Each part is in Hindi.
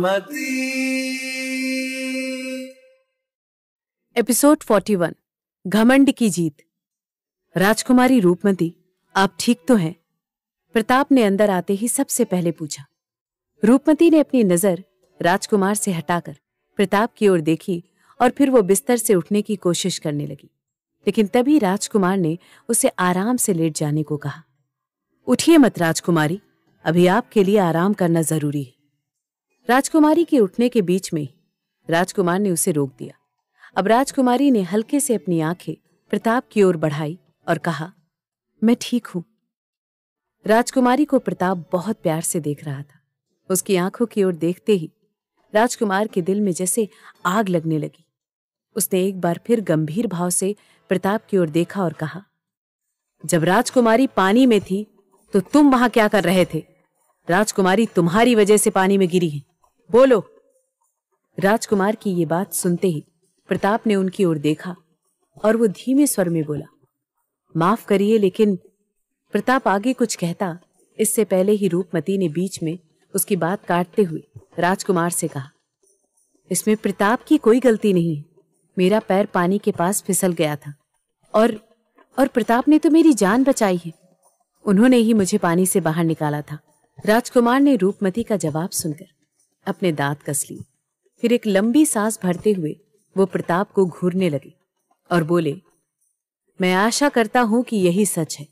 मती एपिसोड 41 घमंड की जीत राजकुमारी रूपमती आप ठीक तो हैं प्रताप ने अंदर आते ही सबसे पहले पूछा रूपमती ने अपनी नजर राजकुमार से हटाकर प्रताप की ओर देखी और फिर वो बिस्तर से उठने की कोशिश करने लगी लेकिन तभी राजकुमार ने उसे आराम से लेट जाने को कहा उठिए मत राजकुमारी अभी आपके लिए आराम करना जरूरी है राजकुमारी के उठने के बीच में ही राजकुमार ने उसे रोक दिया अब राजकुमारी ने हल्के से अपनी आंखें प्रताप की ओर बढ़ाई और कहा मैं ठीक हूं राजकुमारी को प्रताप बहुत प्यार से देख रहा था उसकी आंखों की ओर देखते ही राजकुमार के दिल में जैसे आग लगने लगी उसने एक बार फिर गंभीर भाव से प्रताप की ओर देखा और कहा जब राजकुमारी पानी में थी तो तुम वहां क्या कर रहे थे राजकुमारी तुम्हारी वजह से पानी में गिरी है बोलो राजकुमार की ये बात सुनते ही प्रताप ने उनकी ओर देखा और वो धीमे स्वर में बोला माफ करिए लेकिन प्रताप आगे कुछ कहता इससे पहले ही रूपमती ने बीच में उसकी बात काटते हुए राजकुमार से कहा इसमें प्रताप की कोई गलती नहीं है मेरा पैर पानी के पास फिसल गया था और और प्रताप ने तो मेरी जान बचाई है उन्होंने ही मुझे पानी से बाहर निकाला था राजकुमार ने रूपमती का जवाब सुनकर अपने दांत कस लिए फिर एक लंबी सांस भरते हुए वो प्रताप को घूरने लगे और बोले मैं आशा करता हूं कि यही सच है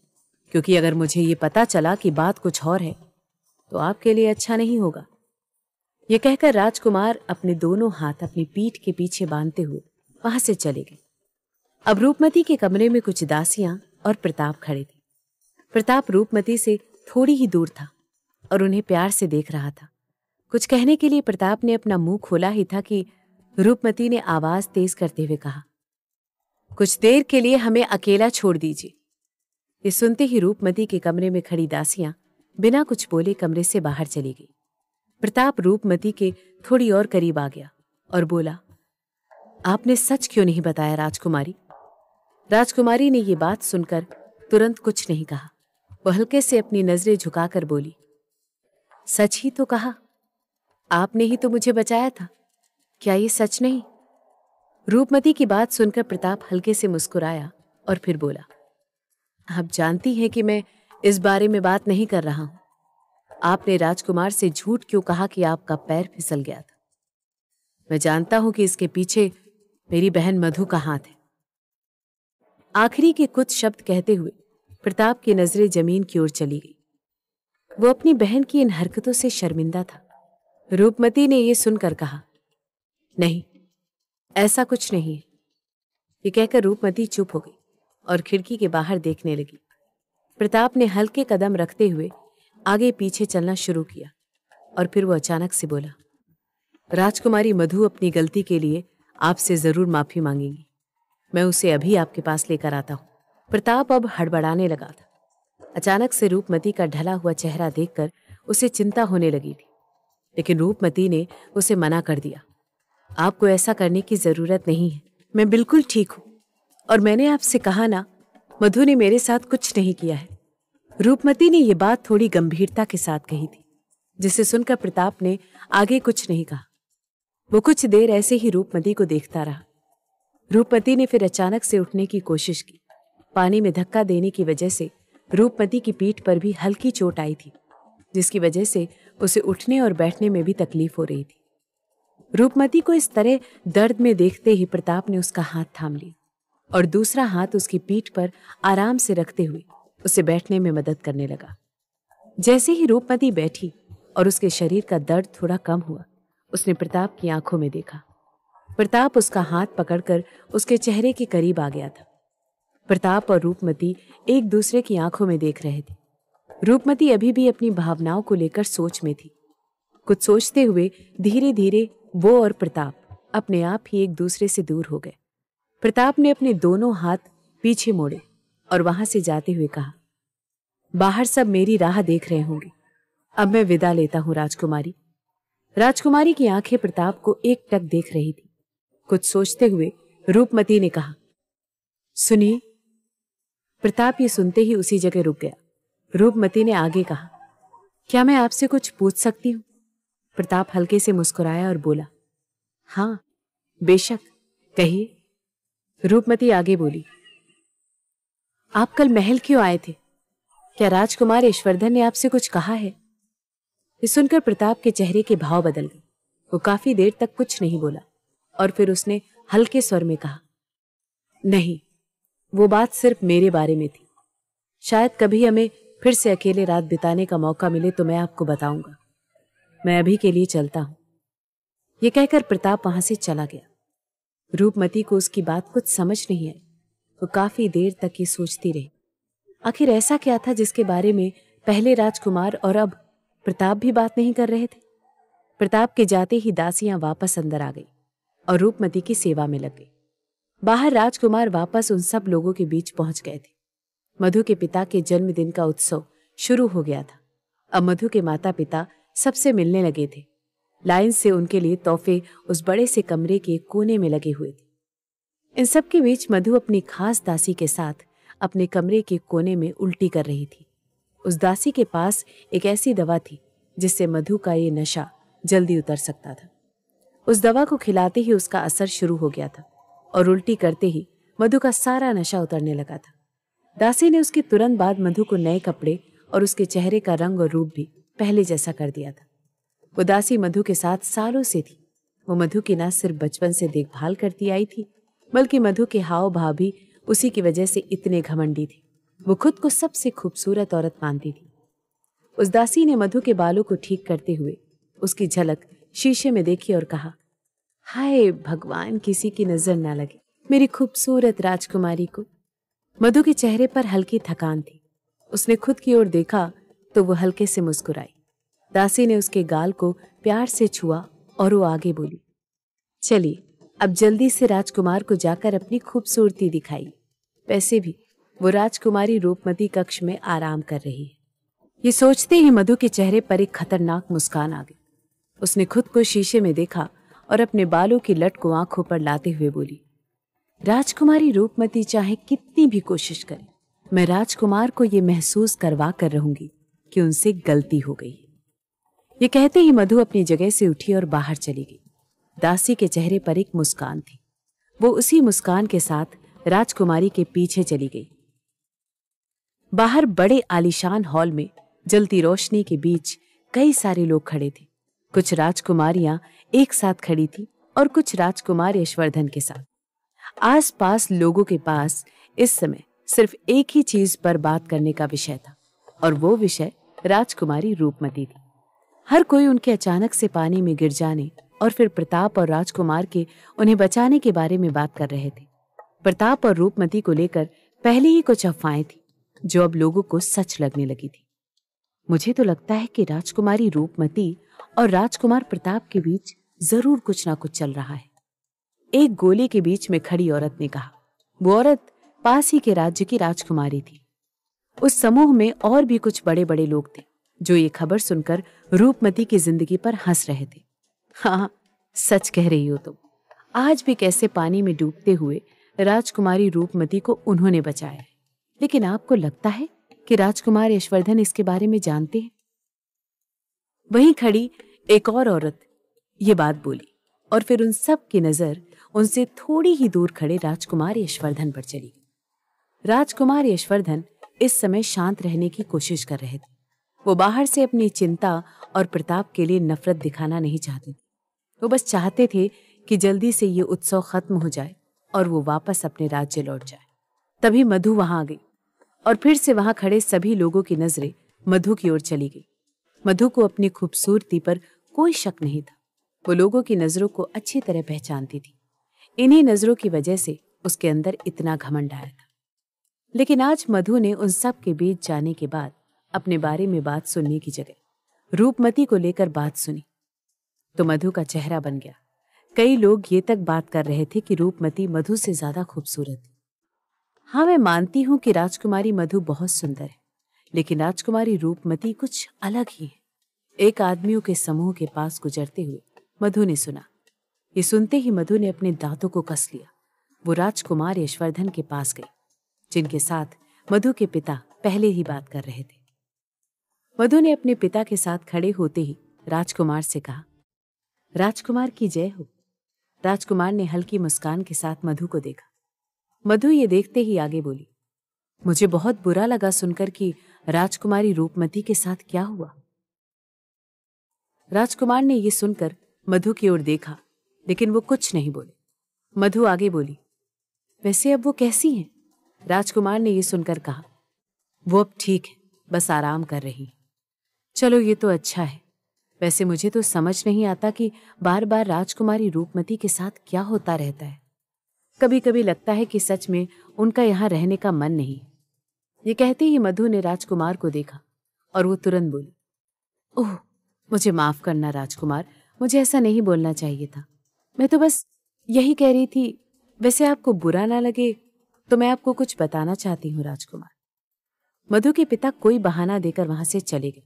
क्योंकि अगर मुझे ये पता चला कि बात कुछ और है तो आपके लिए अच्छा नहीं होगा ये कहकर राजकुमार अपने दोनों हाथ अपनी पीठ के पीछे बांधते हुए वहां से चले गए अब रूपमती के कमरे में कुछ दासियां और प्रताप खड़े थे प्रताप रूपमती से थोड़ी ही दूर था और उन्हें प्यार से देख रहा था कुछ कहने के लिए प्रताप ने अपना मुंह खोला ही था कि रूपमती ने आवाज तेज करते हुए कहा कुछ देर के लिए हमें अकेला छोड़ दीजिए ये सुनते ही रूपमती के कमरे में खड़ी दासियां बिना कुछ बोले कमरे से बाहर चली गई प्रताप रूपमती के थोड़ी और करीब आ गया और बोला आपने सच क्यों नहीं बताया राजकुमारी राजकुमारी ने यह बात सुनकर तुरंत कुछ नहीं कहा वह हल्के से अपनी नजरें झुकाकर बोली सच ही तो कहा आपने ही तो मुझे बचाया था क्या ये सच नहीं रूपमती की बात सुनकर प्रताप हल्के से मुस्कुराया और फिर बोला आप जानती हैं कि मैं इस बारे में बात नहीं कर रहा हूं आपने राजकुमार से झूठ क्यों कहा कि आपका पैर फिसल गया था मैं जानता हूं कि इसके पीछे मेरी बहन मधु का हाथ है आखिरी के कुछ शब्द कहते हुए प्रताप की नजरें जमीन की ओर चली गई वो अपनी बहन की इन हरकतों से शर्मिंदा था रूपमती ने यह सुनकर कहा नहीं ऐसा कुछ नहीं है ये कहकर रूपमती चुप हो गई और खिड़की के बाहर देखने लगी प्रताप ने हल्के कदम रखते हुए आगे पीछे चलना शुरू किया और फिर वो अचानक से बोला राजकुमारी मधु अपनी गलती के लिए आपसे जरूर माफी मांगेंगी मैं उसे अभी आपके पास लेकर आता हूँ प्रताप अब हड़बड़ाने लगा था अचानक से रूपमती का ढला हुआ चेहरा देखकर उसे चिंता होने लगी थी लेकिन रूपमती ने उसे मना कर दिया आपको ऐसा करने की जरूरत नहीं है मैं बिल्कुल ठीक हूँ और मैंने आपसे कहा ना मधु ने मेरे साथ कुछ नहीं किया है रूपमती ने यह बात थोड़ी गंभीरता के साथ कही थी जिसे सुनकर प्रताप ने आगे कुछ नहीं कहा वो कुछ देर ऐसे ही रूपमती को देखता रहा रूपमती ने फिर अचानक से उठने की कोशिश की पानी में धक्का देने की वजह से रूपमती की पीठ पर भी हल्की चोट आई थी जिसकी वजह से उसे उठने और बैठने में भी तकलीफ हो रही थी रूपमती को इस तरह दर्द में देखते ही प्रताप ने उसका हाथ थाम लिया और दूसरा हाथ उसकी पीठ पर आराम से रखते हुए उसे बैठने में मदद करने लगा जैसे ही रूपमती बैठी और उसके शरीर का दर्द थोड़ा कम हुआ उसने प्रताप की आंखों में देखा प्रताप उसका हाथ पकड़कर उसके चेहरे के करीब आ गया था प्रताप और रूपमती एक दूसरे की आंखों में देख रहे थे रूपमती अभी भी अपनी भावनाओं को लेकर सोच में थी कुछ सोचते हुए धीरे धीरे वो और प्रताप अपने आप ही एक दूसरे से दूर हो गए प्रताप ने अपने दोनों हाथ पीछे मोड़े और वहां से जाते हुए कहा बाहर सब मेरी राह देख रहे होंगे अब मैं विदा लेता हूं राजकुमारी राजकुमारी की आंखें प्रताप को एक टक देख रही थी कुछ सोचते हुए रूपमती ने कहा सुनिए प्रताप ये सुनते ही उसी जगह रुक गया रूपमती ने आगे कहा क्या मैं आपसे कुछ पूछ सकती हूँ प्रताप हल्के से मुस्कुराया और बोला हाँ बेशक कहिए रूपमती आगे बोली आप कल महल क्यों आए थे क्या राजकुमार ईश्वरधन ने आपसे कुछ कहा है ये सुनकर प्रताप के चेहरे के भाव बदल गए वो काफी देर तक कुछ नहीं बोला और फिर उसने हल्के स्वर में कहा नहीं वो बात सिर्फ मेरे बारे में थी शायद कभी हमें फिर से अकेले रात बिताने का मौका मिले तो मैं आपको बताऊंगा मैं अभी के लिए चलता हूं ये कहकर प्रताप वहां से चला गया रूपमती को उसकी बात कुछ समझ नहीं आई वो काफी देर तक ये सोचती रही आखिर ऐसा क्या था जिसके बारे में पहले राजकुमार और अब प्रताप भी बात नहीं कर रहे थे प्रताप के जाते ही दासियां वापस अंदर आ गई और रूपमती की सेवा में लग गई बाहर राजकुमार वापस उन सब लोगों के बीच पहुंच गए थे मधु के पिता के जन्मदिन का उत्सव शुरू हो गया था अब मधु के माता पिता सबसे मिलने लगे थे लाइन से उनके लिए तोहफे उस बड़े से कमरे के कोने में लगे हुए थे इन सब के बीच मधु अपनी खास दासी के साथ अपने कमरे के कोने में उल्टी कर रही थी उस दासी के पास एक ऐसी दवा थी जिससे मधु का ये नशा जल्दी उतर सकता था उस दवा को खिलाते ही उसका असर शुरू हो गया था और उल्टी करते ही मधु का सारा नशा उतरने लगा था दासी ने उसके तुरंत बाद मधु को नए कपड़े और उसके चेहरे का रंग और रूप भी पहले जैसा कर दिया था वो दासी मधु के साथ सालों से थी वो मधु की ना सिर्फ बचपन से देखभाल करती आई थी बल्कि मधु के हाव भाव भी उसी की वजह से इतने घमंडी थे वो खुद को सबसे खूबसूरत औरत मानती थी उस दासी ने मधु के बालों को ठीक करते हुए उसकी झलक शीशे में देखी और कहा हाय भगवान किसी की नजर ना लगे मेरी खूबसूरत राजकुमारी को मधु के चेहरे पर हल्की थकान थी उसने खुद की ओर देखा तो वो हल्के से मुस्कुराई दासी ने उसके गाल को प्यार से छुआ और वो आगे बोली चलिए अब जल्दी से राजकुमार को जाकर अपनी खूबसूरती दिखाई वैसे भी वो राजकुमारी रूपमती कक्ष में आराम कर रही है ये सोचते ही मधु के चेहरे पर एक खतरनाक मुस्कान आ गई उसने खुद को शीशे में देखा और अपने बालों की लट को आंखों पर लाते हुए बोली राजकुमारी रूपमती चाहे कितनी भी कोशिश करे मैं राजकुमार को यह महसूस करवा कर रहूंगी कि उनसे गलती हो गई ये कहते ही मधु अपनी जगह से उठी और बाहर चली गई दासी के चेहरे पर एक मुस्कान थी वो उसी मुस्कान के साथ राजकुमारी के पीछे चली गई बाहर बड़े आलीशान हॉल में जलती रोशनी के बीच कई सारे लोग खड़े थे कुछ राजकुमारियां एक साथ खड़ी थी और कुछ राजकुमार यशवर्धन के साथ आसपास लोगों के पास इस समय सिर्फ एक ही चीज पर बात करने का विषय था और वो विषय राजकुमारी रूपमती थी हर कोई उनके अचानक से पानी में गिर जाने और फिर प्रताप और राजकुमार के उन्हें बचाने के बारे में बात कर रहे थे प्रताप और रूपमती को लेकर पहले ही कुछ अफवाहें थी जो अब लोगों को सच लगने लगी थी मुझे तो लगता है कि राजकुमारी रूपमती और राजकुमार प्रताप के बीच जरूर कुछ ना कुछ चल रहा है एक गोले के बीच में खड़ी औरत ने कहा वो औरत पास ही के राज्य की राजकुमारी थी उस समूह में और भी कुछ बड़े बड़े लोग थे जो ये खबर सुनकर रूपमती की जिंदगी पर हंस रहे थे हाँ सच कह रही हो तुम तो। आज भी कैसे पानी में डूबते हुए राजकुमारी रूपमती को उन्होंने बचाया है लेकिन आपको लगता है कि राजकुमार यशवर्धन इसके बारे में जानते हैं वहीं खड़ी एक और औरत ये बात बोली और फिर उन सब की नजर उनसे थोड़ी ही दूर खड़े राजकुमार यशवर्धन पर चली राजकुमार यशवर्धन इस समय शांत रहने की कोशिश कर रहे थे वो बाहर से अपनी चिंता और प्रताप के लिए नफरत दिखाना नहीं चाहते वो बस चाहते थे कि जल्दी से ये उत्सव खत्म हो जाए और वो वापस अपने राज्य लौट जाए तभी मधु वहां आ गई और फिर से वहां खड़े सभी लोगों की नजरें मधु की ओर चली गई मधु को अपनी खूबसूरती पर कोई शक नहीं था वो लोगों की नजरों को अच्छी तरह पहचानती थी इन्हीं नज़रों की वजह से उसके अंदर इतना घमंड आया था लेकिन आज मधु ने उन सब के बीच जाने के बाद अपने बारे में बात सुनने की जगह रूपमती को लेकर बात सुनी तो मधु का चेहरा बन गया कई लोग ये तक बात कर रहे थे कि रूपमती मधु से ज्यादा खूबसूरत है हाँ मैं मानती हूं कि राजकुमारी मधु बहुत सुंदर है लेकिन राजकुमारी रूपमती कुछ अलग ही है एक आदमियों के समूह के पास गुजरते हुए मधु ने सुना ये सुनते ही मधु ने अपने दांतों को कस लिया वो राजकुमार यशवर्धन के पास गई जिनके साथ मधु के पिता पहले ही बात कर रहे थे मधु ने अपने पिता के साथ खड़े होते ही राजकुमार से कहा राजकुमार की जय हो राजकुमार ने हल्की मुस्कान के साथ मधु को देखा मधु ये देखते ही आगे बोली मुझे बहुत बुरा लगा सुनकर कि राजकुमारी रूपमती के साथ क्या हुआ राजकुमार ने यह सुनकर मधु की ओर देखा लेकिन वो कुछ नहीं बोले मधु आगे बोली वैसे अब वो कैसी है राजकुमार ने ये सुनकर कहा वो अब ठीक है बस आराम कर रही चलो ये तो अच्छा है वैसे मुझे तो समझ नहीं आता कि बार बार राजकुमारी रूपमती के साथ क्या होता रहता है कभी कभी लगता है कि सच में उनका यहाँ रहने का मन नहीं ये कहते ही मधु ने राजकुमार को देखा और वो तुरंत बोली ओह मुझे माफ करना राजकुमार मुझे ऐसा नहीं बोलना चाहिए था मैं तो बस यही कह रही थी वैसे आपको बुरा ना लगे तो मैं आपको कुछ बताना चाहती हूँ राजकुमार मधु के पिता कोई बहाना देकर वहां से चले गए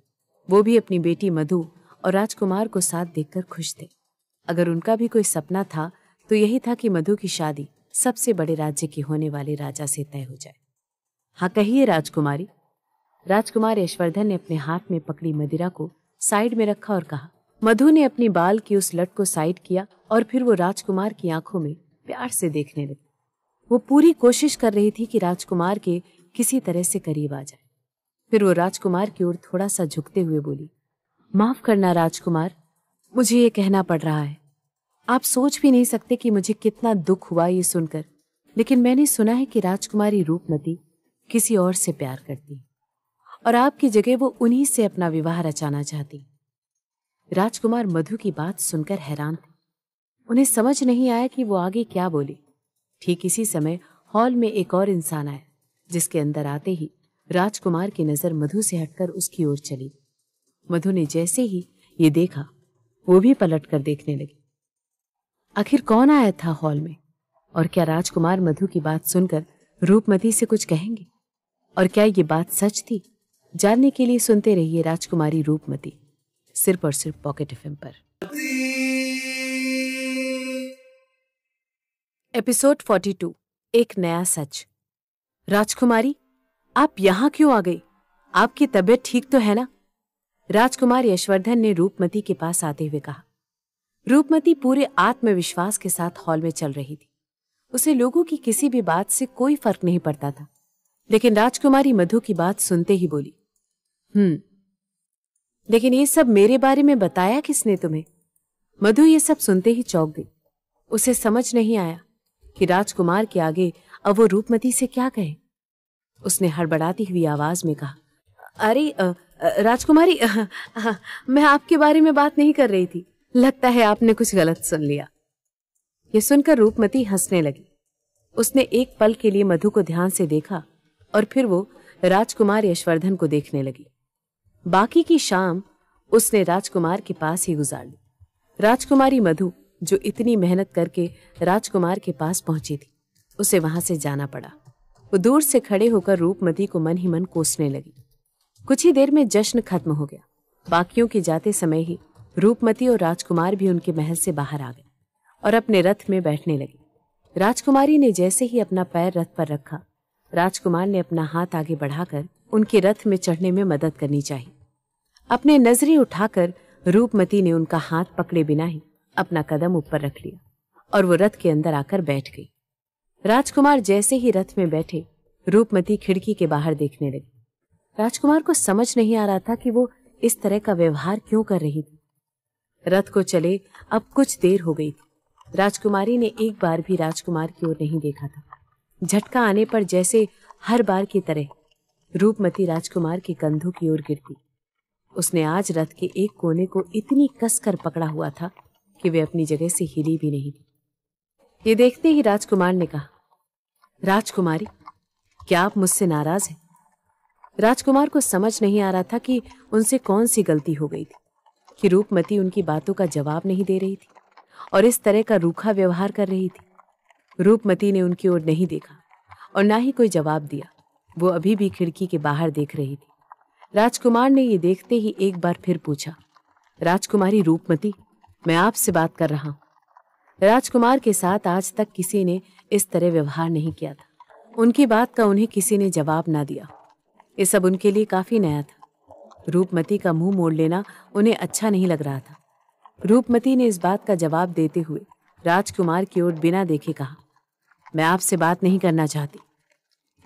वो भी अपनी बेटी मधु और राजकुमार को साथ देखकर खुश थे अगर उनका भी कोई सपना था तो यही था कि मधु की शादी सबसे बड़े राज्य के होने वाले राजा से तय हो जाए हाँ कहिए राजकुमारी राजकुमार यशवर्धन ने अपने हाथ में पकड़ी मदिरा को साइड में रखा और कहा मधु ने अपनी बाल की उस लट को साइड किया और फिर वो राजकुमार की आंखों में प्यार से देखने लगी वो पूरी कोशिश कर रही थी कि राजकुमार के किसी तरह से करीब आ जाए फिर वो राजकुमार की ओर थोड़ा सा झुकते हुए बोली माफ करना राजकुमार मुझे ये कहना पड़ रहा है आप सोच भी नहीं सकते कि मुझे कितना दुख हुआ ये सुनकर लेकिन मैंने सुना है कि राजकुमारी रूपमती किसी और से प्यार करती और आपकी जगह वो उन्हीं से अपना विवाह रचाना चाहती राजकुमार मधु की बात सुनकर हैरान थे उन्हें समझ नहीं आया कि वो आगे क्या बोली ठीक इसी समय हॉल में एक और इंसान आया जिसके अंदर आते ही राजकुमार की नजर मधु से हटकर उसकी ओर चली मधु ने जैसे ही ये देखा वो भी पलट कर देखने लगी आखिर कौन आया था हॉल में और क्या राजकुमार मधु की बात सुनकर रूपमती से कुछ कहेंगे और क्या ये बात सच थी जानने के लिए सुनते रहिए राजकुमारी रूपमती सिर्फ और सिर्फ पॉकेट एफ पर एपिसोड 42 एक नया सच राजकुमारी आप यहाँ क्यों आ गई आपकी तबीयत ठीक तो है ना राजकुमार यशवर्धन ने रूपमती के पास आते हुए कहा रूपमती पूरे आत्मविश्वास के साथ हॉल में चल रही थी उसे लोगों की किसी भी बात से कोई फर्क नहीं पड़ता था लेकिन राजकुमारी मधु की बात सुनते ही बोली हम्म लेकिन ये सब मेरे बारे में बताया किसने तुम्हें मधु ये सब सुनते ही चौंक गई उसे समझ नहीं आया कि राजकुमार के आगे अब वो रूपमती से क्या कहे उसने हड़बड़ाती हुई आवाज में कहा अरे राजकुमारी मैं आपके बारे में बात नहीं कर रही थी लगता है आपने कुछ गलत सुन लिया ये सुनकर रूपमती हंसने लगी उसने एक पल के लिए मधु को ध्यान से देखा और फिर वो राजकुमार यशवर्धन को देखने लगी बाकी की शाम उसने राजकुमार के पास ही गुजार ली राजकुमारी मधु जो इतनी मेहनत करके राजकुमार के पास पहुंची थी उसे वहां से जाना पड़ा वो दूर से खड़े होकर रूपमती को मन ही मन कोसने लगी कुछ ही देर में जश्न खत्म हो गया बाकियों के जाते समय ही रूपमती और राजकुमार भी उनके महल से बाहर आ गए और अपने रथ में बैठने लगी राजकुमारी ने जैसे ही अपना पैर रथ पर रखा राजकुमार ने अपना हाथ आगे बढ़ाकर उनके रथ में चढ़ने में मदद करनी चाहिए अपने नजरे उठाकर रूपमती ने उनका हाथ पकड़े बिना ही अपना कदम ऊपर रख लिया और वो रथ के अंदर आकर बैठ गई राजकुमार जैसे ही रथ में बैठे रूपमती खिड़की के बाहर देखने लगी राजकुमार को समझ नहीं आ रहा था कि वो इस तरह का व्यवहार क्यों कर रही थी रथ को चले अब कुछ देर हो गई थी राजकुमारी ने एक बार भी राजकुमार की ओर नहीं देखा था झटका आने पर जैसे हर बार की तरह रूपमती राजकुमार के कंधों की ओर गिरती उसने आज रथ के एक कोने को इतनी कसकर पकड़ा हुआ था कि वे अपनी जगह से हिली भी नहीं ये देखते ही राजकुमार ने कहा राजकुमारी क्या आप मुझसे नाराज हैं राजकुमार को समझ नहीं आ रहा था कि उनसे कौन सी गलती हो गई थी कि रूपमती उनकी बातों का जवाब नहीं दे रही थी और इस तरह का रूखा व्यवहार कर रही थी रूपमती ने उनकी ओर नहीं देखा और ना ही कोई जवाब दिया वो अभी भी खिड़की के बाहर देख रही थी राजकुमार ने ये देखते ही एक बार फिर पूछा राजकुमारी रूपमती मैं आपसे बात कर रहा हूँ राजकुमार के साथ आज तक किसी ने इस तरह व्यवहार नहीं किया था उनकी बात का उन्हें किसी ने जवाब ना दिया ये सब उनके लिए काफी नया था रूपमती का मुंह मोड़ लेना उन्हें अच्छा नहीं लग रहा था रूपमती ने इस बात का जवाब देते हुए राजकुमार की ओर बिना देखे कहा मैं आपसे बात नहीं करना चाहती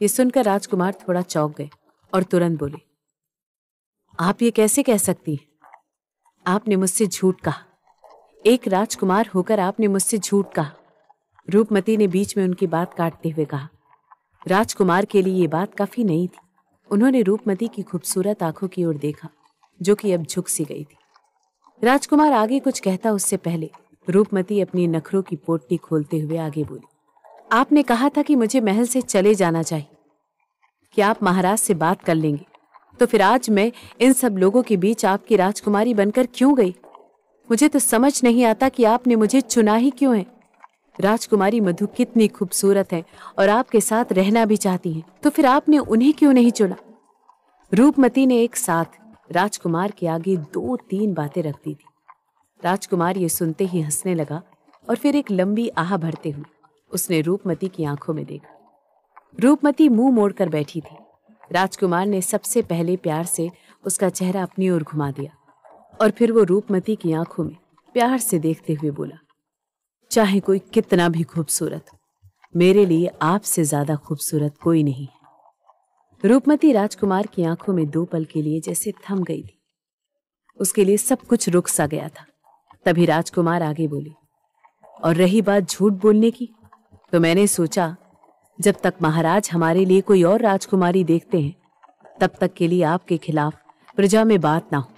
ये सुनकर राजकुमार थोड़ा चौंक गए और तुरंत बोले आप ये कैसे कह सकती आपने मुझसे झूठ कहा एक राजकुमार होकर आपने मुझसे झूठ कहा रूपमती ने बीच में उनकी बात काटते हुए कहा राजकुमार के लिए ये बात काफी नहीं थी उन्होंने रूपमती की खूबसूरत आंखों की ओर देखा जो कि अब झुक सी गई थी राजकुमार आगे कुछ कहता उससे पहले रूपमती अपनी नखरों की पोटली खोलते हुए आगे बोली आपने कहा था कि मुझे महल से चले जाना चाहिए कि आप महाराज से बात कर लेंगे तो फिर आज मैं इन सब लोगों के बीच आपकी राजकुमारी बनकर क्यों गई मुझे तो समझ नहीं आता कि आपने मुझे चुना ही क्यों है राजकुमारी मधु कितनी खूबसूरत है और आपके साथ रहना भी चाहती है तो फिर आपने उन्हें क्यों नहीं चुना रूपमती ने एक साथ राजकुमार के आगे दो तीन बातें रख दी थी राजकुमार ये सुनते ही हंसने लगा और फिर एक लंबी आह भरते हुए उसने रूपमती की आंखों में देखा रूपमती मुंह मोड़कर बैठी थी राजकुमार ने सबसे पहले प्यार से उसका चेहरा अपनी ओर घुमा दिया और फिर वो रूपमती की आंखों में प्यार से देखते हुए बोला चाहे कोई कितना भी खूबसूरत मेरे लिए आपसे ज्यादा खूबसूरत कोई नहीं है रूपमती राजकुमार की आंखों में दो पल के लिए जैसे थम गई थी उसके लिए सब कुछ रुक सा गया था तभी राजकुमार आगे बोले और रही बात झूठ बोलने की तो मैंने सोचा जब तक महाराज हमारे लिए कोई और राजकुमारी देखते हैं तब तक के लिए आपके खिलाफ प्रजा में बात ना हो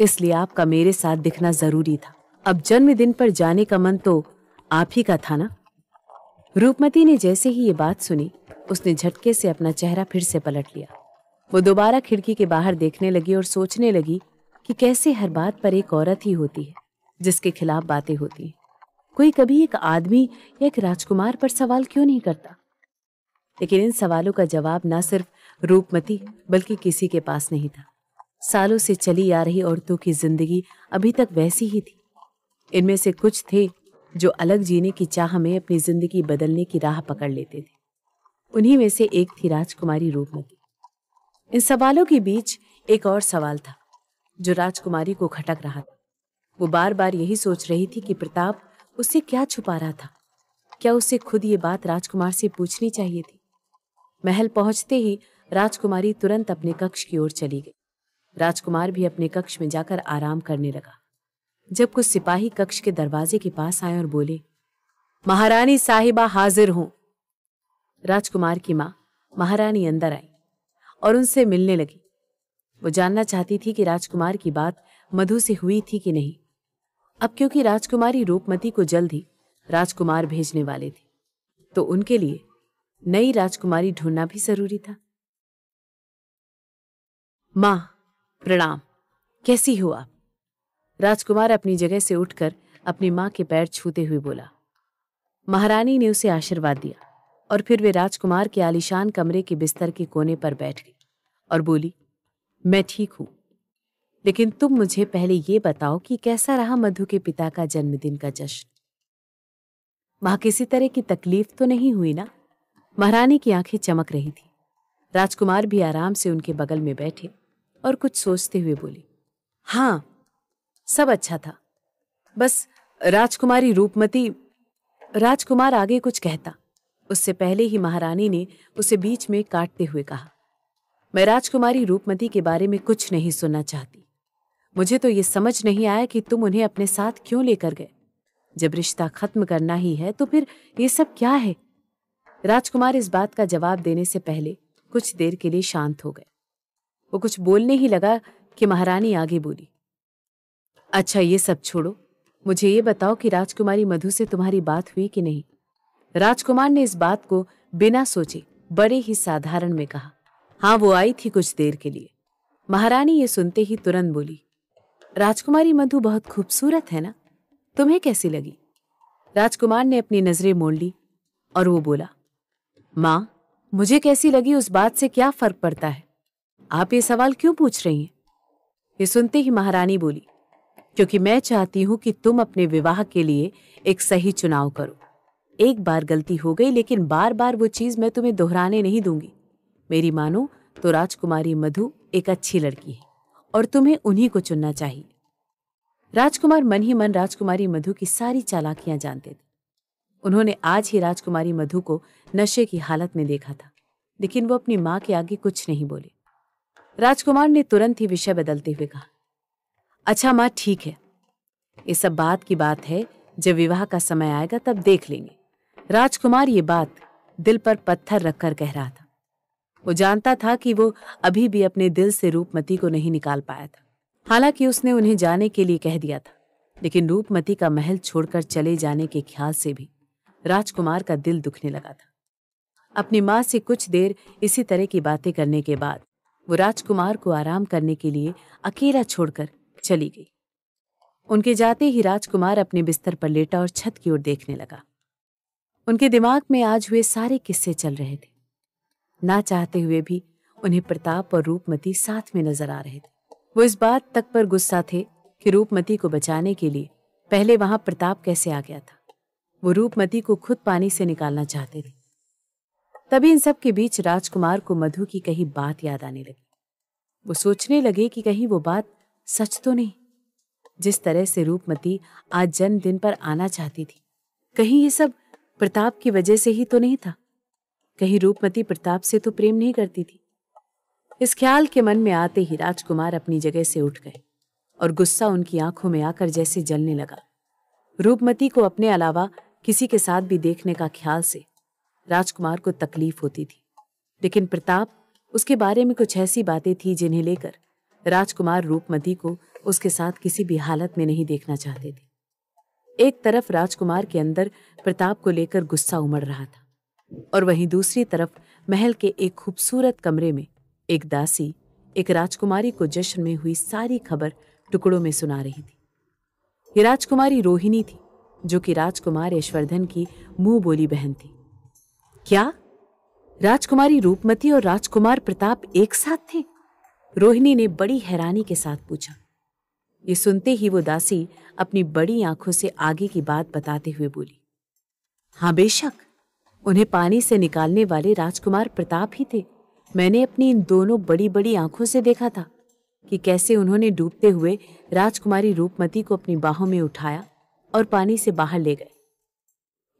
इसलिए आपका मेरे साथ दिखना जरूरी था अब जन्मदिन पर जाने का मन तो आप ही का था ना रूपमती ने जैसे ही ये बात सुनी उसने झटके से अपना चेहरा फिर से पलट लिया वो दोबारा खिड़की के बाहर देखने लगी और सोचने लगी कि कैसे हर बात पर एक औरत ही होती है जिसके खिलाफ बातें होती हैं कोई कभी एक आदमी या एक राजकुमार पर सवाल क्यों नहीं करता लेकिन इन सवालों का जवाब ना सिर्फ रूपमती बल्कि किसी के पास नहीं था सालों से चली आ रही औरतों की जिंदगी अभी तक वैसी ही थी इनमें से कुछ थे जो अलग जीने की चाह में अपनी जिंदगी बदलने की राह पकड़ लेते थे उन्हीं में से एक थी राजकुमारी रूपमती इन सवालों के बीच एक और सवाल था जो राजकुमारी को खटक रहा था वो बार बार यही सोच रही थी कि प्रताप उससे क्या छुपा रहा था क्या उसे खुद ये बात राजकुमार से पूछनी चाहिए थी महल पहुंचते ही राजकुमारी तुरंत अपने कक्ष की ओर चली गई राजकुमार भी अपने कक्ष में जाकर आराम करने लगा जब कुछ सिपाही कक्ष के दरवाजे के पास आए और बोले महारानी साहिबा हाजिर हूं राजकुमार की माँ महारानी अंदर आई और उनसे मिलने लगी वो जानना चाहती थी कि राजकुमार की बात मधु से हुई थी कि नहीं अब क्योंकि राजकुमारी रूपमती को जल्द ही राजकुमार भेजने वाले थे तो उनके लिए नई राजकुमारी ढूंढना भी जरूरी था मां प्रणाम कैसी हो आप राजकुमार अपनी जगह से उठकर अपनी माँ के पैर छूते हुए बोला महारानी ने उसे आशीर्वाद दिया और फिर वे राजकुमार के आलिशान कमरे के बिस्तर के कोने पर बैठ गई और बोली मैं ठीक हूं लेकिन तुम मुझे पहले ये बताओ कि कैसा रहा मधु के पिता का जन्मदिन का जश्न वहां किसी तरह की तकलीफ तो नहीं हुई ना महारानी की आंखें चमक रही थी राजकुमार भी आराम से उनके बगल में बैठे और कुछ सोचते हुए बोली हाँ सब अच्छा था बस राजकुमारी रूपमती राजकुमार आगे कुछ कहता उससे पहले ही महारानी ने उसे बीच में काटते हुए कहा मैं राजकुमारी रूपमती के बारे में कुछ नहीं सुनना चाहती मुझे तो ये समझ नहीं आया कि तुम उन्हें अपने साथ क्यों लेकर गए जब रिश्ता खत्म करना ही है तो फिर ये सब क्या है राजकुमार इस बात का जवाब देने से पहले कुछ देर के लिए शांत हो गए वो कुछ बोलने ही लगा कि महारानी आगे बोली अच्छा ये सब छोड़ो मुझे ये बताओ कि राजकुमारी मधु से तुम्हारी बात हुई कि नहीं राजकुमार ने इस बात को बिना सोचे बड़े ही साधारण में कहा हाँ वो आई थी कुछ देर के लिए महारानी ये सुनते ही तुरंत बोली राजकुमारी मधु बहुत खूबसूरत है ना तुम्हें कैसी लगी राजकुमार ने अपनी नजरें मोड़ ली और वो बोला माँ मुझे कैसी लगी उस बात से क्या फर्क पड़ता है आप ये सवाल क्यों पूछ रही हैं ये सुनते ही महारानी बोली क्योंकि मैं चाहती हूं कि तुम अपने विवाह के लिए एक सही चुनाव करो एक बार गलती हो गई लेकिन बार बार वो चीज मैं तुम्हें दोहराने नहीं दूंगी मेरी मानो तो राजकुमारी मधु एक अच्छी लड़की है और तुम्हें उन्हीं को चुनना चाहिए राजकुमार मन ही मन राजकुमारी मधु की सारी चालाकियां जानते थे उन्होंने आज ही राजकुमारी मधु को नशे की हालत में देखा था लेकिन वो अपनी माँ के आगे कुछ नहीं बोले राजकुमार ने तुरंत ही विषय बदलते हुए कहा अच्छा माँ ठीक है ये सब बात की बात है जब विवाह का समय आएगा तब देख लेंगे राजकुमार ये बात दिल पर पत्थर रखकर कह रहा था वो जानता था कि वो अभी भी अपने दिल से रूपमती को नहीं निकाल पाया था हालांकि उसने उन्हें जाने के लिए कह दिया था लेकिन रूपमती का महल छोड़कर चले जाने के ख्याल से भी राजकुमार का दिल दुखने लगा था अपनी माँ से कुछ देर इसी तरह की बातें करने के बाद वो राजकुमार को आराम करने के लिए अकेला छोड़कर चली गई उनके जाते ही राजकुमार अपने बिस्तर पर लेटा और छत की ओर देखने लगा उनके दिमाग में आज हुए सारे किस्से चल रहे थे ना चाहते हुए भी उन्हें प्रताप और रूपमती साथ में नजर आ रहे थे वो इस बात तक पर गुस्सा थे कि रूपमती को बचाने के लिए पहले वहां प्रताप कैसे आ गया था वो रूपमती को खुद पानी से निकालना चाहते थे तभी इन सब के बीच राजकुमार को मधु की कहीं बात याद आने लगी वो सोचने लगे कि कहीं वो बात सच तो नहीं जिस तरह से रूपमती आज जन्मदिन पर आना चाहती थी कहीं ये सब प्रताप की वजह से ही तो नहीं था कहीं रूपमती प्रताप से तो प्रेम नहीं करती थी इस ख्याल के मन में आते ही राजकुमार अपनी जगह से उठ गए और गुस्सा उनकी आंखों में आकर जैसे जलने लगा रूपमती को अपने अलावा किसी के साथ भी देखने का ख्याल से राजकुमार को तकलीफ होती थी लेकिन प्रताप उसके बारे में कुछ ऐसी बातें थी जिन्हें लेकर राजकुमार रूपमती को उसके साथ किसी भी हालत में नहीं देखना चाहते थे एक तरफ राजकुमार के अंदर प्रताप को लेकर गुस्सा उमड़ रहा था और वहीं दूसरी तरफ महल के एक खूबसूरत कमरे में एक दासी एक राजकुमारी को जश्न में हुई सारी खबर टुकड़ों में सुना रही थी ये राजकुमारी रोहिणी थी जो कि राजकुमार यशवर्धन की मुंह बोली बहन थी क्या राजकुमारी रूपमती और राजकुमार प्रताप एक साथ थे रोहिणी ने बड़ी हैरानी के साथ पूछा ये सुनते ही वो दासी अपनी बड़ी आंखों से आगे की बात बताते हुए बोली हाँ बेशक उन्हें पानी से निकालने वाले राजकुमार प्रताप ही थे मैंने अपनी इन दोनों बड़ी बड़ी आंखों से देखा था कि कैसे उन्होंने डूबते हुए राजकुमारी रूपमती को अपनी बाहों में उठाया और पानी से बाहर ले गए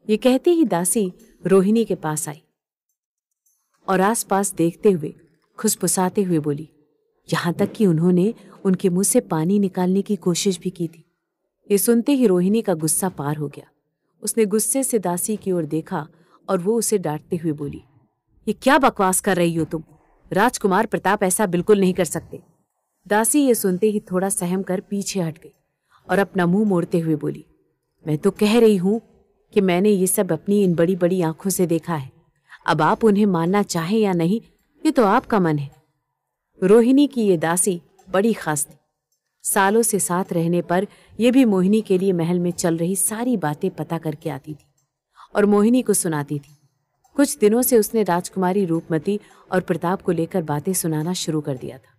ये कहते ही दासी रोहिणी के पास आई और आसपास देखते हुए खुशपुसाते हुए बोली यहां तक कि उन्होंने उनके मुंह से पानी निकालने की कोशिश भी की थी ये सुनते ही रोहिणी का गुस्सा पार हो गया उसने गुस्से से दासी की ओर देखा और वो उसे डांटते हुए बोली ये क्या बकवास कर रही हो तुम राजकुमार प्रताप ऐसा बिल्कुल नहीं कर सकते दासी ये सुनते ही थोड़ा सहम कर पीछे हट गई और अपना मुंह मोड़ते हुए बोली मैं तो कह रही हूं कि मैंने ये सब अपनी इन बड़ी बड़ी आंखों से देखा है अब आप उन्हें मानना चाहें या नहीं ये तो आपका मन है रोहिणी की ये दासी बड़ी खास थी सालों से साथ रहने पर यह भी मोहिनी के लिए महल में चल रही सारी बातें पता करके आती थी और मोहिनी को सुनाती थी कुछ दिनों से उसने राजकुमारी रूपमती और प्रताप को लेकर बातें सुनाना शुरू कर दिया था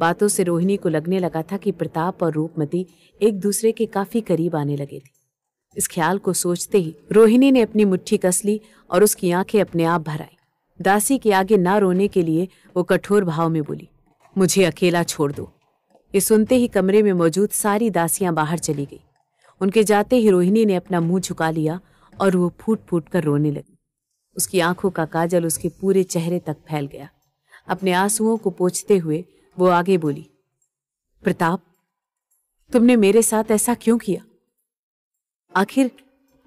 बातों से रोहिणी को लगने लगा था कि प्रताप और रूपमती एक दूसरे के काफी करीब आने लगे थे इस ख्याल को सोचते ही रोहिणी ने अपनी मुट्ठी कस ली और उसकी आंखें अपने आप भर आई दासी के आगे ना रोने के लिए वो कठोर भाव में बोली मुझे अकेला छोड़ दो ये सुनते ही कमरे में मौजूद सारी दासियां बाहर चली गई उनके जाते ही रोहिणी ने अपना मुंह झुका लिया और वो फूट फूट कर रोने लगी उसकी आंखों का काजल उसके पूरे चेहरे तक फैल गया अपने आंसुओं को पोछते हुए वो आगे बोली प्रताप तुमने मेरे साथ ऐसा क्यों किया आखिर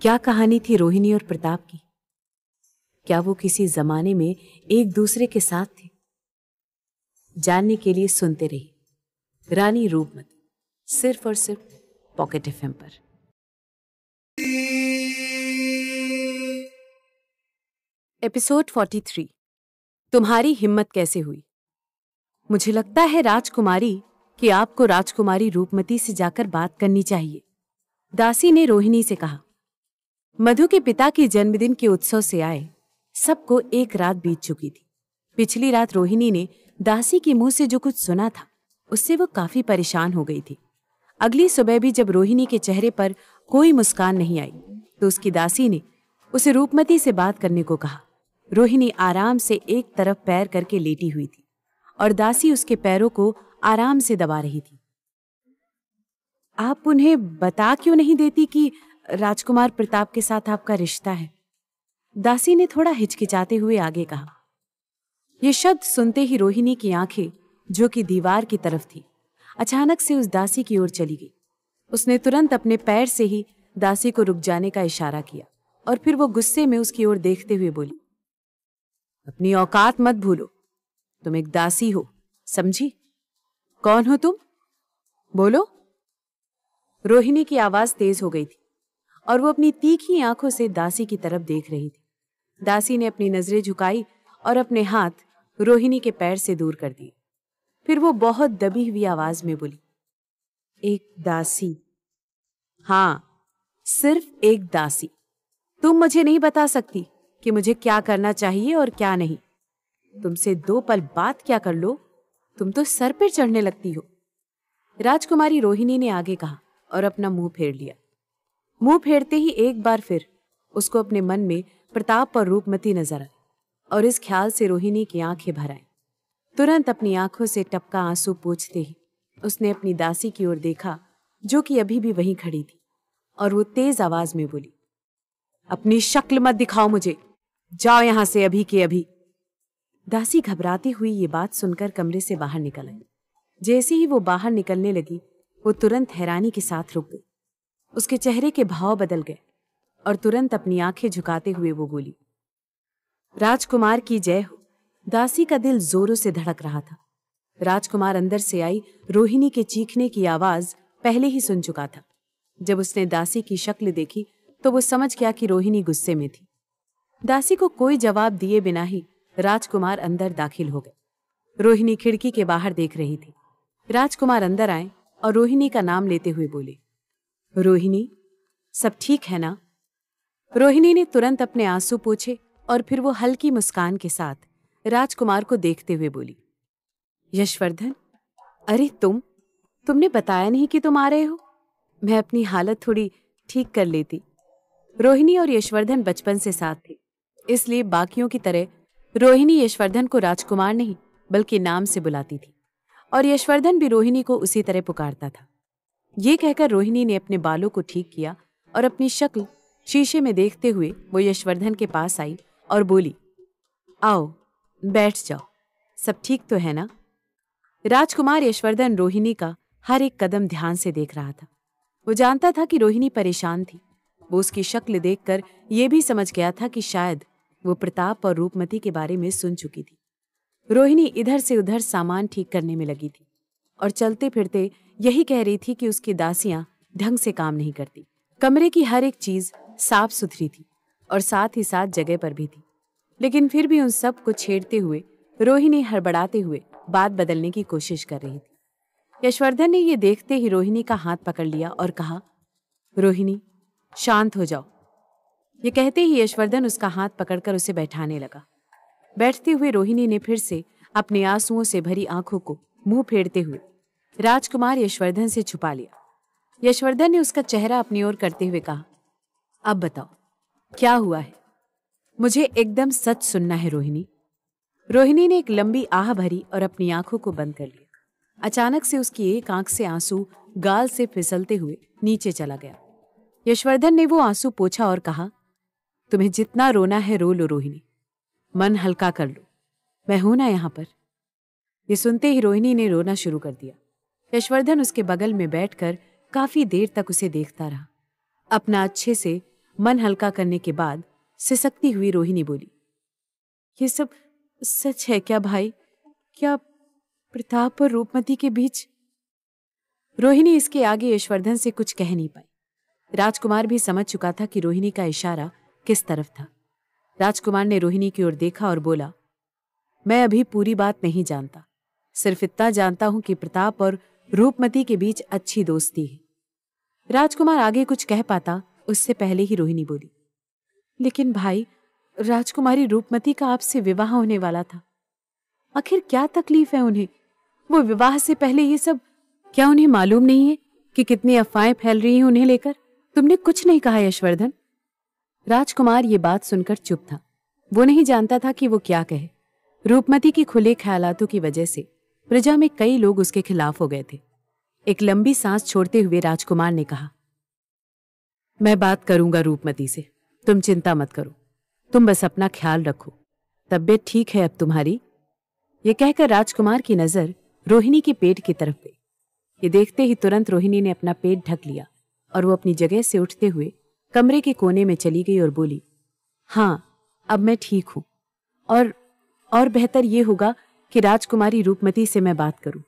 क्या कहानी थी रोहिणी और प्रताप की क्या वो किसी जमाने में एक दूसरे के साथ थे जानने के लिए सुनते रहिए रानी रूपमत सिर्फ और सिर्फ पॉकेट एफ पर एपिसोड 43 तुम्हारी हिम्मत कैसे हुई मुझे लगता है राजकुमारी कि आपको राजकुमारी रूपमती से जाकर बात करनी चाहिए दासी ने रोहिणी से कहा मधु के पिता के जन्मदिन के उत्सव से आए सबको एक रात बीत चुकी थी पिछली रात रोहिणी ने दासी के मुंह से जो कुछ सुना था उससे वो काफी परेशान हो गई थी अगली सुबह भी जब रोहिणी के चेहरे पर कोई मुस्कान नहीं आई तो उसकी दासी ने उसे रूपमती से बात करने को कहा रोहिणी आराम से एक तरफ पैर करके लेटी हुई थी और दासी उसके पैरों को आराम से दबा रही थी आप उन्हें बता क्यों नहीं देती कि राजकुमार प्रताप के साथ आपका रिश्ता है दासी ने थोड़ा हिचकिचाते हुए आगे कहा ये शब्द सुनते ही रोहिणी की आंखें जो कि दीवार की तरफ थी अचानक से उस दासी की ओर चली गई उसने तुरंत अपने पैर से ही दासी को रुक जाने का इशारा किया और फिर वो गुस्से में उसकी ओर देखते हुए बोली अपनी औकात मत भूलो तुम एक दासी हो समझी कौन हो तुम बोलो रोहिणी की आवाज तेज हो गई थी और वो अपनी तीखी आंखों से दासी की तरफ देख रही थी दासी ने अपनी नजरें झुकाई और अपने हाथ रोहिणी के पैर से दूर कर दिए फिर वो बहुत दबी हुई आवाज में बोली एक दासी हाँ सिर्फ एक दासी तुम मुझे नहीं बता सकती कि मुझे क्या करना चाहिए और क्या नहीं तुमसे दो पल बात क्या कर लो तुम तो सर पर चढ़ने लगती हो राजकुमारी रोहिणी ने आगे कहा और अपना मुंह फेर लिया मुंह फेरते ही एक बार फिर उसको अपने मन में प्रताप और रूपमती नजर आई और इस ख्याल से रोहिणी की आंखें भर आई तुरंत अपनी आंखों से टपका आंसू पूछते ही उसने अपनी दासी की ओर देखा जो कि अभी भी वहीं खड़ी थी और वो तेज आवाज में बोली अपनी शक्ल मत दिखाओ मुझे जाओ यहां से अभी के अभी दासी घबराती हुई ये बात सुनकर कमरे से बाहर निकल आई जैसे ही वो बाहर निकलने लगी वो तुरंत हैरानी के साथ रुक गई उसके चेहरे के भाव बदल गए और तुरंत अपनी आंखें झुकाते हुए वो बोली राजकुमार की जय हो दासी का दिल जोरों से धड़क रहा था राजकुमार अंदर से आई रोहिणी के चीखने की आवाज पहले ही सुन चुका था जब उसने दासी की शक्ल देखी तो वो समझ गया कि रोहिणी गुस्से में थी दासी को कोई जवाब दिए बिना ही राजकुमार अंदर दाखिल हो गए रोहिणी खिड़की के बाहर देख रही थी राजकुमार अंदर आए और रोहिणी का नाम लेते हुए बोले रोहिणी सब ठीक है ना रोहिणी ने तुरंत अपने आंसू पोछे और फिर वो हल्की मुस्कान के साथ राजकुमार को देखते हुए बोली यशवर्धन अरे तुम तुमने बताया नहीं कि तुम आ रहे हो मैं अपनी हालत थोड़ी ठीक कर लेती रोहिणी और यशवर्धन बचपन से साथ थे इसलिए बाकियों की तरह रोहिणी यशवर्धन को राजकुमार नहीं बल्कि नाम से बुलाती थी और यशवर्धन भी रोहिणी को उसी तरह पुकारता था ये कहकर रोहिणी ने अपने बालों को ठीक किया और अपनी शक्ल शीशे में देखते हुए वो यशवर्धन के पास आई और बोली आओ बैठ जाओ सब ठीक तो है ना राजकुमार यशवर्धन रोहिणी का हर एक कदम ध्यान से देख रहा था वो जानता था कि रोहिणी परेशान थी वो उसकी शक्ल देखकर यह भी समझ गया था कि शायद वो प्रताप और रूपमती के बारे में सुन चुकी थी रोहिणी इधर से उधर सामान ठीक करने में लगी थी और चलते फिरते यही कह रही थी कि उसकी दासियां ढंग से काम नहीं करती कमरे की हर एक चीज साफ सुथरी थी और साथ ही साथ जगह पर भी थी लेकिन फिर भी उन सब को छेड़ते हुए रोहिणी हड़बड़ाते हुए बात बदलने की कोशिश कर रही थी यशवर्धन ने ये देखते ही रोहिणी का हाथ पकड़ लिया और कहा रोहिणी शांत हो जाओ ये कहते ही यशवर्धन उसका हाथ पकड़कर उसे बैठाने लगा बैठते हुए रोहिणी ने फिर से अपने आंसुओं से भरी आंखों को मुंह फेरते हुए राजकुमार यशवर्धन से छुपा लिया यशवर्धन ने उसका चेहरा अपनी ओर करते हुए कहा अब बताओ क्या हुआ है मुझे एकदम सच सुनना है रोहिणी रोहिणी ने एक लंबी आह भरी और अपनी आंखों को बंद कर लिया अचानक से उसकी एक आंख से आंसू गाल से फिसलते हुए नीचे चला गया यशवर्धन ने वो आंसू पोछा और कहा तुम्हें जितना रोना है रो लो रोहिणी मन हल्का कर लो मैं हूं ना यहाँ पर ये सुनते ही रोहिणी ने रोना शुरू कर दिया यशवर्धन उसके बगल में बैठकर काफी देर तक उसे देखता रहा अपना अच्छे से मन हल्का करने के बाद सिसकती हुई रोहिणी बोली ये सब सच है क्या भाई क्या प्रताप और रूपमती के बीच रोहिणी इसके आगे यशवर्धन से कुछ कह नहीं पाई राजकुमार भी समझ चुका था कि रोहिणी का इशारा किस तरफ था राजकुमार ने रोहिणी की ओर देखा और बोला मैं अभी पूरी बात नहीं जानता सिर्फ इतना जानता हूं कि प्रताप और रूपमती के बीच अच्छी दोस्ती है राजकुमार आगे कुछ कह पाता उससे पहले ही रोहिणी बोली लेकिन भाई राजकुमारी रूपमती का आपसे विवाह होने वाला था आखिर क्या तकलीफ है उन्हें वो विवाह से पहले ये सब क्या उन्हें मालूम नहीं है कि कितनी अफवाहें फैल रही हैं उन्हें लेकर तुमने कुछ नहीं कहा यशवर्धन राजकुमार ये बात सुनकर चुप था वो नहीं जानता था कि वो क्या कहे रूपमती की खुले ख्यालातों की वजह से प्रजा में कई लोग उसके खिलाफ हो गए थे एक लंबी सांस छोड़ते हुए राजकुमार ने कहा मैं बात करूंगा रूपमती से तुम चिंता मत करो तुम बस अपना ख्याल रखो तबियत ठीक है अब तुम्हारी ये कहकर राजकुमार की नजर रोहिणी के पेट की तरफ गई ये देखते ही तुरंत रोहिणी ने अपना पेट ढक लिया और वो अपनी जगह से उठते हुए कमरे के कोने में चली गई और बोली हाँ अब मैं ठीक हूं और और बेहतर ये होगा कि राजकुमारी रूपमती से मैं बात करूं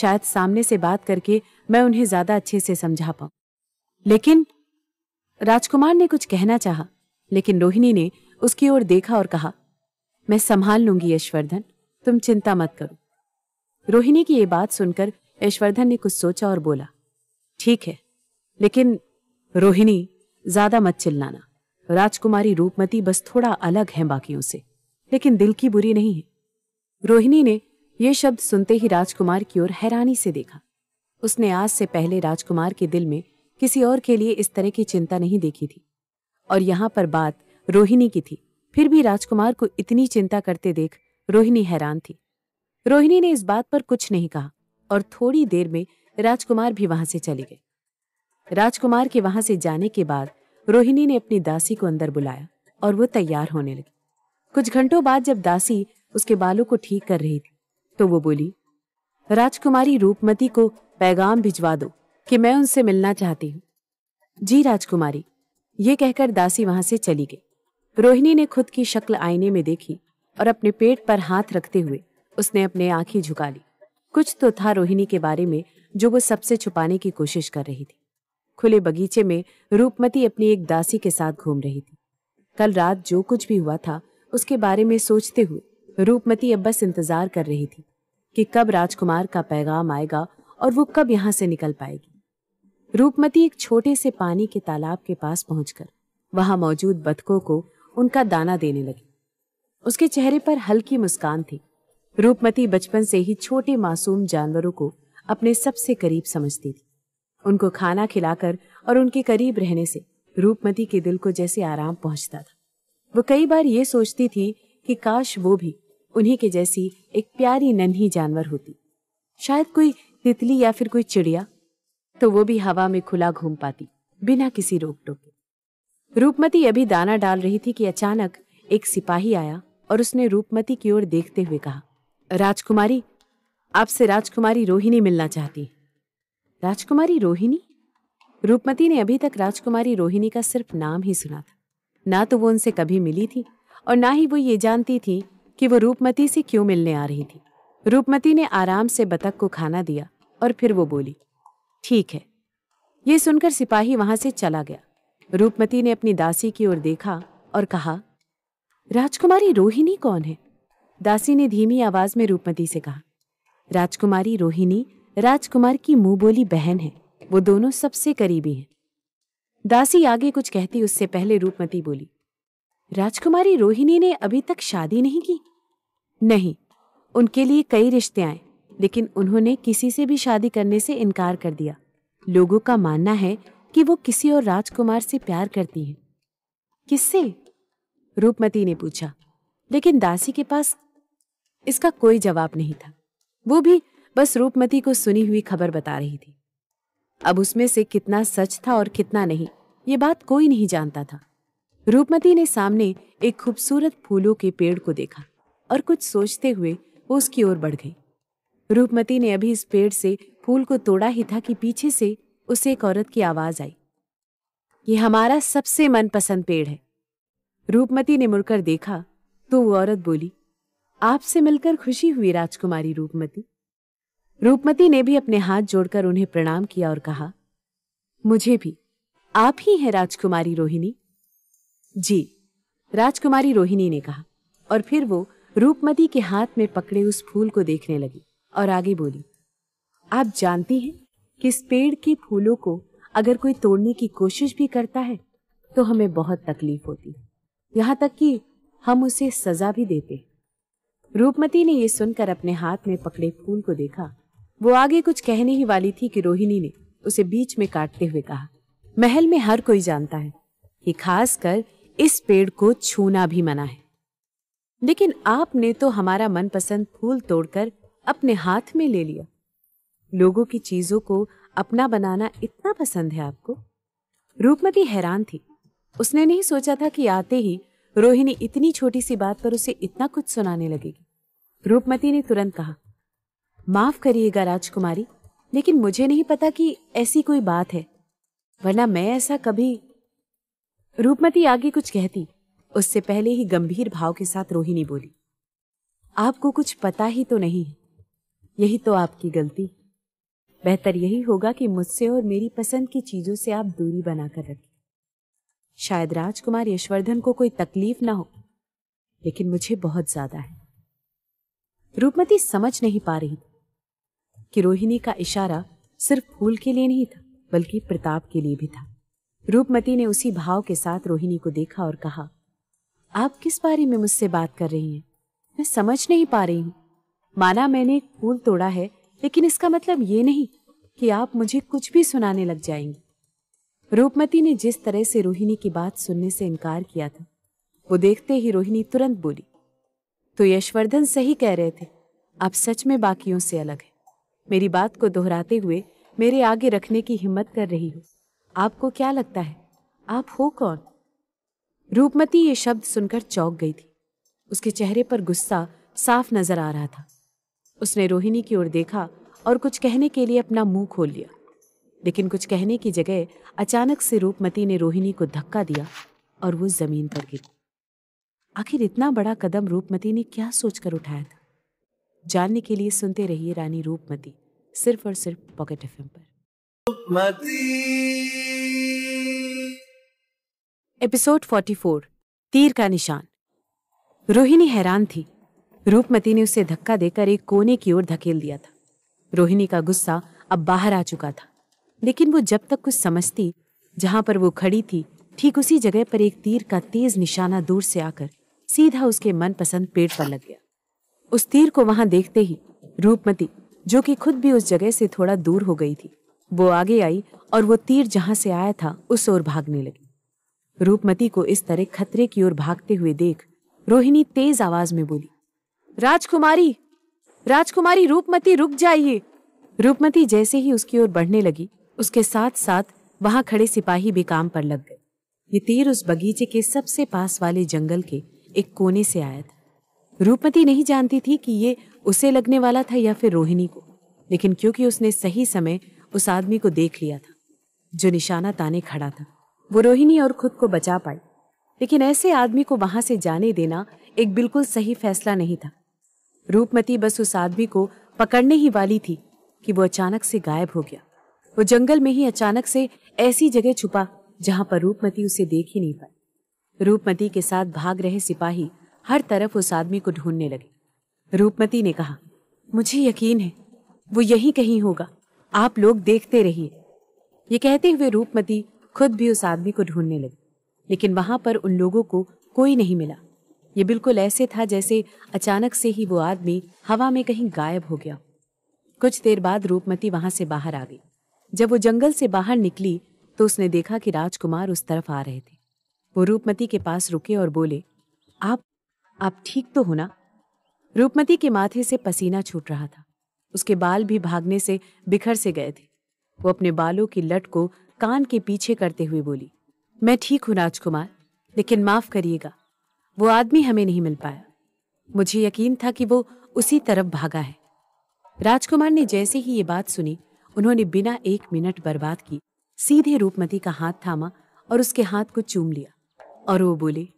शायद सामने से बात करके मैं उन्हें ज्यादा अच्छे से समझा पाऊं लेकिन राजकुमार ने कुछ कहना चाहा लेकिन रोहिणी ने उसकी ओर देखा और कहा मैं संभाल लूंगी यशवर्धन तुम चिंता मत करो रोहिणी की ये बात सुनकर यशवर्धन ने कुछ सोचा और बोला ठीक है लेकिन रोहिणी ज्यादा मत चिल्लाना राजकुमारी रूपमती बस थोड़ा अलग है बाकियों से लेकिन दिल की बुरी नहीं है रोहिणी ने ये शब्द सुनते ही राजकुमार की ओर हैरानी से देखा उसने आज से पहले राजकुमार के दिल में किसी और के लिए इस तरह की चिंता नहीं देखी थी और यहां पर बात रोहिणी की थी फिर भी राजकुमार को इतनी चिंता करते देख रोहिणी हैरान थी रोहिणी ने इस बात पर कुछ नहीं कहा और थोड़ी देर में राजकुमार भी वहां से चले गए राजकुमार के वहां से जाने के बाद रोहिणी ने अपनी दासी को अंदर बुलाया और वो तैयार होने लगी कुछ घंटों बाद जब दासी उसके बालों को ठीक कर रही थी तो वो बोली राजकुमारी रूपमती को पैगाम भिजवा दो कि मैं उनसे मिलना चाहती हूँ जी राजकुमारी ये कहकर दासी वहां से चली गई रोहिणी ने खुद की शक्ल आईने में देखी और अपने पेट पर हाथ रखते हुए उसने अपने आंखें झुका ली कुछ तो था रोहिणी के बारे में जो वो सबसे छुपाने की कोशिश कर रही थी खुले बगीचे में रूपमती अपनी एक दासी के साथ घूम रही थी कल रात जो कुछ भी हुआ था उसके बारे में सोचते हुए रूपमती अब बस इंतजार कर रही थी कि कब राजकुमार का पैगाम आएगा और वो कब यहाँ से निकल पाएगी रूपमती एक छोटे से पानी के तालाब के पास पहुंचकर वहां मौजूद बतकों को उनका दाना देने लगी उसके चेहरे पर हल्की मुस्कान थी रूपमती बचपन से ही छोटे मासूम जानवरों को अपने सबसे करीब समझती थी उनको खाना खिलाकर और उनके करीब रहने से रूपमती के दिल को जैसे आराम पहुंचता था वो कई बार ये सोचती थी कि काश वो भी उन्हीं के जैसी एक प्यारी नन्ही जानवर होती शायद कोई तितली या फिर कोई चिड़िया तो वो भी हवा में खुला घूम पाती बिना किसी रोक टोक के रूपमती अभी दाना डाल रही थी कि अचानक एक सिपाही आया और उसने रूपमती की ओर देखते हुए कहा राजकुमारी आपसे राजकुमारी रोहिणी मिलना चाहती राजकुमारी रोहिणी रूपमती ने अभी तक राजकुमारी रोहिणी का सिर्फ नाम ही सुना था ना तो वो उनसे कभी मिली थी और ना ही वो ये जानती थी कि वो रूपमती से क्यों मिलने आ रही थी रूपमती ने आराम से बतख को खाना दिया और फिर वो बोली ठीक है ये सुनकर सिपाही वहां से चला गया रूपमती ने अपनी दासी की ओर देखा और कहा राजकुमारी रोहिणी कौन है दासी ने धीमी आवाज में रूपमती से कहा राजकुमारी रोहिणी राजकुमार की मुंह बोली बहन है वो दोनों सबसे करीबी हैं दासी आगे कुछ कहती उससे पहले रूपमती बोली राजकुमारी रोहिणी ने अभी तक शादी नहीं की नहीं उनके लिए कई रिश्ते आए लेकिन उन्होंने किसी से भी शादी करने से इनकार कर दिया लोगों का मानना है कि वो किसी और राजकुमार से प्यार करती हैं किससे रूपमती ने पूछा लेकिन दासी के पास इसका कोई जवाब नहीं था वो भी बस रूपमती को सुनी हुई खबर बता रही थी अब उसमें से कितना सच था और कितना नहीं ये बात कोई नहीं जानता था रूपमती ने सामने एक खूबसूरत फूलों के पेड़ को देखा और कुछ सोचते हुए वो उसकी ओर बढ़ गई रूपमती ने अभी इस पेड़ से फूल को तोड़ा ही था कि पीछे से उसे एक औरत की आवाज आई ये हमारा सबसे मनपसंद पेड़ है रूपमती ने मुड़कर देखा तो वो औरत बोली आपसे मिलकर खुशी हुई राजकुमारी रूपमती रूपमती ने भी अपने हाथ जोड़कर उन्हें प्रणाम किया और कहा मुझे भी आप ही हैं राजकुमारी रोहिणी जी राजकुमारी रोहिणी ने कहा और फिर वो रूपमती के हाथ में पकड़े उस फूल को देखने लगी और आगे बोली आप जानती हैं कि इस पेड़ के फूलों को अगर कोई तोड़ने की कोशिश भी करता है तो हमें बहुत तकलीफ होती है यहां तक कि हम उसे सजा भी देते रूपमती ने यह सुनकर अपने हाथ में पकड़े फूल को देखा वो आगे कुछ कहने ही वाली थी कि रोहिणी ने उसे बीच में काटते हुए कहा महल में हर कोई जानता है कि खासकर इस पेड़ को छूना भी मना है लेकिन आपने तो हमारा मनपसंद फूल तोड़कर अपने हाथ में ले लिया लोगों की चीजों को अपना बनाना इतना पसंद है आपको रूपमती हैरान थी उसने नहीं सोचा था कि आते ही रोहिणी इतनी छोटी सी बात पर उसे इतना कुछ सुनाने लगेगी रूपमती ने तुरंत कहा माफ करिएगा राजकुमारी लेकिन मुझे नहीं पता कि ऐसी कोई बात है वरना मैं ऐसा कभी रूपमती आगे कुछ कहती उससे पहले ही गंभीर भाव के साथ रोहिणी बोली आपको कुछ पता ही तो नहीं है यही तो आपकी गलती बेहतर यही होगा कि मुझसे और मेरी पसंद की चीजों से आप दूरी बनाकर रखें शायद राजकुमार यशवर्धन को कोई तकलीफ ना हो लेकिन मुझे बहुत ज्यादा है रूपमती समझ नहीं पा रही थी कि रोहिणी का इशारा सिर्फ फूल के लिए नहीं था बल्कि प्रताप के लिए भी था रूपमती ने उसी भाव के साथ रोहिणी को देखा और कहा आप किस बारे में मुझसे बात कर रही हैं मैं समझ नहीं पा रही हूँ माना मैंने एक फूल तोड़ा है लेकिन इसका मतलब ये नहीं कि आप मुझे कुछ भी सुनाने लग जाएंगी रूपमती ने जिस तरह से रोहिणी की बात सुनने से इनकार किया था वो देखते ही रोहिणी तुरंत बोली तो यशवर्धन सही कह रहे थे आप सच में बाकियों से अलग है मेरी बात को दोहराते हुए मेरे आगे रखने की हिम्मत कर रही हो आपको क्या लगता है आप हो कौन रूपमती ये शब्द सुनकर चौंक गई थी उसके चेहरे पर गुस्सा साफ नजर आ रहा था उसने रोहिणी की ओर देखा और कुछ कहने के लिए अपना मुंह खोल लिया लेकिन कुछ कहने की जगह अचानक से रूपमती ने रोहिणी को धक्का दिया और वो जमीन पर गिरी आखिर इतना बड़ा कदम रूपमती ने क्या सोचकर उठाया था जानने के लिए सुनते रहिए रानी रूपमती सिर्फ और सिर्फ पॉकेट एफ पर एपिसोड 44 तीर का निशान रोहिणी हैरान थी रूपमती ने उसे धक्का देकर एक कोने की ओर धकेल दिया था रोहिणी का गुस्सा अब बाहर आ चुका था लेकिन वो जब तक कुछ समझती जहां पर वो खड़ी थी ठीक उसी जगह पर एक तीर का तेज निशाना दूर से आकर सीधा उसके मनपसंद पेड़ पर लग गया उस तीर को वहां देखते ही रूपमती जो कि खुद भी उस जगह से थोड़ा दूर हो गई थी वो आगे आई और वो तीर जहां से आया था उस ओर भागने लगी रूपमती को इस तरह खतरे की ओर भागते हुए देख रोहिणी तेज आवाज में बोली राजकुमारी राजकुमारी रूपमती रुक जाइए रूपमती जैसे ही उसकी ओर बढ़ने लगी उसके साथ साथ वहां खड़े सिपाही भी काम पर लग गए ये तीर उस बगीचे के सबसे पास वाले जंगल के एक कोने से आया था रूपमती नहीं जानती थी कि ये उसे लगने वाला था या फिर रोहिणी को लेकिन क्योंकि उसने सही समय उस आदमी को देख लिया था जो निशाना ताने खड़ा था वो रोहिणी और खुद को बचा पाई लेकिन ऐसे आदमी को वहां से जाने देना एक बिल्कुल सही फैसला नहीं था रूपमती बस उस आदमी को पकड़ने ही वाली थी कि वो अचानक से गायब हो गया वो जंगल में ही अचानक से ऐसी जगह छुपा जहां पर रूपमती उसे देख ही नहीं पाई रूपमती के साथ भाग रहे सिपाही हर तरफ उस आदमी को ढूंढने लगी रूपमती ने कहा मुझे यकीन है वो यही कहीं होगा आप लोग देखते रहिए ये कहते हुए रूपमती खुद भी उस आदमी को ढूंढने लगी लेकिन वहां पर उन लोगों को कोई नहीं मिला ये बिल्कुल ऐसे था जैसे अचानक से ही वो आदमी हवा में कहीं गायब हो गया कुछ देर बाद रूपमती वहां से बाहर आ गई जब वो जंगल से बाहर निकली तो उसने देखा कि राजकुमार उस तरफ आ रहे थे वो रूपमती के पास रुके और बोले आप आप ठीक तो हो ना रूपमती के माथे से पसीना छूट रहा था उसके बाल भी भागने से बिखर से गए थे वो अपने बालों की लट को कान के पीछे करते हुए बोली मैं ठीक हूं राजकुमार लेकिन माफ करिएगा वो आदमी हमें नहीं मिल पाया मुझे यकीन था कि वो उसी तरफ भागा है राजकुमार ने जैसे ही ये बात सुनी उन्होंने बिना एक मिनट बर्बाद की सीधे रूपमती का हाथ थामा और उसके हाथ को चूम लिया और वो बोले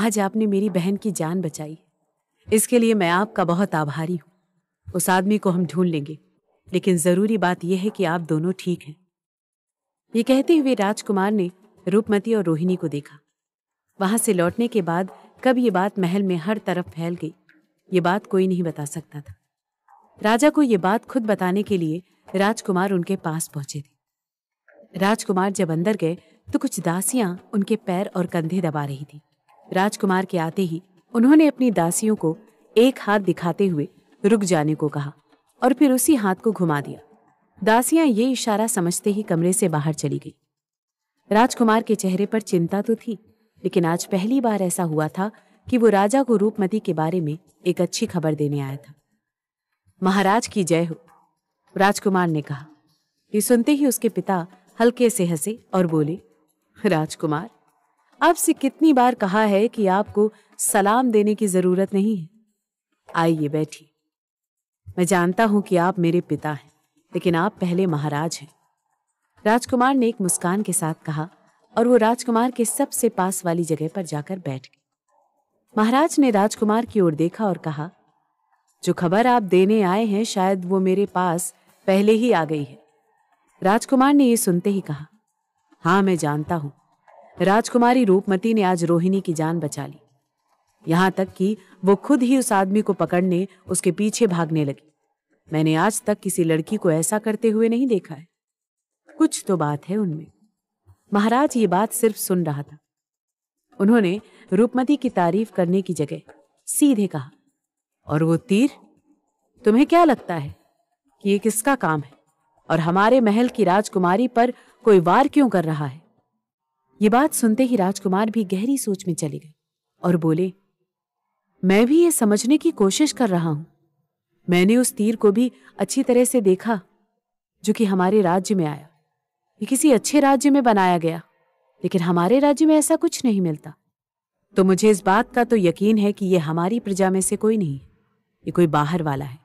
आज आपने मेरी बहन की जान बचाई इसके लिए मैं आपका बहुत आभारी हूँ उस आदमी को हम ढूंढ लेंगे लेकिन ज़रूरी बात यह है कि आप दोनों ठीक हैं ये कहते हुए राजकुमार ने रूपमती और रोहिणी को देखा वहां से लौटने के बाद कब ये बात महल में हर तरफ फैल गई ये बात कोई नहीं बता सकता था राजा को ये बात खुद बताने के लिए राजकुमार उनके पास पहुंचे थे राजकुमार जब अंदर गए तो कुछ दासियां उनके पैर और कंधे दबा रही थी राजकुमार के आते ही उन्होंने अपनी दासियों को एक हाथ दिखाते हुए रुक जाने को कहा और फिर उसी हाथ को घुमा दिया दासियां ये इशारा समझते ही कमरे से बाहर चली गई राजकुमार के चेहरे पर चिंता तो थी लेकिन आज पहली बार ऐसा हुआ था कि वो राजा को रूपमती के बारे में एक अच्छी खबर देने आया था महाराज की जय हो राजकुमार ने कहा ये सुनते ही उसके पिता हल्के से हंसे और बोले राजकुमार आपसे कितनी बार कहा है कि आपको सलाम देने की जरूरत नहीं है आइए बैठिए मैं जानता हूं कि आप मेरे पिता हैं लेकिन आप पहले महाराज हैं राजकुमार ने एक मुस्कान के साथ कहा और वो राजकुमार के सबसे पास वाली जगह पर जाकर बैठ गए महाराज ने राजकुमार की ओर देखा और कहा जो खबर आप देने आए हैं शायद वो मेरे पास पहले ही आ गई है राजकुमार ने ये सुनते ही कहा हाँ मैं जानता हूं राजकुमारी रूपमती ने आज रोहिणी की जान बचा ली यहां तक कि वो खुद ही उस आदमी को पकड़ने उसके पीछे भागने लगी मैंने आज तक किसी लड़की को ऐसा करते हुए नहीं देखा है कुछ तो बात है उनमें महाराज ये बात सिर्फ सुन रहा था उन्होंने रूपमती की तारीफ करने की जगह सीधे कहा और वो तीर तुम्हें क्या लगता है कि ये किसका काम है और हमारे महल की राजकुमारी पर कोई वार क्यों कर रहा है ये बात सुनते ही राजकुमार भी गहरी सोच में चले गए और बोले मैं भी ये समझने की कोशिश कर रहा हूं मैंने उस तीर को भी अच्छी तरह से देखा जो कि हमारे राज्य में आया ये किसी अच्छे राज्य में बनाया गया लेकिन हमारे राज्य में ऐसा कुछ नहीं मिलता तो मुझे इस बात का तो यकीन है कि ये हमारी प्रजा में से कोई नहीं ये कोई बाहर वाला है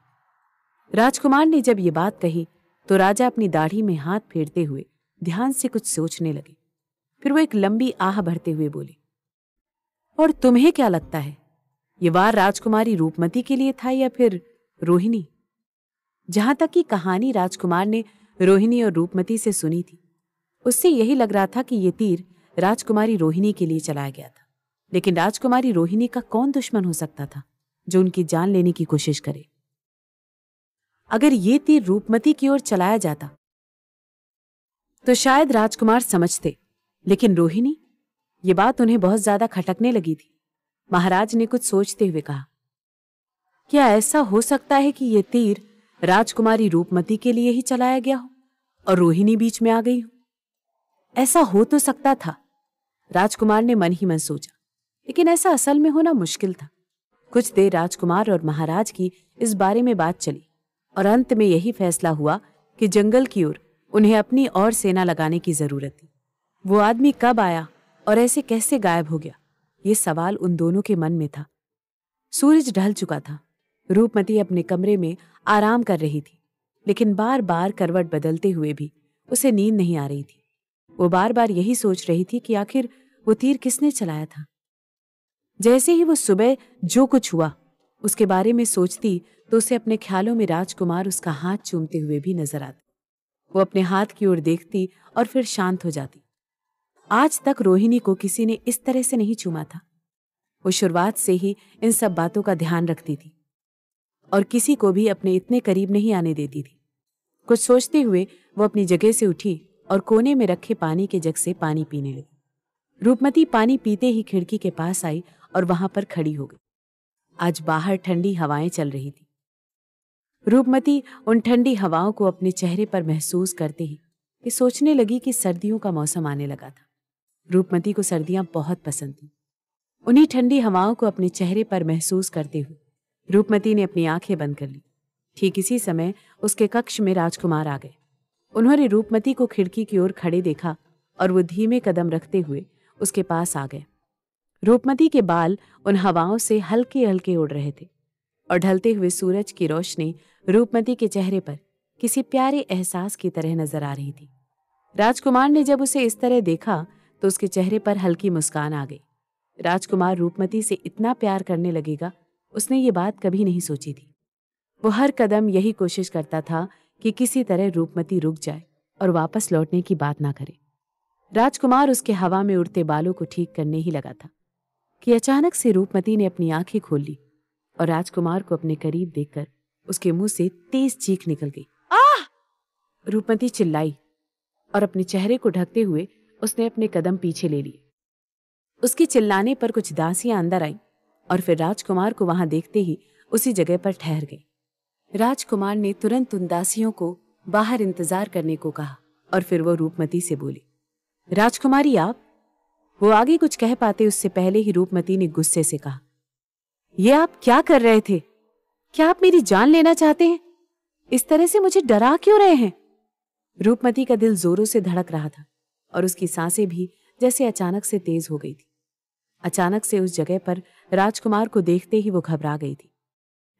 राजकुमार ने जब ये बात कही तो राजा अपनी दाढ़ी में हाथ फेरते हुए ध्यान से कुछ सोचने लगे फिर वो एक लंबी आह भरते हुए बोली और तुम्हें क्या लगता है ये वार राजकुमारी रूपमती के लिए था या फिर रोहिणी जहां तक की कहानी राजकुमार ने रोहिणी और रूपमती से सुनी थी उससे यही लग रहा था कि ये तीर राजकुमारी रोहिणी के लिए चलाया गया था लेकिन राजकुमारी रोहिणी का कौन दुश्मन हो सकता था जो उनकी जान लेने की कोशिश करे अगर ये तीर रूपमती की ओर चलाया जाता तो शायद राजकुमार समझते लेकिन रोहिणी ये बात उन्हें बहुत ज्यादा खटकने लगी थी महाराज ने कुछ सोचते हुए कहा क्या ऐसा हो सकता है कि ये तीर राजकुमारी रूपमती के लिए ही चलाया गया हो और रोहिणी बीच में आ गई हो ऐसा हो तो सकता था राजकुमार ने मन ही मन सोचा लेकिन ऐसा असल में होना मुश्किल था कुछ देर राजकुमार और महाराज की इस बारे में बात चली और अंत में यही फैसला हुआ कि जंगल की ओर उन्हें अपनी और सेना लगाने की जरूरत थी वो आदमी कब आया और ऐसे कैसे गायब हो गया ये सवाल उन दोनों के मन में था सूरज ढल चुका था रूपमती अपने कमरे में आराम कर रही थी लेकिन बार बार करवट बदलते हुए भी उसे नींद नहीं आ रही थी वो बार बार यही सोच रही थी कि आखिर वो तीर किसने चलाया था जैसे ही वो सुबह जो कुछ हुआ उसके बारे में सोचती तो उसे अपने ख्यालों में राजकुमार उसका हाथ चूमते हुए भी नजर आता वो अपने हाथ की ओर देखती और फिर शांत हो जाती आज तक रोहिणी को किसी ने इस तरह से नहीं चूमा था वो शुरुआत से ही इन सब बातों का ध्यान रखती थी और किसी को भी अपने इतने करीब नहीं आने देती थी कुछ सोचते हुए वो अपनी जगह से उठी और कोने में रखे पानी के जग से पानी पीने लगी रूपमती पानी पीते ही खिड़की के पास आई और वहां पर खड़ी हो गई आज बाहर ठंडी हवाएं चल रही थी रूपमती उन ठंडी हवाओं को अपने चेहरे पर महसूस करते ही सोचने लगी कि सर्दियों का मौसम आने लगा था रूपमती को सर्दियां बहुत पसंद थी उन्हीं ठंडी हवाओं को अपने चेहरे पर महसूस करते हुए रूपमती ने अपनी आंखें बंद कर ली ठीक इसी समय उसके कक्ष में राजकुमार आ गए उन्होंने रूपमती को खिड़की की ओर खड़े देखा और वो धीमे कदम रखते हुए उसके पास आ गए रूपमती के बाल उन हवाओं से हल्के हल्के उड़ रहे थे और ढलते हुए सूरज की रोशनी रूपमती के चेहरे पर किसी प्यारे एहसास की तरह नजर आ रही थी राजकुमार ने जब उसे इस तरह देखा तो उसके चेहरे पर हल्की मुस्कान आ गई राजकुमार रूपमती से इतना प्यार करने लगेगा उसने ये बात कभी नहीं सोची थी वो हर कदम यही कोशिश करता था कि किसी तरह रूपमती रुक जाए और वापस लौटने की बात ना करे राजकुमार उसके हवा में उड़ते बालों को ठीक करने ही लगा था कि अचानक से रूपमती ने अपनी आंखें खोल ली और राजकुमार को अपने करीब देखकर उसके मुंह से तेज चीख निकल गई आह! रूपमती चिल्लाई और अपने चेहरे को ढकते हुए उसने अपने कदम पीछे ले लिए उसके चिल्लाने पर कुछ दासियां अंदर आई और फिर राजकुमार को वहां देखते ही उसी जगह पर ठहर गई राजकुमार ने तुरंत उन दासियों को बाहर इंतजार करने को कहा और फिर वो रूपमती से बोली राजकुमारी आप वो आगे कुछ कह पाते उससे पहले ही रूपमती ने गुस्से से कहा यह आप क्या कर रहे थे क्या आप मेरी जान लेना चाहते हैं इस तरह से मुझे डरा क्यों रहे हैं रूपमती का दिल जोरों से धड़क रहा था और उसकी सांसें भी जैसे अचानक से तेज हो गई थी अचानक से उस जगह पर राजकुमार को देखते ही वो घबरा गई थी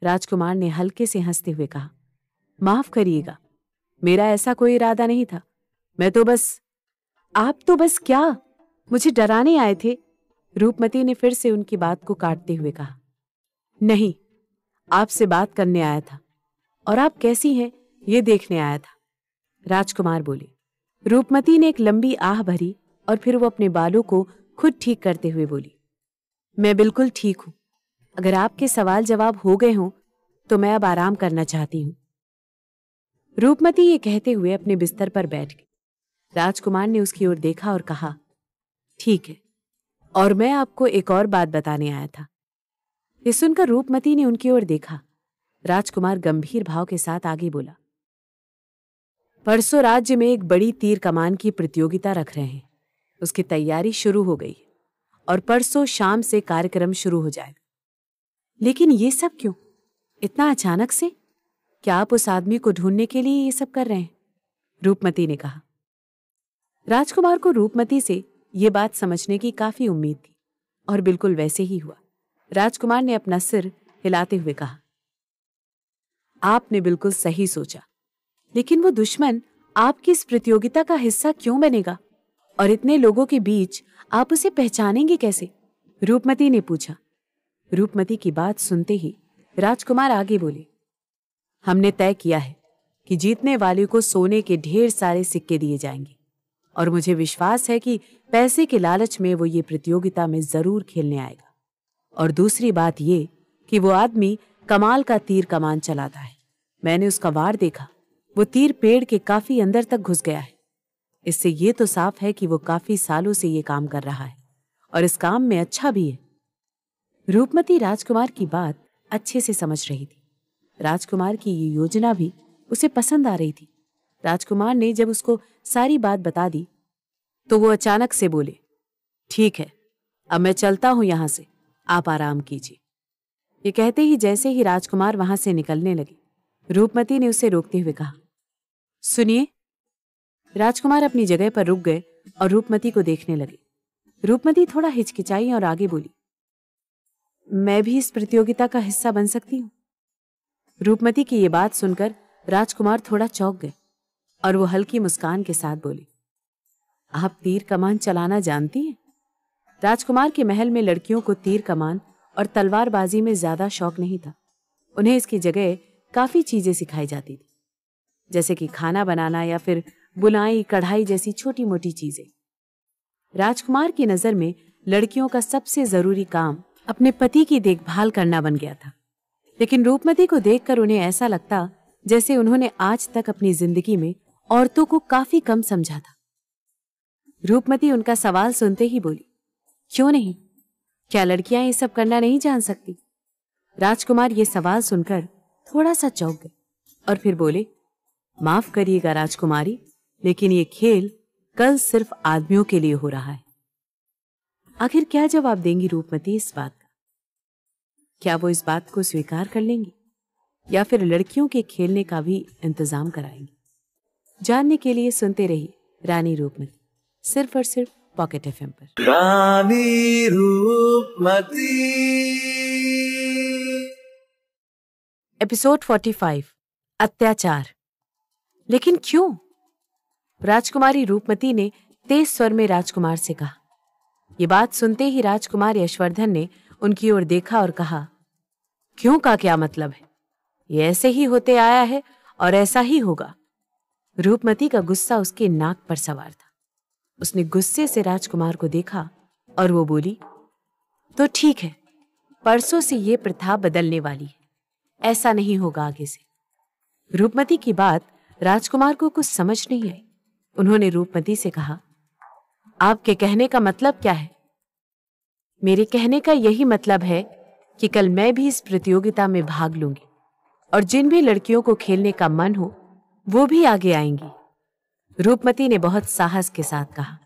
राजकुमार ने हल्के से हंसते हुए कहा माफ करिएगा मेरा ऐसा कोई इरादा नहीं था मैं तो बस आप तो बस क्या मुझे डराने आए थे रूपमती ने फिर से उनकी बात को काटते हुए कहा नहीं आपसे बात करने आया था और आप कैसी हैं ये देखने आया था राजकुमार बोले रूपमती ने एक लंबी आह भरी और फिर वो अपने बालों को खुद ठीक करते हुए बोली मैं बिल्कुल ठीक हूं अगर आपके सवाल जवाब हो गए हों तो मैं अब आराम करना चाहती हूं रूपमती ये कहते हुए अपने बिस्तर पर बैठ गई राजकुमार ने उसकी ओर देखा और कहा ठीक है और मैं आपको एक और बात बताने आया था यह सुनकर रूपमती ने उनकी ओर देखा राजकुमार गंभीर भाव के साथ आगे बोला परसों राज्य में एक बड़ी तीर कमान की प्रतियोगिता रख रहे हैं उसकी तैयारी शुरू हो गई और परसों शाम से कार्यक्रम शुरू हो जाएगा लेकिन ये सब क्यों इतना अचानक से क्या आप उस आदमी को ढूंढने के लिए ये सब कर रहे हैं रूपमती ने कहा राजकुमार को रूपमती से ये बात समझने की काफी उम्मीद थी और बिल्कुल वैसे ही हुआ राजकुमार ने अपना सिर हिलाते हुए कहा आपने बिल्कुल सही सोचा लेकिन वो दुश्मन आपकी इस प्रतियोगिता का हिस्सा क्यों बनेगा और इतने लोगों के बीच आप उसे पहचानेंगे कैसे रूपमती ने पूछा रूपमती की बात सुनते ही राजकुमार आगे बोले हमने तय किया है कि जीतने वाले को सोने के ढेर सारे सिक्के दिए जाएंगे और मुझे विश्वास है कि पैसे के लालच में वो ये प्रतियोगिता में जरूर खेलने आएगा और दूसरी बात ये कि वो आदमी कमाल का तीर कमान चलाता है मैंने उसका वार देखा वो तीर पेड़ के काफी अंदर तक घुस गया है इससे ये तो साफ है कि वो काफी सालों से ये काम कर रहा है और इस काम में अच्छा भी है रूपमती राजकुमार की बात अच्छे से समझ रही थी राजकुमार की ये योजना भी उसे पसंद आ रही थी राजकुमार ने जब उसको सारी बात बता दी तो वो अचानक से बोले ठीक है अब मैं चलता हूं यहां से आप आराम कीजिए ये कहते ही जैसे ही राजकुमार वहां से निकलने लगे रूपमती ने उसे रोकते हुए कहा सुनिए राजकुमार अपनी जगह पर रुक गए और रूपमती को देखने लगे रूपमती थोड़ा हिचकिचाई और आगे बोली मैं भी इस प्रतियोगिता का हिस्सा बन सकती हूं रूपमती की ये बात सुनकर राजकुमार थोड़ा चौंक गए और वो हल्की मुस्कान के साथ बोली आप तीर कमान चलाना जानती हैं राजकुमार के महल में लड़कियों को तीर कमान और तलवारबाजी में ज्यादा शौक नहीं था उन्हें इसकी जगह काफी चीजें सिखाई जाती थी जैसे कि खाना बनाना या फिर बुनाई कढ़ाई जैसी छोटी मोटी चीजें राजकुमार की नजर में लड़कियों का सबसे जरूरी काम अपने पति की देखभाल करना बन गया था लेकिन रूपमती को देखकर उन्हें ऐसा लगता जैसे उन्होंने आज तक अपनी जिंदगी में औरतों को काफी कम समझा था रूपमती उनका सवाल सुनते ही बोली क्यों नहीं क्या लड़कियां ये सब करना नहीं जान सकती राजकुमार ये सवाल सुनकर थोड़ा सा चौंक गए और फिर बोले माफ करिएगा राजकुमारी लेकिन ये खेल कल सिर्फ आदमियों के लिए हो रहा है आखिर क्या जवाब देंगी रूपमती इस बात का क्या वो इस बात को स्वीकार कर लेंगी या फिर लड़कियों के खेलने का भी इंतजाम कराएंगी जानने के लिए सुनते रहिए रानी रूपमती सिर्फ और सिर्फ पॉकेट एफ पर रानी रूपमती एपिसोड 45 अत्याचार लेकिन क्यों राजकुमारी रूपमती ने तेज स्वर में राजकुमार से कहा यह बात सुनते ही राजकुमार यशवर्धन ने उनकी ओर देखा और कहा क्यों का क्या मतलब है ये ऐसे ही होते आया है और ऐसा ही होगा रूपमती का गुस्सा उसके नाक पर सवार था उसने गुस्से से राजकुमार को देखा और वो बोली तो ठीक है परसों से ये प्रथा बदलने वाली है ऐसा नहीं होगा आगे से रूपमती की बात राजकुमार को कुछ समझ नहीं आई उन्होंने रूपमती से कहा आपके कहने का मतलब क्या है मेरे कहने का यही मतलब है कि कल मैं भी इस प्रतियोगिता में भाग लूंगी और जिन भी लड़कियों को खेलने का मन हो वो भी आगे आएंगी रूपमती ने बहुत साहस के साथ कहा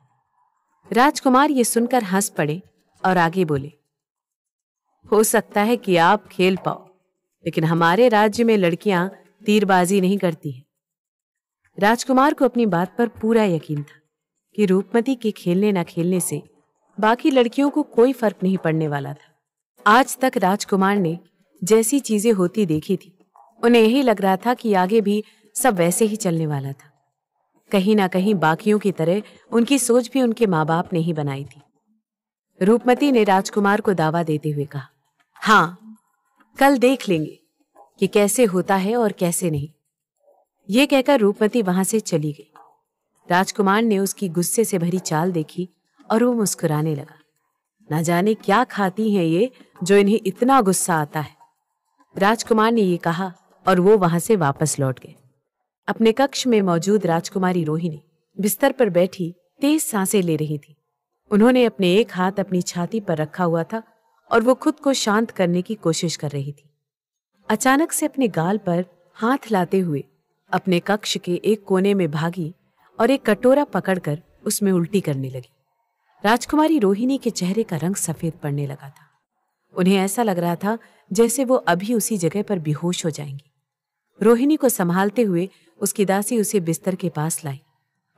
राजकुमार ये सुनकर हंस पड़े और आगे बोले हो सकता है कि आप खेल पाओ लेकिन हमारे राज्य में लड़कियां तीरबाजी नहीं करती हैं राजकुमार को अपनी बात पर पूरा यकीन था कि रूपमती के खेलने न खेलने से बाकी लड़कियों को कोई फर्क नहीं पड़ने वाला था आज तक राजकुमार ने जैसी चीजें होती देखी थी उन्हें यही लग रहा था कि आगे भी सब वैसे ही चलने वाला था कहीं ना कहीं बाकियों की तरह उनकी सोच भी उनके माँ बाप ने ही बनाई थी रूपमती ने राजकुमार को दावा देते हुए कहा हाँ कल देख लेंगे कि कैसे होता है और कैसे नहीं ये कहकर रूपवती वहां से चली गई राजकुमार ने उसकी गुस्से से भरी चाल देखी और वो मुस्कुराने लगा ना जाने क्या खाती हैं ये जो इन्हें इतना गुस्सा आता है राजकुमार ने ये कहा और वो वहां से वापस लौट गए अपने कक्ष में मौजूद राजकुमारी रोहिणी बिस्तर पर बैठी तेज सांसें ले रही थी उन्होंने अपने एक हाथ अपनी छाती पर रखा हुआ था और वो खुद को शांत करने की कोशिश कर रही थी अचानक से अपने गाल पर हाथ लाते हुए अपने कक्ष के एक कोने में भागी और एक कटोरा पकड़कर उसमें उल्टी करने लगी राजकुमारी रोहिणी के चेहरे का रंग सफेद पड़ने लगा था उन्हें ऐसा लग रहा था जैसे वो अभी उसी जगह पर बेहोश हो जाएंगी रोहिणी को संभालते हुए उसकी दासी उसे बिस्तर के पास लाई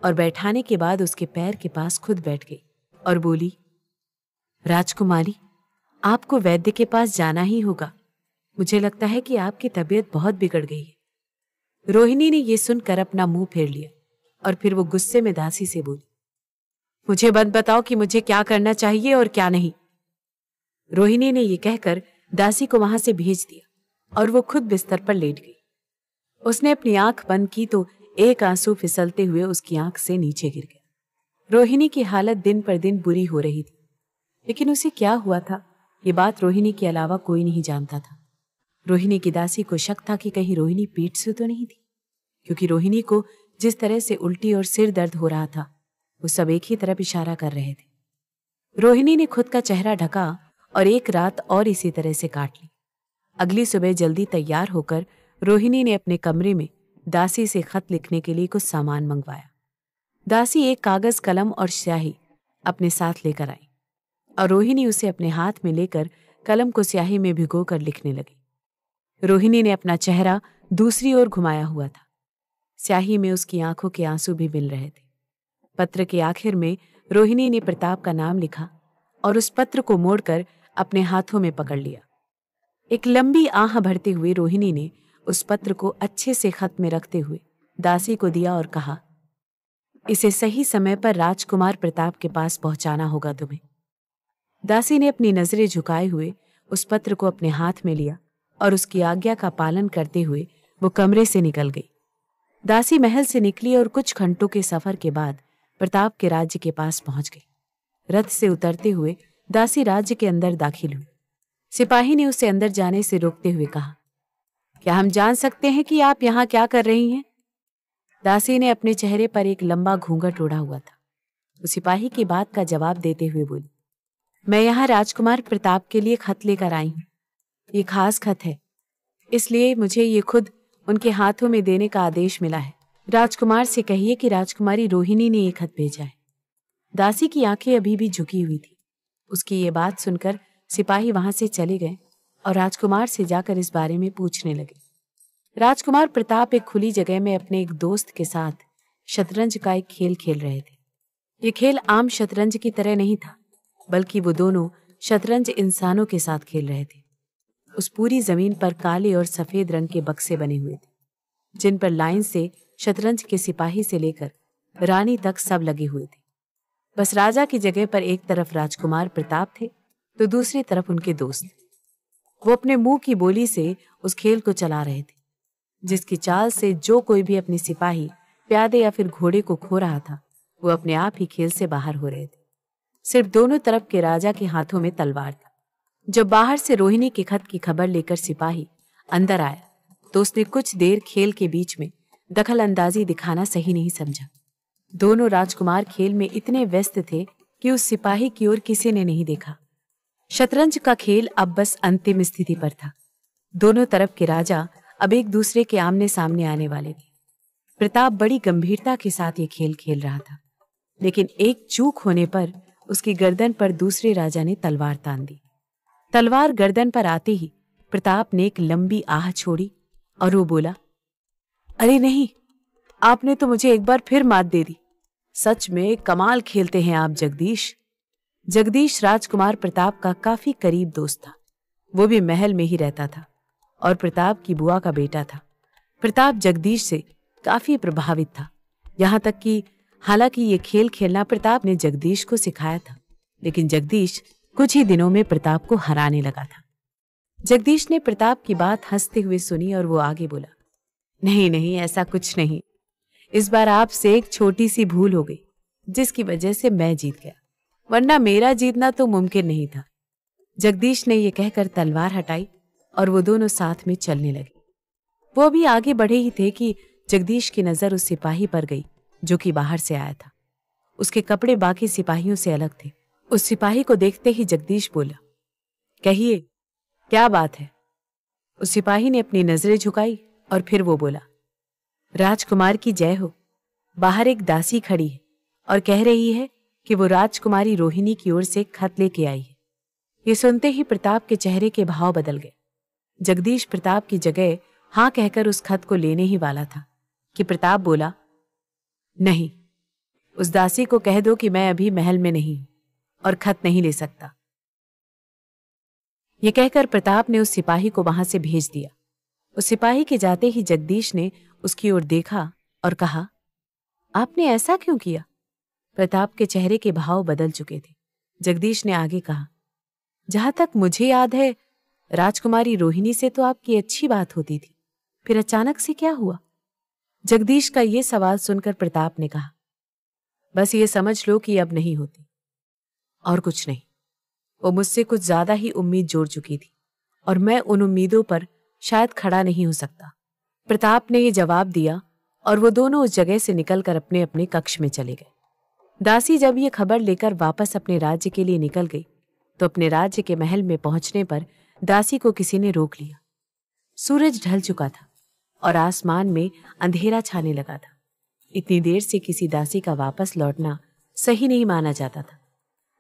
और बैठाने के बाद उसके पैर के पास खुद बैठ गई और बोली राजकुमारी आपको वैद्य के पास जाना ही होगा मुझे लगता है कि आपकी तबीयत बहुत बिगड़ गई है रोहिणी ने यह सुनकर अपना मुंह फेर लिया और फिर वो गुस्से में दासी से बोली मुझे बंद बताओ कि मुझे क्या करना चाहिए और क्या नहीं रोहिणी ने यह कहकर दासी को वहां से भेज दिया और वो खुद बिस्तर पर लेट गई उसने अपनी आंख बंद की तो एक आंसू फिसलते हुए उसकी आंख से नीचे गिर गया रोहिणी की हालत दिन पर दिन बुरी हो रही थी लेकिन उसे क्या हुआ था ये बात रोहिणी के अलावा कोई नहीं जानता था रोहिणी की दासी को शक था कि कहीं रोहिणी पीठ से तो नहीं थी क्योंकि रोहिणी को जिस तरह से उल्टी और सिर दर्द हो रहा था वो सब एक ही तरफ इशारा कर रहे थे रोहिणी ने खुद का चेहरा ढका और एक रात और इसी तरह से काट ली अगली सुबह जल्दी तैयार होकर रोहिणी ने अपने कमरे में दासी से खत लिखने के लिए कुछ सामान मंगवाया दासी एक कागज कलम और स्याही अपने साथ लेकर आई और रोहिणी उसे अपने हाथ में लेकर कलम को स्याही में भिगो कर लिखने लगी रोहिणी ने अपना चेहरा दूसरी ओर घुमाया हुआ था स्याही में उसकी आंखों के आंसू भी मिल रहे थे पत्र के आखिर में रोहिणी ने प्रताप का नाम लिखा और उस पत्र को मोड़कर अपने हाथों में पकड़ लिया एक लंबी आह भरते हुए रोहिणी ने उस पत्र को अच्छे से खत में रखते हुए दासी को दिया और कहा इसे सही समय पर राजकुमार प्रताप के पास पहुंचाना होगा तुम्हें दासी ने अपनी नजरें झुकाए हुए उस पत्र को अपने हाथ में लिया और उसकी आज्ञा का पालन करते हुए वो कमरे से निकल गई दासी महल से निकली और कुछ घंटों के सफर के बाद प्रताप के राज्य के पास पहुंच गई रथ से उतरते हुए दासी राज्य के अंदर दाखिल हुई सिपाही ने उसे अंदर जाने से रोकते हुए कहा क्या हम जान सकते हैं कि आप यहाँ क्या कर रही हैं दासी ने अपने चेहरे पर एक लंबा घूंघट टोड़ा हुआ था उस सिपाही की बात का जवाब देते हुए बोली मैं यहाँ राजकुमार प्रताप के लिए खत लेकर आई हूँ ये खास खत है इसलिए मुझे ये खुद उनके हाथों में देने का आदेश मिला है राजकुमार से कहिए कि राजकुमारी रोहिणी ने ये खत भेजा है दासी की आंखें अभी भी झुकी हुई थी उसकी ये बात सुनकर सिपाही वहां से चले गए और राजकुमार से जाकर इस बारे में पूछने लगे राजकुमार प्रताप एक खुली जगह में अपने एक दोस्त के साथ शतरंज का एक खेल खेल रहे थे ये खेल आम शतरंज की तरह नहीं था बल्कि वो दोनों शतरंज इंसानों के साथ खेल रहे थे उस पूरी जमीन पर काले और सफेद रंग के बक्से बने हुए थे जिन पर लाइन से शतरंज के सिपाही से लेकर रानी तक सब लगे हुए थे बस राजा की जगह पर एक तरफ राजकुमार प्रताप थे तो दूसरी तरफ उनके दोस्त वो अपने मुंह की बोली से उस खेल को चला रहे थे जिसकी चाल से जो कोई भी अपने सिपाही प्यादे या फिर घोड़े को खो रहा था वो अपने आप ही खेल से बाहर हो रहे थे सिर्फ दोनों तरफ के राजा के हाथों में तलवार था जब बाहर से रोहिणी के खत की खबर लेकर सिपाही अंदर आया तो उसने कुछ देर खेल के बीच में दखल अंदाजी दिखाना सही नहीं समझा दोनों राजकुमार खेल में इतने व्यस्त थे कि उस सिपाही की ओर किसी ने नहीं देखा शतरंज का खेल अब बस अंतिम स्थिति पर था दोनों तरफ के राजा अब एक दूसरे के आमने सामने आने वाले थे प्रताप बड़ी गंभीरता के साथ ये खेल खेल रहा था लेकिन एक चूक होने पर उसकी गर्दन पर दूसरे राजा ने तलवार तान दी तलवार गर्दन पर आते ही प्रताप ने एक लंबी आह छोड़ी और वो बोला अरे नहीं आपने तो मुझे एक बार फिर मात दे दी सच में कमाल खेलते हैं आप जगदीश जगदीश राजकुमार प्रताप का काफी करीब दोस्त था वो भी महल में ही रहता था और प्रताप की बुआ का बेटा था प्रताप जगदीश से काफी प्रभावित था यहाँ तक कि हालांकि ये खेल खेलना प्रताप ने जगदीश को सिखाया था लेकिन जगदीश कुछ ही दिनों में प्रताप को हराने लगा था जगदीश ने प्रताप की बात हंसते हुए सुनी और वो आगे बोला नहीं नहीं ऐसा कुछ नहीं इस बार आपसे एक छोटी सी भूल हो गई जिसकी वजह से मैं जीत गया वरना मेरा जीतना तो मुमकिन नहीं था जगदीश ने यह कहकर तलवार हटाई और वो दोनों साथ में चलने लगे वो अभी आगे बढ़े ही थे कि जगदीश की नजर उस सिपाही पर गई जो कि बाहर से आया था उसके कपड़े बाकी सिपाहियों से अलग थे उस सिपाही को देखते ही जगदीश बोला कहिए क्या बात है उस सिपाही ने अपनी नजरें झुकाई और फिर वो बोला राजकुमार की जय हो बाहर एक दासी खड़ी है और कह रही है कि वो राजकुमारी रोहिणी की ओर से खत लेके आई है ये सुनते ही प्रताप के चेहरे के भाव बदल गए जगदीश प्रताप की जगह हां कहकर उस खत को लेने ही वाला था कि प्रताप बोला नहीं उस दासी को कह दो कि मैं अभी महल में नहीं हूं और खत नहीं ले सकता यह कहकर प्रताप ने उस सिपाही को वहां से भेज दिया उस सिपाही के जाते ही जगदीश ने उसकी ओर देखा और कहा आपने ऐसा क्यों किया प्रताप के चेहरे के भाव बदल चुके थे जगदीश ने आगे कहा जहां तक मुझे याद है राजकुमारी रोहिणी से तो आपकी अच्छी बात होती थी फिर अचानक से क्या हुआ जगदीश का ये सवाल सुनकर प्रताप ने कहा बस ये समझ लो कि अब नहीं होती और कुछ नहीं वो मुझसे कुछ ज्यादा ही उम्मीद जोड़ चुकी थी और मैं उन उम्मीदों पर शायद खड़ा नहीं हो सकता प्रताप ने यह जवाब दिया और वो दोनों उस जगह से निकलकर अपने अपने कक्ष में चले गए दासी जब ये खबर लेकर वापस अपने राज्य के लिए निकल गई तो अपने राज्य के महल में पहुंचने पर दासी को किसी ने रोक लिया सूरज ढल चुका था और आसमान में अंधेरा छाने लगा था इतनी देर से किसी दासी का वापस लौटना सही नहीं माना जाता था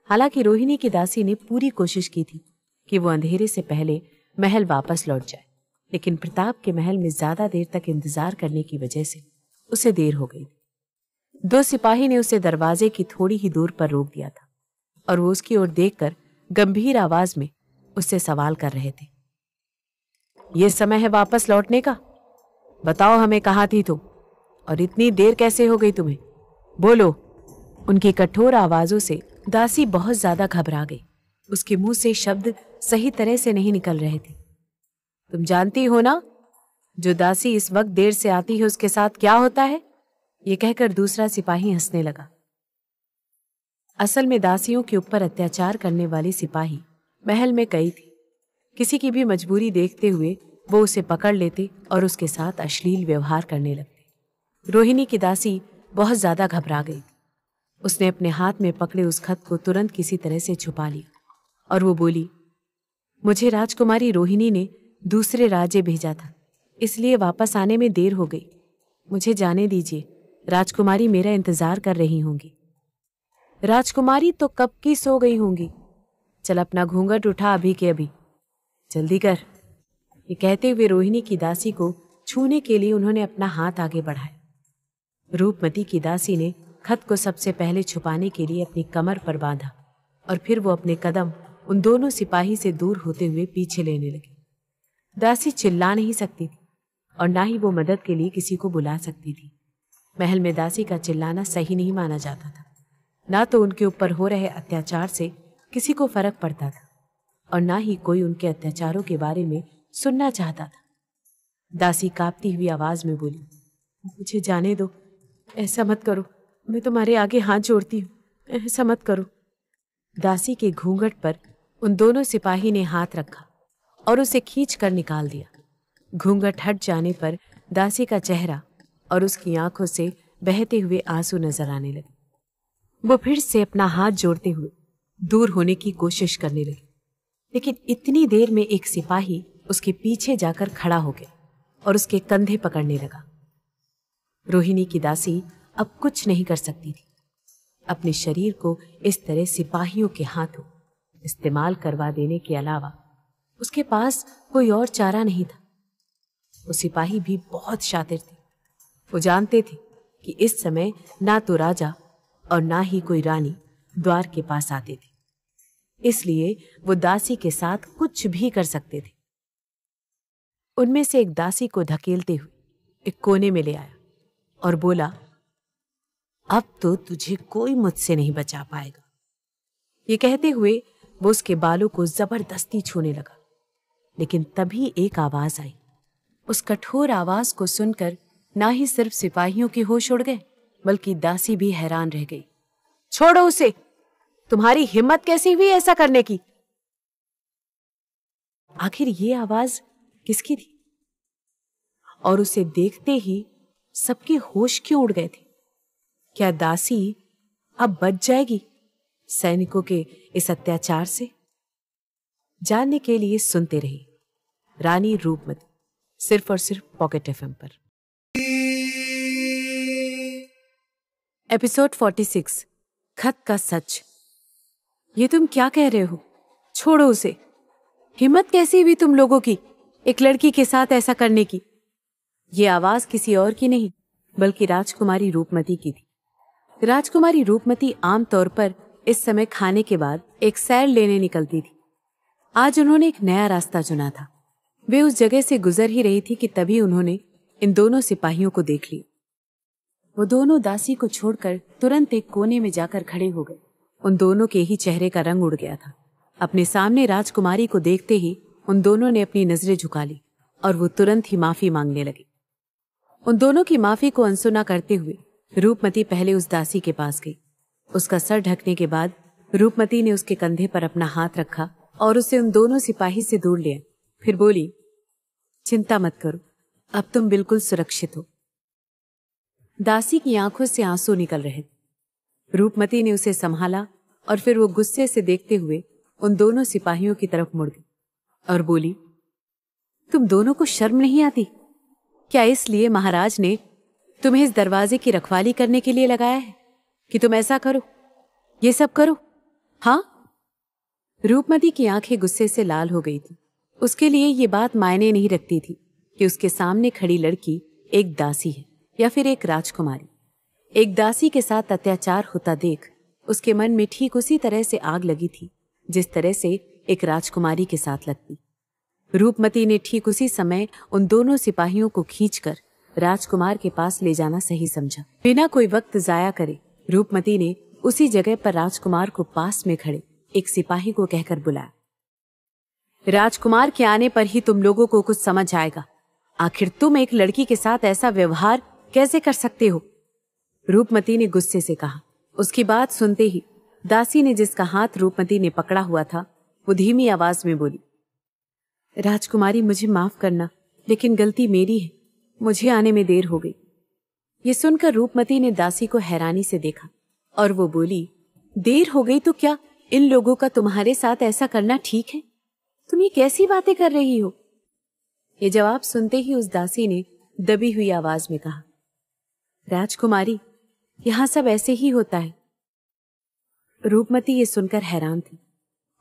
हालांकि रोहिणी की दासी ने पूरी कोशिश की थी कि वो अंधेरे से पहले महल वापस लौट जाए लेकिन प्रताप के महल में ज्यादा देर तक इंतजार करने की वजह से उसे देर हो गई दो सिपाही ने उसे दरवाजे की थोड़ी ही दूर पर रोक दिया था और वो उसकी ओर देखकर गंभीर आवाज में उससे सवाल कर रहे थे ये समय है वापस लौटने का बताओ हमें कहा थी तुम और इतनी देर कैसे हो गई तुम्हें बोलो उनकी कठोर आवाजों से दासी बहुत ज्यादा घबरा गई उसके मुंह से शब्द सही तरह से नहीं निकल रहे थे तुम जानती हो ना जो दासी इस वक्त देर से आती है उसके साथ क्या होता है ये कहकर दूसरा सिपाही हंसने लगा असल में दासियों के ऊपर अत्याचार करने वाली सिपाही महल में कई थी किसी की भी मजबूरी देखते हुए वो उसे पकड़ लेते और उसके साथ अश्लील व्यवहार करने लगते रोहिणी की दासी बहुत ज्यादा घबरा गई उसने अपने हाथ में पकड़े उस खत को तुरंत किसी तरह से छुपा लिया और वो बोली मुझे राजकुमारी रोहिणी ने दूसरे राज्य भेजा था इसलिए वापस आने में देर हो गई मुझे जाने दीजिए राजकुमारी मेरा इंतजार कर रही होंगी राजकुमारी तो कब की सो गई होंगी चल अपना घूंघट उठा अभी के अभी जल्दी कर ये कहते हुए रोहिणी की दासी को छूने के लिए उन्होंने अपना हाथ आगे बढ़ाया रूपमती की दासी ने खत को सबसे पहले छुपाने के लिए अपनी कमर पर बांधा और फिर वो अपने कदम उन दोनों सिपाही से दूर होते हुए पीछे लेने लगी दासी चिल्ला नहीं सकती थी और ना ही वो मदद के लिए किसी को बुला सकती थी महल में दासी का चिल्लाना सही नहीं माना जाता था ना तो उनके ऊपर हो रहे अत्याचार से किसी को फर्क पड़ता था और ना ही कोई उनके अत्याचारों के बारे में सुनना चाहता था दासी कांपती हुई आवाज में बोली मुझे जाने दो ऐसा मत करो मैं तुम्हारे आगे हाथ जोड़ती हूँ ऐसा मत करो दासी के घूंघट पर उन दोनों सिपाही ने हाथ रखा और उसे खींच कर निकाल दिया घूंघट हट जाने पर दासी का चेहरा और उसकी आंखों से बहते हुए आंसू नजर आने लगे वो फिर से अपना हाथ जोड़ते हुए दूर होने की कोशिश करने लगी लेकिन इतनी देर में एक सिपाही उसके पीछे जाकर खड़ा हो गया और उसके कंधे पकड़ने लगा रोहिणी की दासी अब कुछ नहीं कर सकती थी अपने शरीर को इस तरह सिपाहियों के हाथों इस्तेमाल करवा देने के अलावा उसके पास कोई और चारा नहीं था वो सिपाही भी बहुत शातिर थे वो जानते थे कि इस समय ना तो राजा और ना ही कोई रानी द्वार के पास आते थे इसलिए वो दासी के साथ कुछ भी कर सकते थे उनमें से एक दासी को धकेलते हुए एक कोने में ले आया और बोला अब तो तुझे कोई मुझसे नहीं बचा पाएगा ये कहते हुए वो उसके बालों को जबरदस्ती छूने लगा लेकिन तभी एक आवाज आई उस कठोर आवाज को सुनकर ना ही सिर्फ सिपाहियों के होश उड़ गए बल्कि दासी भी हैरान रह गई छोड़ो उसे तुम्हारी हिम्मत कैसी हुई ऐसा करने की आखिर ये आवाज किसकी थी और उसे देखते ही सबके होश क्यों उड़ गए थे क्या दासी अब बच जाएगी सैनिकों के इस अत्याचार से जानने के लिए सुनते रहे रानी रूपमती सिर्फ और सिर्फ पॉकेट एफ पर एपिसोड 46 खत का सच ये तुम क्या कह रहे हो छोड़ो उसे हिम्मत कैसी हुई तुम लोगों की एक लड़की के साथ ऐसा करने की ये आवाज किसी और की नहीं बल्कि राजकुमारी रूपमती की थी राजकुमारी रूपमती आमतौर पर इस समय खाने के बाद एक सैर लेने निकलती थी आज उन्होंने एक नया रास्ता चुना था वे उस जगह से गुजर ही रही थी कि तभी उन्होंने इन दोनों सिपाहियों को देख लिया वो दोनों दासी को छोड़कर तुरंत एक कोने में जाकर खड़े हो गए उन दोनों के ही चेहरे का रंग उड़ गया था अपने सामने राजकुमारी को देखते ही उन दोनों ने अपनी नजरें झुका ली और वो तुरंत ही माफी मांगने लगे उन दोनों की माफी को अनसुना करते हुए रूपमती पहले उस दासी के पास गई उसका सर ढकने के बाद रूपमती ने उसके कंधे पर अपना हाथ रखा और उसे उन दोनों सिपाही से दूर लिया फिर बोली चिंता मत करो अब तुम बिल्कुल सुरक्षित हो दासी की आंखों से आंसू निकल रहे रूपमती ने उसे संभाला और फिर वो गुस्से से देखते हुए उन दोनों सिपाहियों की तरफ मुड़ गई और बोली तुम दोनों को शर्म नहीं आती क्या इसलिए महाराज ने तुम्हें इस दरवाजे की रखवाली करने के लिए लगाया है कि तुम ऐसा करो ये सब करो हाँ रूपमती की आंखें गुस्से से लाल हो गई थी उसके लिए ये बात मायने नहीं रखती थी कि उसके सामने खड़ी लड़की एक दासी है या फिर एक राजकुमारी एक दासी के साथ अत्याचार होता देख उसके मन में ठीक उसी तरह से आग लगी थी जिस तरह से एक राजकुमारी के साथ लगती रूपमती ने ठीक उसी समय उन दोनों सिपाहियों को खींचकर राजकुमार के पास ले जाना सही समझा बिना कोई वक्त जाया करे रूपमती ने उसी जगह पर राजकुमार को पास में खड़े एक सिपाही को कहकर बुलाया राजकुमार के आने पर ही तुम लोगों को कुछ समझ आएगा आखिर तुम एक लड़की के साथ ऐसा व्यवहार कैसे कर सकते हो रूपमती ने गुस्से से कहा उसकी बात सुनते ही दासी ने जिसका हाथ रूपमती ने पकड़ा हुआ था वो धीमी आवाज में बोली राजकुमारी मुझे माफ करना लेकिन गलती मेरी है मुझे आने में देर हो गई ये सुनकर रूपमती ने दासी को हैरानी से देखा और वो बोली देर हो गई तो क्या इन लोगों का तुम्हारे साथ ऐसा करना ठीक है तुम ये कैसी बातें कर रही हो ये जवाब सुनते ही उस दासी ने दबी हुई आवाज में कहा राजकुमारी यहां सब ऐसे ही होता है रूपमती ये सुनकर हैरान थी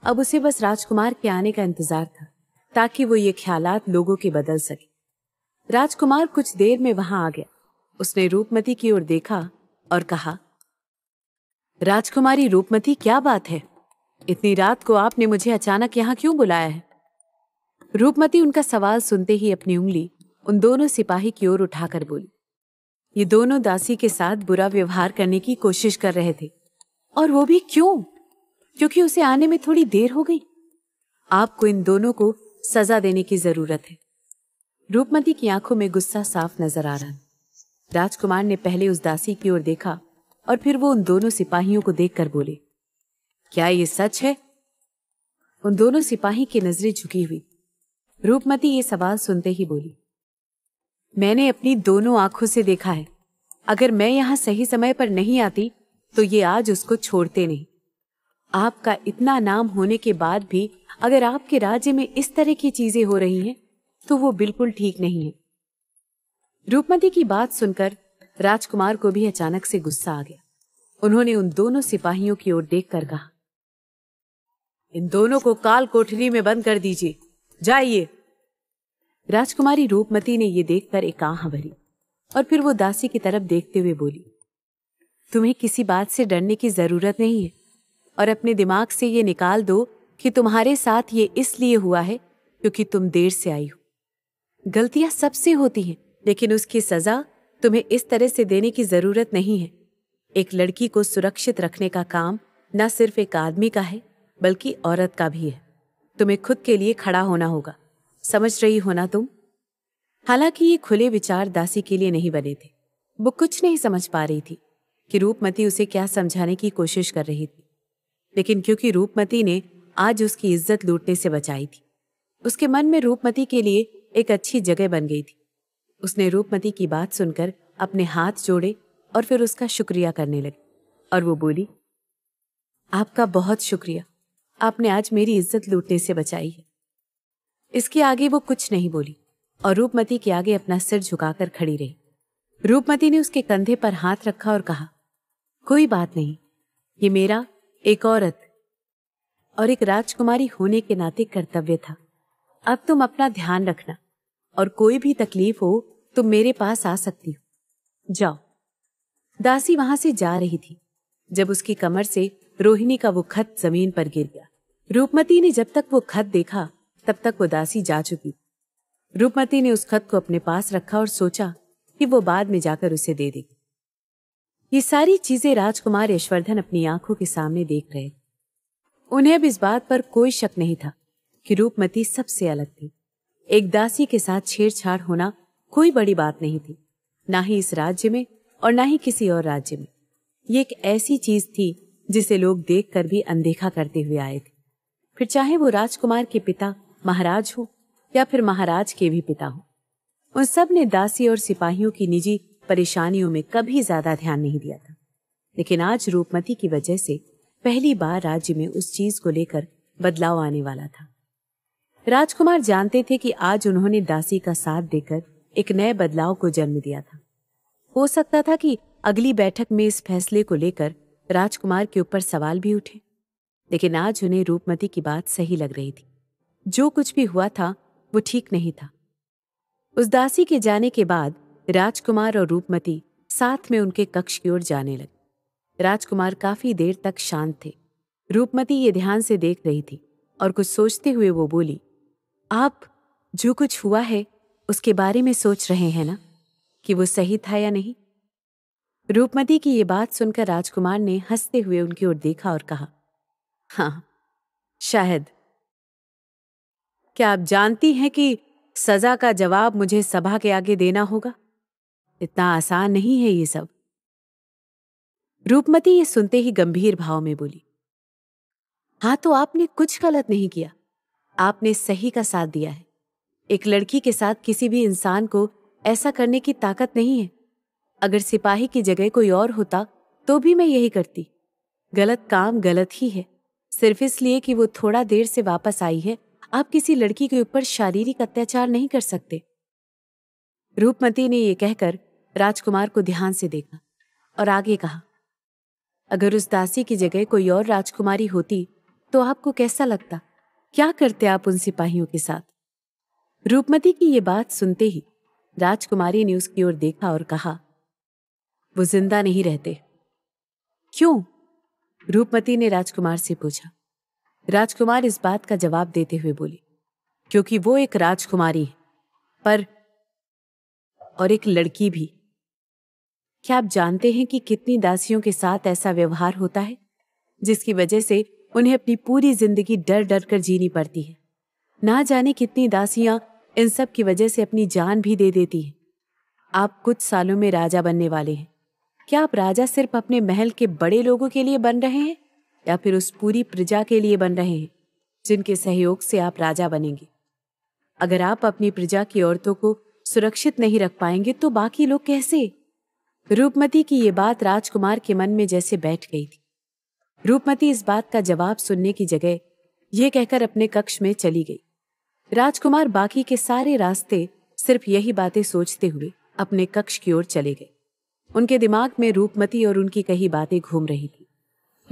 अब उसे बस राजकुमार के आने का इंतजार था ताकि वो ये ख्यालात लोगों के बदल सके राजकुमार कुछ देर में वहां आ गया उसने रूपमती की ओर देखा और कहा राजकुमारी रूपमती क्या बात है इतनी रात को आपने मुझे अचानक यहाँ क्यों बुलाया है रूपमती उनका सवाल सुनते ही अपनी उंगली उन दोनों सिपाही की ओर उठाकर बोली ये दोनों दासी के साथ बुरा व्यवहार करने की कोशिश कर रहे थे और वो भी क्यों क्योंकि उसे आने में थोड़ी देर हो गई आपको इन दोनों को सजा देने की जरूरत है रूपमती की आंखों में गुस्सा साफ नजर आ रहा राजकुमार ने पहले उस दासी की ओर देखा और फिर वो उन दोनों सिपाहियों को देखकर बोले क्या ये सच है उन दोनों सिपाही की नजरें झुकी हुई रूपमती ये सवाल सुनते ही बोली मैंने अपनी दोनों आंखों से देखा है अगर मैं यहाँ सही समय पर नहीं आती तो ये आज उसको छोड़ते नहीं आपका इतना नाम होने के बाद भी अगर आपके राज्य में इस तरह की चीजें हो रही हैं तो वो बिल्कुल ठीक नहीं है रूपमती की बात सुनकर राजकुमार को भी अचानक से गुस्सा आ गया उन्होंने उन दोनों सिपाहियों की ओर देखकर कहा इन दोनों को काल कोठरी में बंद कर दीजिए जाइए राजकुमारी रूपमती ने यह देखकर एक आह भरी और फिर वो दासी की तरफ देखते हुए बोली तुम्हें किसी बात से डरने की जरूरत नहीं है और अपने दिमाग से ये निकाल दो कि तुम्हारे साथ ये इसलिए हुआ है क्योंकि तुम देर से आई हो गलतियां सबसे होती हैं लेकिन उसकी सजा तुम्हें इस तरह से देने की जरूरत नहीं है एक लड़की को सुरक्षित रखने का काम न सिर्फ एक आदमी का है बल्कि औरत का भी है तुम्हें खुद के लिए खड़ा होना होगा समझ रही हो ना तुम हालांकि ये खुले विचार दासी के लिए नहीं बने थे वो कुछ नहीं समझ पा रही थी कि रूपमती उसे क्या समझाने की कोशिश कर रही थी लेकिन क्योंकि रूपमती ने आज उसकी इज्जत लूटने से बचाई थी उसके मन में रूपमती के लिए एक अच्छी जगह बन गई थी उसने रूपमती की बात सुनकर अपने हाथ जोड़े और फिर उसका शुक्रिया करने लगी और वो बोली आपका बहुत शुक्रिया आपने आज मेरी इज्जत लूटने से बचाई है इसके आगे वो कुछ नहीं बोली और रूपमती के आगे अपना सिर झुकाकर खड़ी रही रूपमती ने उसके कंधे पर हाथ रखा और कहा कोई बात नहीं ये मेरा एक औरत और एक राजकुमारी होने के नाते कर्तव्य था अब तुम अपना ध्यान रखना और कोई भी तकलीफ हो तुम मेरे पास आ सकती हो जाओ दासी वहां से जा रही थी जब उसकी कमर से रोहिणी का वो खत जमीन पर गिर गया रूपमती ने जब तक वो खत देखा तब तक वो दासी जा चुकी रूपमती ने उस खत को अपने पास रखा और सोचा कि वो बाद में जाकर उसे दे देगी ये सारी चीजें राजकुमार यशवर्धन अपनी आंखों के सामने देख रहे उन्हें अब इस बात पर कोई शक नहीं था कि रूपमती सबसे अलग थी एक दासी के साथ छेड़छाड़ होना कोई बड़ी बात नहीं थी ना ही इस राज्य में और ना ही किसी और राज्य में ये एक ऐसी चीज थी जिसे लोग देख कर भी अनदेखा करते हुए आए थे फिर चाहे वो राजकुमार के पिता महाराज हो या फिर महाराज के भी पिता हो उन सब ने दासी और सिपाहियों की निजी परेशानियों में कभी ज्यादा ध्यान नहीं दिया था लेकिन आज रूपमती की वजह से पहली बार राज्य में उस चीज को लेकर बदलाव आने वाला था राजकुमार जानते थे कि आज उन्होंने दासी का साथ देकर एक नए बदलाव को जन्म दिया था हो सकता था कि अगली बैठक में इस फैसले को लेकर राजकुमार के ऊपर सवाल भी उठे लेकिन आज उन्हें रूपमती की बात सही लग रही थी जो कुछ भी हुआ था वो ठीक नहीं था उस दासी के जाने के बाद राजकुमार और रूपमती साथ में उनके कक्ष की ओर जाने लगे राजकुमार काफी देर तक शांत थे रूपमती ये ध्यान से देख रही थी और कुछ सोचते हुए वो बोली आप जो कुछ हुआ है उसके बारे में सोच रहे हैं ना कि वो सही था या नहीं रूपमती की ये बात सुनकर राजकुमार ने हंसते हुए उनकी ओर देखा और कहा हाँ शायद क्या आप जानती हैं कि सजा का जवाब मुझे सभा के आगे देना होगा इतना आसान नहीं है ये सब रूपमती ये सुनते ही गंभीर भाव में बोली हाँ तो आपने कुछ गलत नहीं किया आपने सही का साथ दिया है एक लड़की के साथ किसी भी इंसान को ऐसा करने की ताकत नहीं है अगर सिपाही की जगह कोई और होता तो भी मैं यही करती गलत काम गलत ही है सिर्फ इसलिए कि वो थोड़ा देर से वापस आई है आप किसी लड़की के ऊपर शारीरिक अत्याचार नहीं कर सकते रूपमती ने यह कहकर राजकुमार को ध्यान से देखा और आगे कहा अगर उस दासी की जगह कोई और राजकुमारी होती तो आपको कैसा लगता क्या करते आप उन सिपाहियों के साथ रूपमती की ये बात सुनते ही राजकुमारी ने उसकी ओर देखा और कहा वो जिंदा नहीं रहते क्यों रूपमती ने राजकुमार से पूछा राजकुमार इस बात का जवाब देते हुए बोली क्योंकि वो एक राजकुमारी है पर और एक लड़की भी क्या आप जानते हैं कि कितनी दासियों के साथ ऐसा व्यवहार होता है जिसकी वजह से उन्हें अपनी पूरी जिंदगी डर डर कर जीनी पड़ती है ना जाने कितनी दासियां इन सब की वजह से अपनी जान भी दे देती हैं आप कुछ सालों में राजा बनने वाले हैं क्या आप राजा सिर्फ अपने महल के बड़े लोगों के लिए बन रहे हैं या फिर उस पूरी प्रजा के लिए बन रहे हैं जिनके सहयोग से आप राजा बनेंगे अगर आप अपनी प्रजा की औरतों को सुरक्षित नहीं रख पाएंगे तो बाकी लोग कैसे रूपमती की ये बात राजकुमार के मन में जैसे बैठ गई थी रूपमती इस बात का जवाब सुनने की जगह यह कहकर अपने कक्ष में चली गई राजकुमार बाकी के सारे रास्ते सिर्फ यही बातें सोचते हुए अपने कक्ष की ओर चले गए उनके दिमाग में रूपमती और उनकी कही बातें घूम रही थी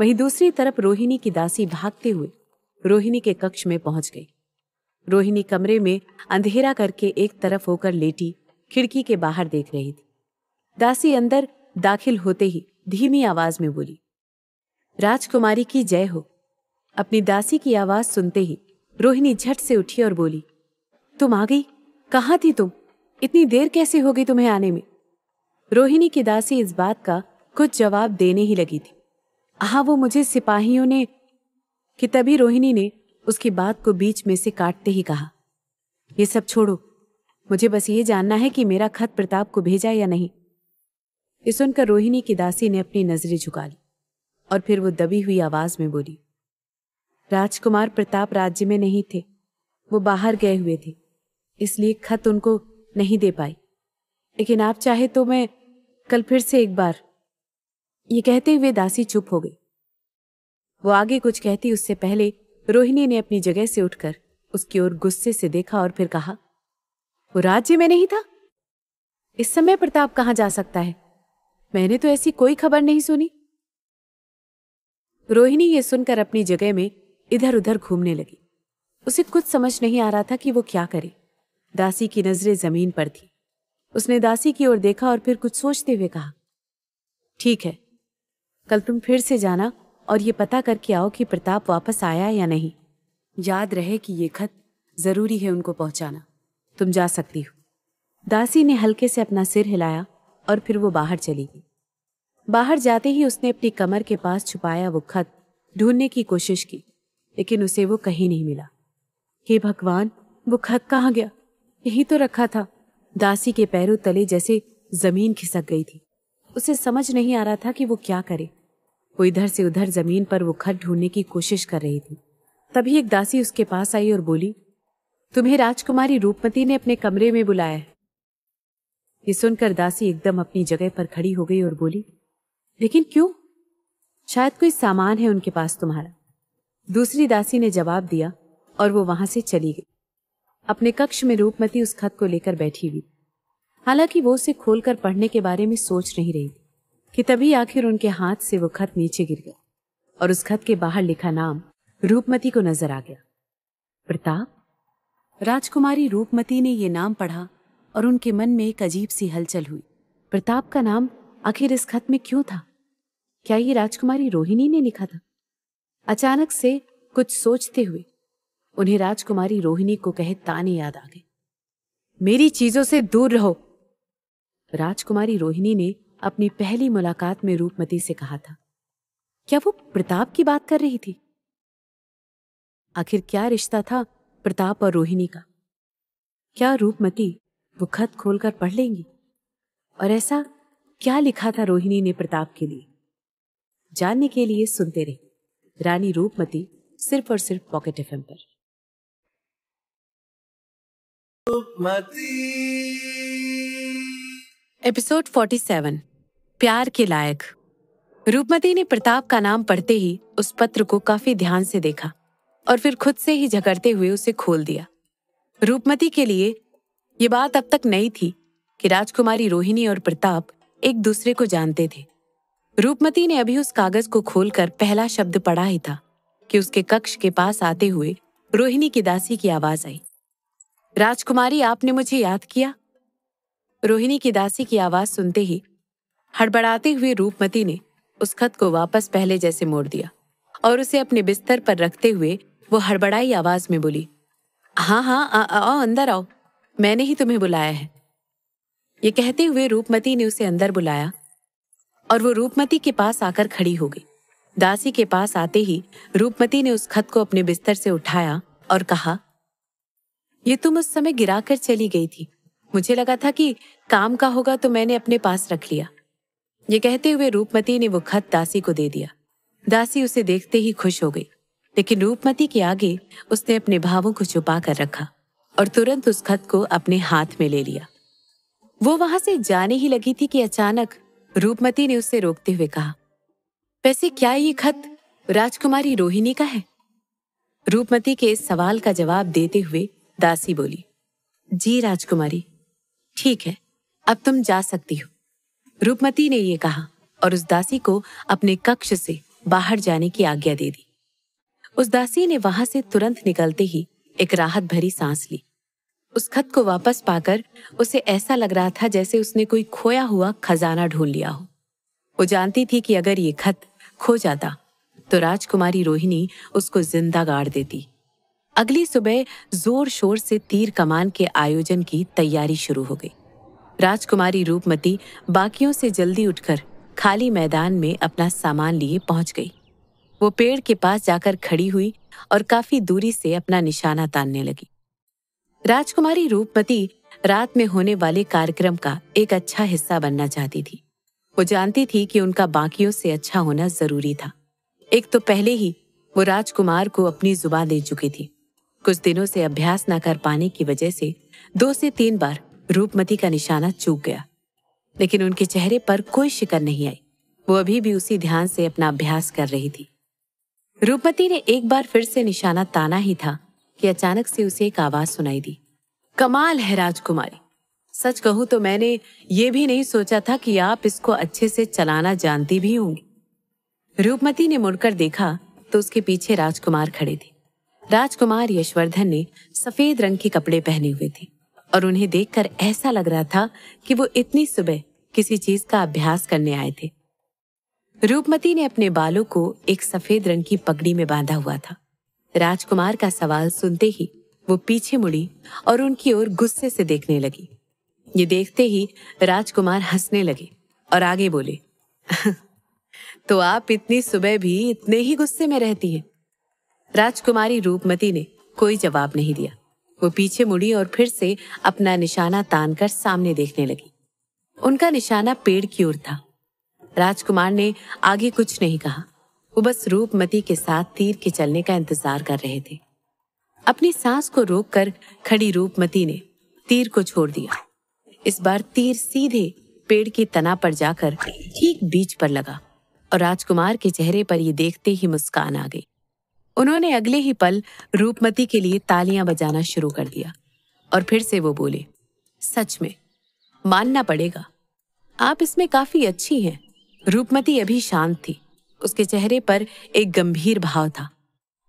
वहीं दूसरी तरफ रोहिणी की दासी भागते हुए रोहिणी के कक्ष में पहुंच गई रोहिणी कमरे में अंधेरा करके एक तरफ होकर लेटी खिड़की के बाहर देख रही थी दासी अंदर दाखिल होते ही धीमी आवाज में बोली राजकुमारी की जय हो अपनी दासी की आवाज सुनते ही रोहिणी झट से उठी और बोली तुम आ गई कहाँ थी तुम इतनी देर कैसे हो गई तुम्हें आने में रोहिणी की दासी इस बात का कुछ जवाब देने ही लगी थी हाँ वो मुझे सिपाहियों ने कि तभी रोहिणी ने उसकी बात को बीच में से काटते ही कहा ये सब छोड़ो मुझे बस ये जानना है कि मेरा खत प्रताप को भेजा या नहीं ये सुनकर रोहिणी की दासी ने अपनी नजरें झुका ली और फिर वो दबी हुई आवाज में बोली राजकुमार प्रताप राज्य में नहीं थे वो बाहर गए हुए थे इसलिए खत उनको नहीं दे पाई लेकिन आप चाहे तो मैं कल फिर से एक बार ये कहते हुए दासी चुप हो गई वो आगे कुछ कहती उससे पहले रोहिणी ने अपनी जगह से उठकर उसकी ओर गुस्से से देखा और फिर कहा वो राज्य में नहीं था इस समय प्रताप कहां जा सकता है मैंने तो ऐसी कोई खबर नहीं सुनी रोहिणी ये सुनकर अपनी जगह में इधर उधर घूमने लगी उसे कुछ समझ नहीं आ रहा था कि वो क्या करे दासी की नजरें जमीन पर थी उसने दासी की ओर देखा और फिर कुछ सोचते हुए कहा ठीक है कल तुम फिर से जाना और ये पता करके आओ कि प्रताप वापस आया या नहीं याद रहे कि ये खत जरूरी है उनको पहुंचाना तुम जा सकती हो दासी ने हल्के से अपना सिर हिलाया और फिर वो बाहर चली गई बाहर जाते ही उसने अपनी कमर के पास छुपाया वो खत ढूंढने की कोशिश की लेकिन उसे वो कहीं नहीं मिला हे भगवान वो खत कहाँ गया यही तो रखा था दासी के पैरों तले जैसे जमीन खिसक गई थी उसे समझ नहीं आ रहा था कि वो क्या करे वो इधर से उधर जमीन पर वो खत ढूंढने की कोशिश कर रही थी तभी एक दासी उसके पास आई और बोली तुम्हें राजकुमारी रूपमती ने अपने कमरे में बुलाया है ये सुनकर दासी एकदम अपनी जगह पर खड़ी हो गई और बोली लेकिन क्यों शायद कोई सामान है उनके पास तुम्हारा दूसरी दासी ने जवाब दिया और वो वहां से चली गई अपने कक्ष में रूपमती उस खत को लेकर बैठी हुई हालांकि वो उसे खोलकर पढ़ने के बारे में सोच नहीं रही थी कि तभी आखिर उनके हाथ से वो खत नीचे गिर गया और उस खत के बाहर लिखा नाम रूपमती को नजर आ गया प्रताप राजकुमारी रूपमती ने यह नाम पढ़ा और उनके मन में एक अजीब सी हलचल हुई प्रताप का नाम आखिर इस खत में क्यों था क्या ये राजकुमारी रोहिणी ने लिखा था अचानक से कुछ सोचते हुए उन्हें राजकुमारी रोहिणी को कहे ताने याद आ गए मेरी चीजों से दूर रहो राजकुमारी रोहिणी ने अपनी पहली मुलाकात में रूपमती से कहा था क्या वो प्रताप की बात कर रही थी आखिर क्या रिश्ता था प्रताप और रोहिणी का क्या रूपमती वो खत खोलकर पढ़ लेंगी और ऐसा क्या लिखा था रोहिणी ने प्रताप के लिए जानने के लिए सुनते रहे रानी रूपमती सिर्फ और सिर्फ पॉकेट एफ पर एपिसोड 47 प्यार के लायक रूपमती ने प्रताप का नाम पढ़ते ही उस पत्र को काफी ध्यान से देखा और फिर खुद से ही झगड़ते हुए उसे खोल दिया रूपमती के लिए ये बात अब तक नई थी कि राजकुमारी रोहिणी और प्रताप एक दूसरे को जानते थे रूपमती ने अभी उस कागज को खोलकर पहला शब्द पढ़ा ही था कि उसके कक्ष के पास आते हुए रोहिणी की दासी की आवाज आई राजकुमारी आपने मुझे याद किया रोहिणी की दासी की आवाज सुनते ही हड़बड़ाते हुए रूपमती ने उस खत को वापस पहले जैसे मोड़ दिया और उसे अपने बिस्तर पर रखते हुए वो हड़बड़ाई आवाज में बोली हाँ हाँ आ, आ, आ, अंदर आओ मैंने ही तुम्हें बुलाया है ये कहते हुए रूपमती ने उसे अंदर बुलाया और वो रूपमती के पास आकर खड़ी हो गई दासी के पास आते ही रूपमती ने उस खत को अपने बिस्तर से उठाया और कहा ये तुम उस समय गिरा कर चली गई थी मुझे लगा था कि काम का होगा तो मैंने अपने पास रख लिया ये कहते हुए रूपमती ने वो खत दासी को दे दिया दासी उसे देखते ही खुश हो गई लेकिन रूपमती के आगे उसने अपने भावों को छुपा कर रखा और तुरंत उस खत को अपने हाथ में ले लिया वो वहां से जाने ही लगी थी कि अचानक रूपमती ने उसे रोकते हुए कहा वैसे क्या ये खत राजकुमारी रोहिणी का है रूपमती के इस सवाल का जवाब देते हुए दासी बोली जी राजकुमारी ठीक है अब तुम जा सकती हो रूपमती ने यह कहा और उस दासी को अपने कक्ष से बाहर जाने की आज्ञा दे दी उस दासी ने वहां से तुरंत निकलते ही एक राहत भरी सांस ली उस खत को वापस पाकर उसे ऐसा लग रहा था जैसे उसने कोई खोया हुआ खजाना ढूंढ लिया हो वो जानती थी कि अगर ये खत खो जाता तो राजकुमारी रोहिणी उसको जिंदा गाड़ देती अगली सुबह जोर शोर से तीर कमान के आयोजन की तैयारी शुरू हो गई राजकुमारी रूपमती बाकियों से जल्दी उठकर खाली मैदान में अपना सामान लिए पहुंच गई वो पेड़ के पास जाकर खड़ी हुई और काफी दूरी से अपना निशाना तानने लगी राजकुमारी रूपमती रात में होने वाले कार्यक्रम का एक अच्छा हिस्सा बनना चाहती थी वो जानती थी कि उनका बाकियों से अच्छा होना जरूरी था एक तो पहले ही वो राजकुमार को अपनी जुबा दे चुकी थी कुछ दिनों से अभ्यास न कर पाने की वजह से दो से तीन बार रूपमती का निशाना चूक गया लेकिन उनके चेहरे पर कोई शिकर नहीं आई वो अभी भी उसी ध्यान से अपना अभ्यास कर रही थी रूपमती ने एक बार फिर से निशाना ताना ही था कि अचानक से उसे एक आवाज सुनाई दी कमाल है राजकुमारी सच कहूं तो मैंने ये भी नहीं सोचा था कि आप इसको अच्छे से चलाना जानती भी होंगी रूपमती ने मुड़कर देखा तो उसके पीछे राजकुमार खड़े थे राजकुमार यशवर्धन ने सफेद रंग के कपड़े पहने हुए थे और उन्हें देखकर ऐसा लग रहा था कि वो इतनी सुबह किसी चीज का अभ्यास करने आए थे रूपमती ने अपने बालों को एक सफेद रंग की पगड़ी में बांधा हुआ था राजकुमार का सवाल सुनते ही वो पीछे मुड़ी और उनकी ओर गुस्से से देखने लगी ये देखते ही राजकुमार हंसने लगे और आगे बोले तो आप इतनी सुबह भी इतने ही गुस्से में रहती हैं राजकुमारी रूपमती ने कोई जवाब नहीं दिया वो पीछे मुड़ी और फिर से अपना निशाना तान कर सामने देखने लगी उनका निशाना पेड़ की ओर था राजकुमार ने आगे कुछ नहीं कहा वो बस रूपमती के साथ तीर के चलने का इंतजार कर रहे थे अपनी सांस को रोककर खड़ी रूपमती ने तीर को छोड़ दिया इस बार तीर सीधे पेड़ की तना पर जाकर ठीक बीच पर लगा और राजकुमार के चेहरे पर ये देखते ही मुस्कान आ गई उन्होंने अगले ही पल रूपमती के लिए तालियां बजाना शुरू कर दिया और फिर से वो बोले सच में मानना पड़ेगा आप इसमें काफी अच्छी हैं रूपमती अभी शांत थी उसके चेहरे पर एक गंभीर भाव था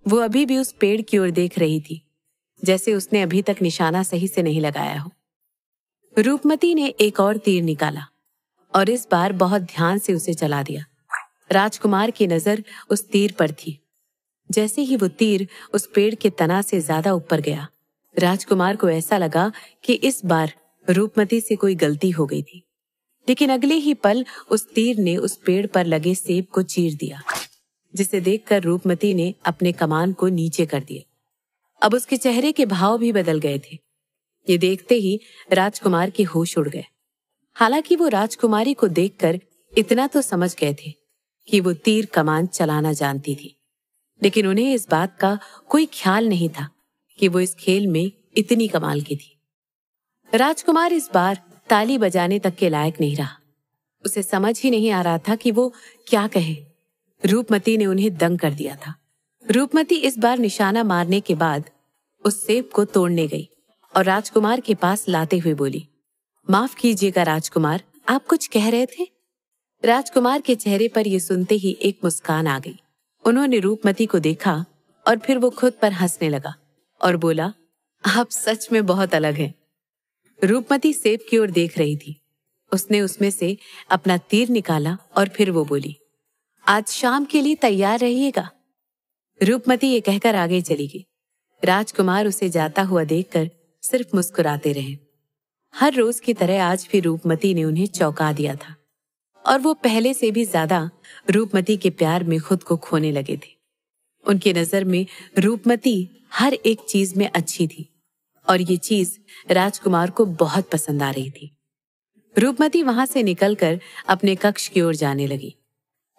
वो अभी भी उस पेड़ की ओर देख रही थी जैसे उसने अभी तक निशाना सही से नहीं लगाया हो रूपमती ने एक और तीर निकाला और इस बार बहुत ध्यान से उसे चला दिया राजकुमार की नजर उस तीर पर थी जैसे ही वो तीर उस पेड़ के तना से ज्यादा ऊपर गया राजकुमार को ऐसा लगा कि इस बार रूपमती से कोई गलती हो गई थी लेकिन अगले ही पल उस तीर ने उस पेड़ पर लगे सेब को चीर दिया जिसे देखकर रूपमती ने अपने कमान को नीचे कर दिया अब उसके चेहरे के भाव भी बदल गए थे ये देखते ही राजकुमार के होश उड़ गए हालांकि वो राजकुमारी को देखकर इतना तो समझ गए थे कि वो तीर कमान चलाना जानती थी लेकिन उन्हें इस बात का कोई ख्याल नहीं था कि वो इस खेल में इतनी कमाल की थी राजकुमार इस बार ताली बजाने तक के लायक नहीं रहा उसे समझ ही नहीं आ रहा था कि वो क्या कहे रूपमती ने उन्हें दंग कर दिया था रूपमती इस बार निशाना मारने के बाद उस सेब को तोड़ने गई और राजकुमार के पास लाते हुए बोली माफ कीजिएगा राजकुमार आप कुछ कह रहे थे राजकुमार के चेहरे पर यह सुनते ही एक मुस्कान आ गई उन्होंने रूपमती को देखा और फिर वो खुद पर हंसने लगा और बोला आप सच में बहुत अलग हैं रूपमती सेब की ओर देख रही थी उसने उसमें से अपना तीर निकाला और फिर वो बोली आज शाम के लिए तैयार रहिएगा रूपमती ये कहकर आगे चली गई राजकुमार उसे जाता हुआ देखकर सिर्फ मुस्कुराते रहे हर रोज की तरह आज भी रूपमती ने उन्हें चौंका दिया था और वो पहले से भी ज्यादा रूपमती के प्यार में खुद को खोने लगे थे उनकी नजर में रूपमती हर एक चीज में अच्छी थी और ये चीज राजकुमार को बहुत पसंद आ रही थी रूपमती वहां से निकलकर अपने कक्ष की ओर जाने लगी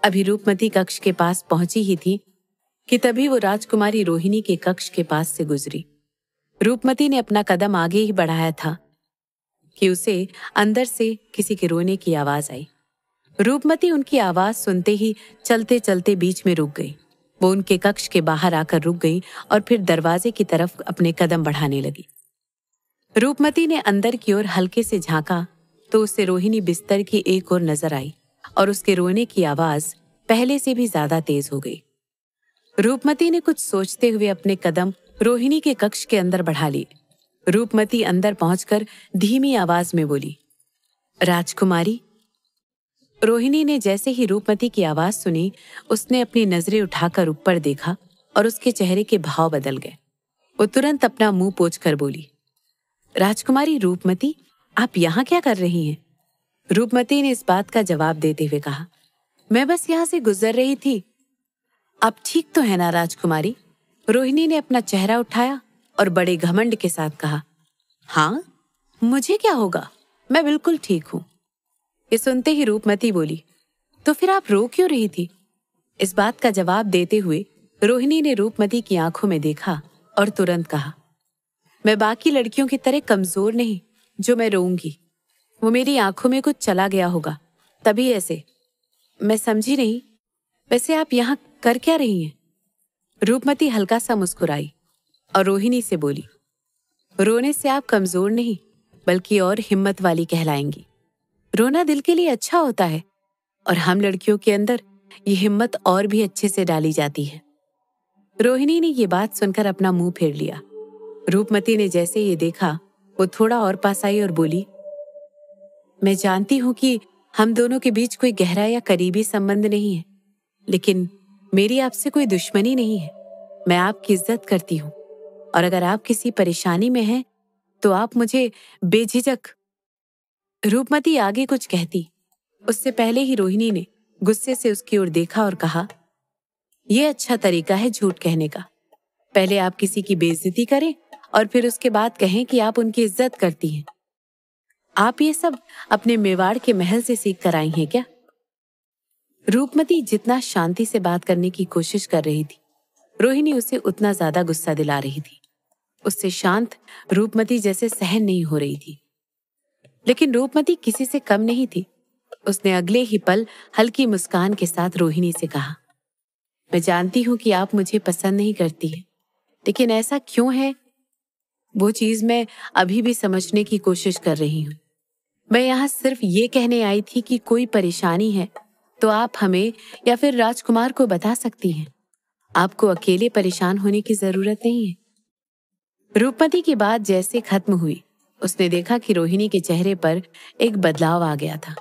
अभी रूपमती कक्ष के पास पहुंची ही थी कि तभी वो राजकुमारी रोहिणी के कक्ष के पास से गुजरी रूपमती ने अपना कदम आगे ही बढ़ाया था कि उसे अंदर से किसी के रोने की आवाज आई रूपमती उनकी आवाज सुनते ही चलते चलते बीच में रुक गई वो उनके कक्ष के बाहर आकर रुक गई और फिर दरवाजे की तरफ अपने कदम बढ़ाने लगी रूपमती ने अंदर की ओर हल्के से झांका तो उससे रोहिणी बिस्तर की एक ओर नजर आई और उसके रोने की आवाज पहले से भी ज्यादा तेज हो गई रूपमती ने कुछ सोचते हुए अपने कदम रोहिणी के कक्ष के अंदर बढ़ा लिए रूपमती अंदर पहुंचकर धीमी आवाज में बोली राजकुमारी रोहिणी ने जैसे ही रूपमती की आवाज सुनी उसने अपनी नजरें उठाकर ऊपर देखा और उसके चेहरे के भाव बदल गए वो तुरंत अपना मुंह पोछकर बोली राजकुमारी रूपमती आप यहाँ क्या कर रही हैं रूपमती ने इस बात का जवाब देते हुए कहा मैं बस यहाँ से गुजर रही थी अब ठीक तो है ना राजकुमारी रोहिणी ने अपना चेहरा उठाया और बड़े घमंड के साथ कहा हाँ मुझे क्या होगा मैं बिल्कुल ठीक हूँ ये सुनते ही रूपमती बोली तो फिर आप रो क्यों रही थी इस बात का जवाब देते हुए रोहिणी ने रूपमती की आंखों में देखा और तुरंत कहा मैं बाकी लड़कियों की तरह कमजोर नहीं जो मैं रोऊंगी वो मेरी आंखों में कुछ चला गया होगा तभी ऐसे मैं समझी नहीं वैसे आप यहां कर क्या रही हैं रूपमती हल्का सा मुस्कुराई और रोहिणी से बोली रोने से आप कमजोर नहीं बल्कि और हिम्मत वाली कहलाएंगी रोना दिल के लिए अच्छा होता है और हम लड़कियों के अंदर ये हिम्मत और भी अच्छे से डाली जाती है रोहिणी ने ये बात सुनकर अपना मुंह फेर लिया रूपमती ने जैसे ये देखा वो थोड़ा और पास आई और बोली मैं जानती हूं कि हम दोनों के बीच कोई गहरा या करीबी संबंध नहीं है लेकिन मेरी आपसे कोई दुश्मनी नहीं है मैं आपकी इज्जत करती हूँ और अगर आप किसी परेशानी में हैं तो आप मुझे बेझिझक रूपमती आगे कुछ कहती उससे पहले ही रोहिणी ने गुस्से से उसकी ओर देखा और कहा यह अच्छा तरीका है झूठ कहने का पहले आप किसी की बेइज्जती करें और फिर उसके बाद कहें कि आप उनकी इज्जत करती हैं आप ये सब अपने मेवाड़ के महल से सीख कर आई हैं क्या रूपमती जितना शांति से बात करने की कोशिश कर रही थी रोहिणी उसे उतना ज्यादा गुस्सा दिला रही थी उससे शांत रूपमती जैसे सहन नहीं हो रही थी लेकिन रूपमती किसी से कम नहीं थी उसने अगले ही पल हल्की मुस्कान के साथ रोहिणी से कहा मैं जानती हूं कि आप मुझे पसंद नहीं करती है लेकिन ऐसा क्यों है वो चीज मैं अभी भी समझने की कोशिश कर रही हूँ मैं यहाँ सिर्फ ये कहने आई थी कि कोई परेशानी है तो आप हमें या फिर राजकुमार को बता सकती हैं आपको अकेले परेशान होने की जरूरत नहीं है रूपमती की बात जैसे खत्म हुई उसने देखा कि रोहिणी के चेहरे पर एक बदलाव आ गया था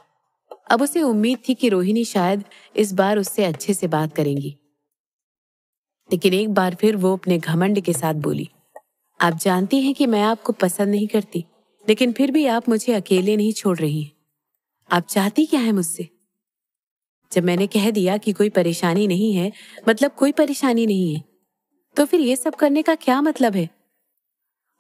अब उसे उम्मीद थी कि रोहिणी शायद इस बार उससे अच्छे से बात करेंगी लेकिन एक बार फिर वो अपने घमंड के साथ बोली आप जानती हैं कि मैं आपको पसंद नहीं करती लेकिन फिर भी आप मुझे अकेले नहीं छोड़ रही हैं आप चाहती क्या है मुझसे जब मैंने कह दिया कि कोई परेशानी नहीं है मतलब कोई परेशानी नहीं है तो फिर ये सब करने का क्या मतलब है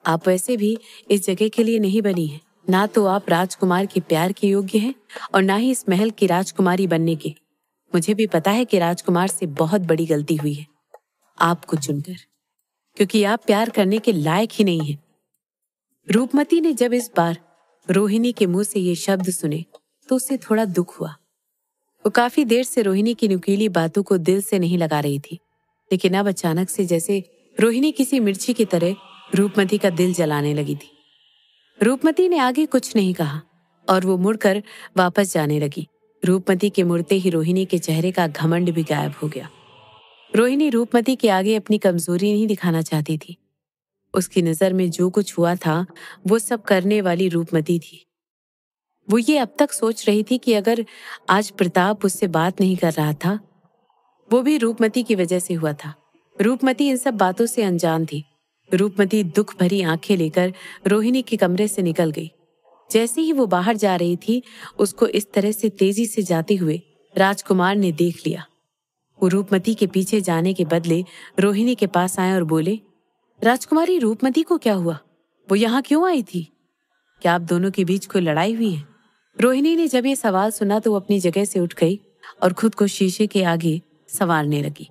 आप वैसे भी इस जगह के लिए नहीं बनी है ना तो आप राजकुमार के प्यार के योग्य हैं और ना ही इस महल की राजकुमारी बनने के मुझे भी पता है कि राजकुमार से बहुत बड़ी गलती हुई है आपको चुनकर क्योंकि आप प्यार करने के लायक ही नहीं हैं। रूपमती ने जब इस बार रोहिणी के मुंह से ये शब्द सुने तो उसे थोड़ा दुख हुआ वो काफी देर से रोहिणी की नुकीली बातों को दिल से नहीं लगा रही थी लेकिन अब अचानक से जैसे रोहिणी किसी मिर्ची की तरह रूपमती का दिल जलाने लगी थी रूपमती ने आगे कुछ नहीं कहा और वो मुड़कर वापस जाने लगी रूपमती के मुड़ते ही रोहिणी के चेहरे का घमंड भी गायब हो गया रोहिणी रूपमती के आगे अपनी कमजोरी नहीं दिखाना चाहती थी उसकी नजर में जो कुछ हुआ था वो सब करने वाली रूपमती थी वो ये अब तक सोच रही थी कि अगर आज प्रताप उससे बात नहीं कर रहा था वो भी रूपमती की वजह से हुआ था रूपमती इन सब बातों से अनजान थी रूपमती दुख भरी आंखें लेकर रोहिणी के कमरे से निकल गई जैसे ही वो बाहर जा रही थी उसको इस तरह से तेजी से जाते हुए राजकुमार ने देख लिया वो रूपमती के पीछे जाने के बदले रोहिणी के पास आए और बोले राजकुमारी रूपमती को क्या हुआ वो यहाँ क्यों आई थी क्या आप दोनों के बीच कोई लड़ाई हुई है रोहिणी ने जब ये सवाल सुना तो वो अपनी जगह से उठ गई और खुद को शीशे के आगे संवारने लगी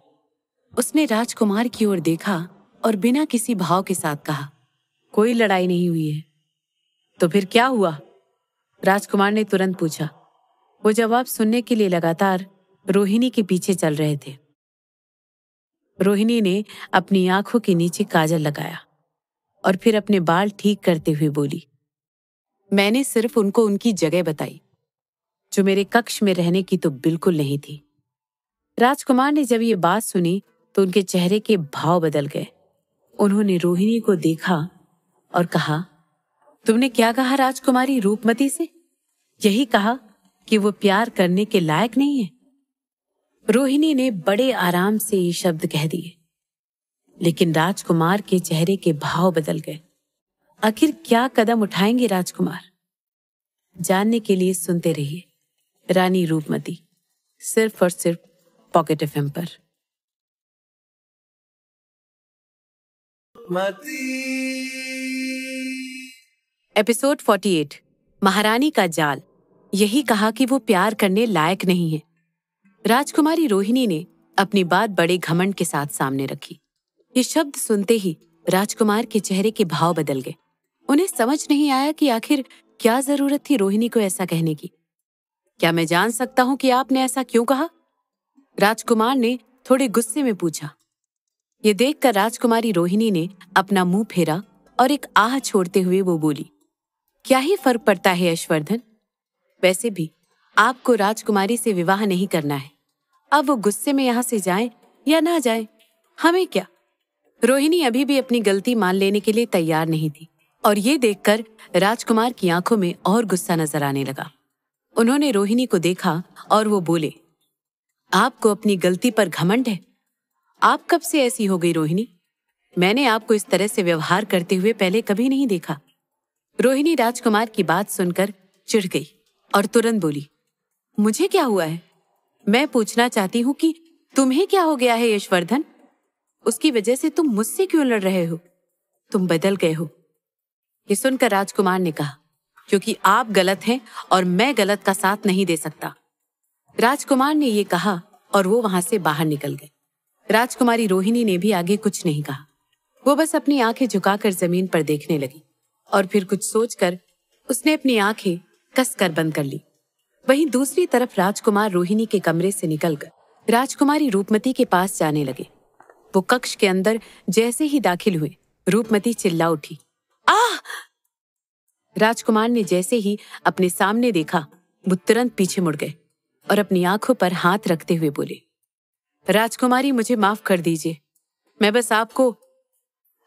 उसने राजकुमार की ओर देखा और बिना किसी भाव के साथ कहा कोई लड़ाई नहीं हुई है तो फिर क्या हुआ राजकुमार ने तुरंत पूछा वो जवाब सुनने के लिए लगातार रोहिणी के पीछे चल रहे थे रोहिणी ने अपनी आंखों के नीचे काजल लगाया और फिर अपने बाल ठीक करते हुए बोली मैंने सिर्फ उनको उनकी जगह बताई जो मेरे कक्ष में रहने की तो बिल्कुल नहीं थी राजकुमार ने जब ये बात सुनी तो उनके चेहरे के भाव बदल गए उन्होंने रोहिणी को देखा और कहा तुमने क्या कहा राजकुमारी रूपमती से यही कहा कि वो प्यार करने के लायक नहीं है रोहिणी ने बड़े आराम से ये शब्द कह दिए लेकिन राजकुमार के चेहरे के भाव बदल गए आखिर क्या कदम उठाएंगे राजकुमार जानने के लिए सुनते रहिए रानी रूपमती सिर्फ और सिर्फ पॉकेट एफ पर एपिसोड 48 महारानी का जाल यही कहा कि वो प्यार करने लायक नहीं है राजकुमारी रोहिणी ने अपनी बात बड़े घमंड के साथ सामने रखी ये शब्द सुनते ही राजकुमार के चेहरे के भाव बदल गए उन्हें समझ नहीं आया कि आखिर क्या जरूरत थी रोहिणी को ऐसा कहने की क्या मैं जान सकता हूं कि आपने ऐसा क्यों कहा राजकुमार ने थोड़े गुस्से में पूछा ये देखकर राजकुमारी रोहिणी ने अपना मुंह फेरा और एक आह छोड़ते हुए वो बोली क्या ही फर्क पड़ता है यशवर्धन वैसे भी आपको राजकुमारी से विवाह नहीं करना है अब वो गुस्से में यहाँ से जाए या ना जाए हमें क्या रोहिणी अभी भी अपनी गलती मान लेने के लिए तैयार नहीं थी और ये देखकर राजकुमार की आंखों में और गुस्सा नजर आने लगा उन्होंने रोहिणी को देखा और वो बोले आपको अपनी गलती पर घमंड है आप कब से ऐसी हो गई रोहिणी मैंने आपको इस तरह से व्यवहार करते हुए पहले कभी नहीं देखा रोहिणी राजकुमार की बात सुनकर चिढ़ गई और तुरंत बोली मुझे क्या हुआ है मैं पूछना चाहती हूँ कि तुम्हें क्या हो गया है यशवर्धन उसकी वजह से तुम मुझसे क्यों लड़ रहे हो तुम बदल गए हो ये सुनकर राजकुमार ने कहा क्योंकि आप गलत हैं और मैं गलत का साथ नहीं दे सकता राजकुमार ने ये कहा और वो वहां से बाहर निकल गए राजकुमारी रोहिणी ने भी आगे कुछ नहीं कहा वो बस अपनी आंखें झुकाकर जमीन पर देखने लगी और फिर कुछ सोचकर उसने अपनी आंखें कसकर बंद कर ली वहीं दूसरी तरफ राजकुमार रोहिणी के कमरे से निकलकर राजकुमारी रूपमती के पास जाने लगे वो कक्ष के अंदर जैसे ही दाखिल हुए रूपमती चिल्ला उठी आह राजकुमार ने जैसे ही अपने सामने देखा वो तुरंत पीछे मुड़ गए और अपनी आंखों पर हाथ रखते हुए बोले राजकुमारी मुझे माफ कर दीजिए मैं बस आपको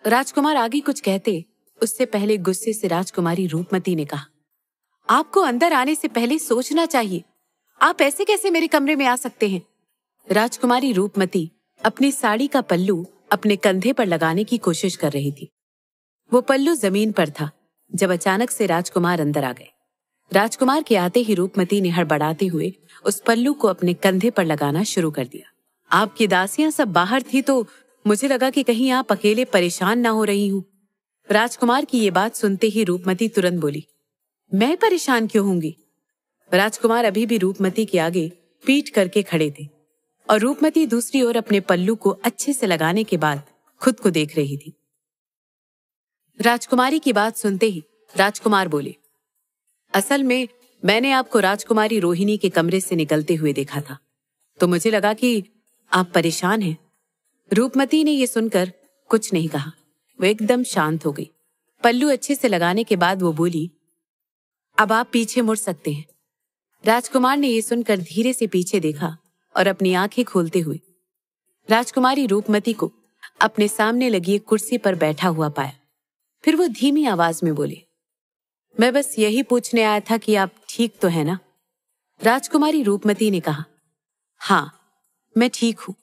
राजकुमार आगे कुछ कहते उससे पहले गुस्से से राजकुमारी रूपमती ने कहा आपको अंदर आने से पहले सोचना चाहिए आप ऐसे कैसे मेरे कमरे में आ सकते हैं राजकुमारी रूपमती अपनी साड़ी का पल्लू अपने कंधे पर लगाने की कोशिश कर रही थी वो पल्लू जमीन पर था जब अचानक से राजकुमार अंदर आ गए राजकुमार के आते ही रूपमती ने हड़बड़ाते हुए उस पल्लू को अपने कंधे पर लगाना शुरू कर दिया आपकी दासियां सब बाहर थी तो मुझे लगा कि कहीं आप अकेले परेशान ना हो रही हूँ राजकुमार की ये बात सुनते ही रूपमती तुरंत बोली मैं परेशान क्यों होंगी राजकुमार अभी भी रूपमती के आगे पीट करके खड़े थे और रूपमती दूसरी ओर अपने पल्लू को अच्छे से लगाने के बाद खुद को देख रही थी राजकुमारी की बात सुनते ही राजकुमार बोले असल में मैंने आपको राजकुमारी रोहिणी के कमरे से निकलते हुए देखा था तो मुझे लगा कि आप परेशान हैं रूपमती ने यह सुनकर कुछ नहीं कहा वो एकदम शांत हो गई पल्लू अच्छे से लगाने के बाद वो बोली अब आप पीछे मुड़ सकते हैं राजकुमार ने यह सुनकर धीरे से पीछे देखा और अपनी आंखें खोलते हुए राजकुमारी रूपमती को अपने सामने लगी एक कुर्सी पर बैठा हुआ पाया फिर वो धीमी आवाज में बोले मैं बस यही पूछने आया था कि आप ठीक तो है ना राजकुमारी रूपमती ने कहा हाँ मैं ठीक हूं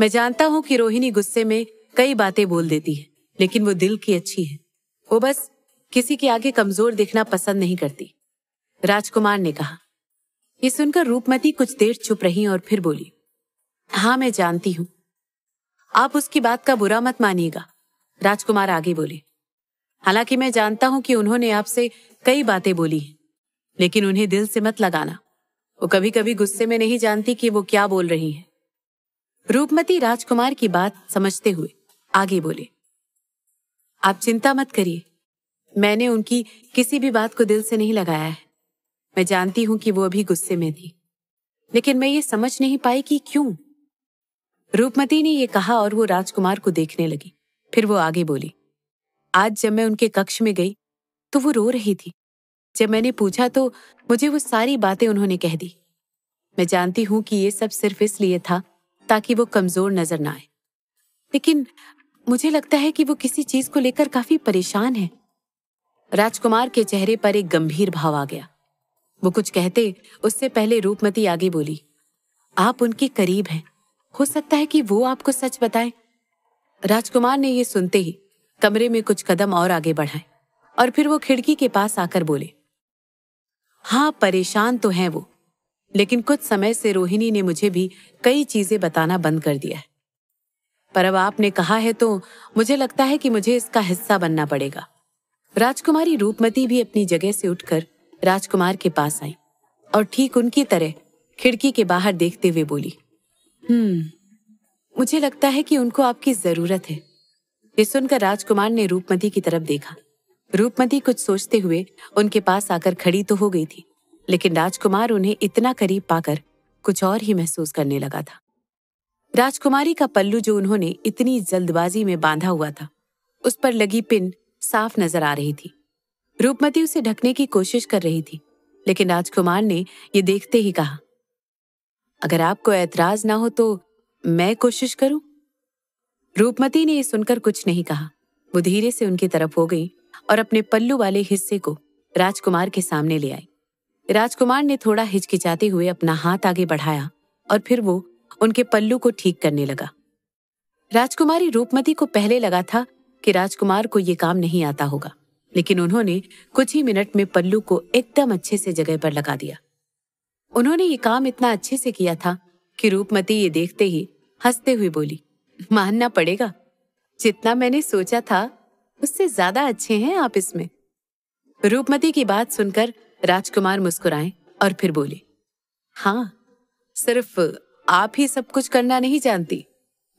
मैं जानता हूं कि रोहिणी गुस्से में कई बातें बोल देती है लेकिन वो दिल की अच्छी है वो बस किसी के आगे कमजोर दिखना पसंद नहीं करती राजकुमार ने कहा यह सुनकर रूपमती कुछ देर चुप रही और फिर बोली हां मैं जानती हूं आप उसकी बात का बुरा मत मानिएगा राजकुमार आगे बोले हालांकि मैं जानता हूं कि उन्होंने आपसे कई बातें बोली लेकिन उन्हें दिल से मत लगाना वो कभी कभी गुस्से में नहीं जानती कि वो क्या बोल रही है रूपमती राजकुमार की बात समझते हुए आगे बोले आप चिंता मत करिए मैंने उनकी किसी भी बात को दिल से नहीं लगाया है मैं जानती हूं कि वो अभी गुस्से में थी लेकिन मैं ये समझ नहीं पाई कि क्यों रूपमती ने यह कहा और वो राजकुमार को देखने लगी फिर वो आगे बोली आज जब मैं उनके कक्ष में गई तो वो रो रही थी जब मैंने पूछा तो मुझे वो सारी बातें उन्होंने कह दी मैं जानती हूं कि ये सब सिर्फ इसलिए था ताकि वो कमजोर नजर ना आए लेकिन मुझे लगता है कि वो किसी चीज को लेकर काफी परेशान है राजकुमार के चेहरे पर एक गंभीर भाव आ गया वो कुछ कहते उससे पहले रूपमती आगे बोली आप उनके करीब हैं हो सकता है कि वो आपको सच बताए राजकुमार ने यह सुनते ही कमरे में कुछ कदम और आगे बढ़ाए और फिर वो खिड़की के पास आकर बोले हाँ परेशान तो हैं वो लेकिन कुछ समय से रोहिणी ने मुझे भी कई चीजें बताना बंद कर दिया है पर अब आपने कहा है तो मुझे लगता है कि मुझे इसका हिस्सा बनना पड़ेगा राजकुमारी रूपमती भी अपनी जगह से उठकर राजकुमार के पास आई और ठीक उनकी तरह खिड़की के बाहर देखते हुए बोली हम्म मुझे लगता है कि उनको आपकी जरूरत है ये सुनकर राजकुमार ने रूपमती की तरफ देखा रूपमती कुछ सोचते हुए उनके पास आकर खड़ी तो हो गई थी लेकिन राजकुमार उन्हें इतना करीब पाकर कुछ और ही महसूस करने लगा था राजकुमारी का पल्लू जो उन्होंने इतनी जल्दबाजी में बांधा हुआ था उस पर लगी पिन साफ नजर आ रही थी रूपमती उसे ढकने की कोशिश कर रही थी लेकिन राजकुमार ने ये देखते ही कहा अगर आपको ऐतराज ना हो तो मैं कोशिश करूं रूपमती ने यह सुनकर कुछ नहीं कहा वो धीरे से उनकी तरफ हो गई और अपने पल्लू वाले हिस्से को राजकुमार के सामने ले आई राजकुमार ने थोड़ा हिचकिचाते हुए अपना हाथ आगे बढ़ाया और फिर वो उनके पल्लू को ठीक करने लगा राजकुमारी रूपमती को पहले लगा था कि राजकुमार को ये काम नहीं आता होगा लेकिन उन्होंने कुछ ही मिनट में पल्लू को एकदम अच्छे से जगह पर लगा दिया उन्होंने ये काम इतना अच्छे से किया था कि रूपमती ये देखते ही हंसते हुए बोली मानना पड़ेगा जितना मैंने सोचा था उससे ज्यादा अच्छे हैं आप इसमें रूपमती की बात सुनकर राजकुमार मुस्कुराए और फिर बोले हाँ सिर्फ आप ही सब कुछ करना नहीं जानती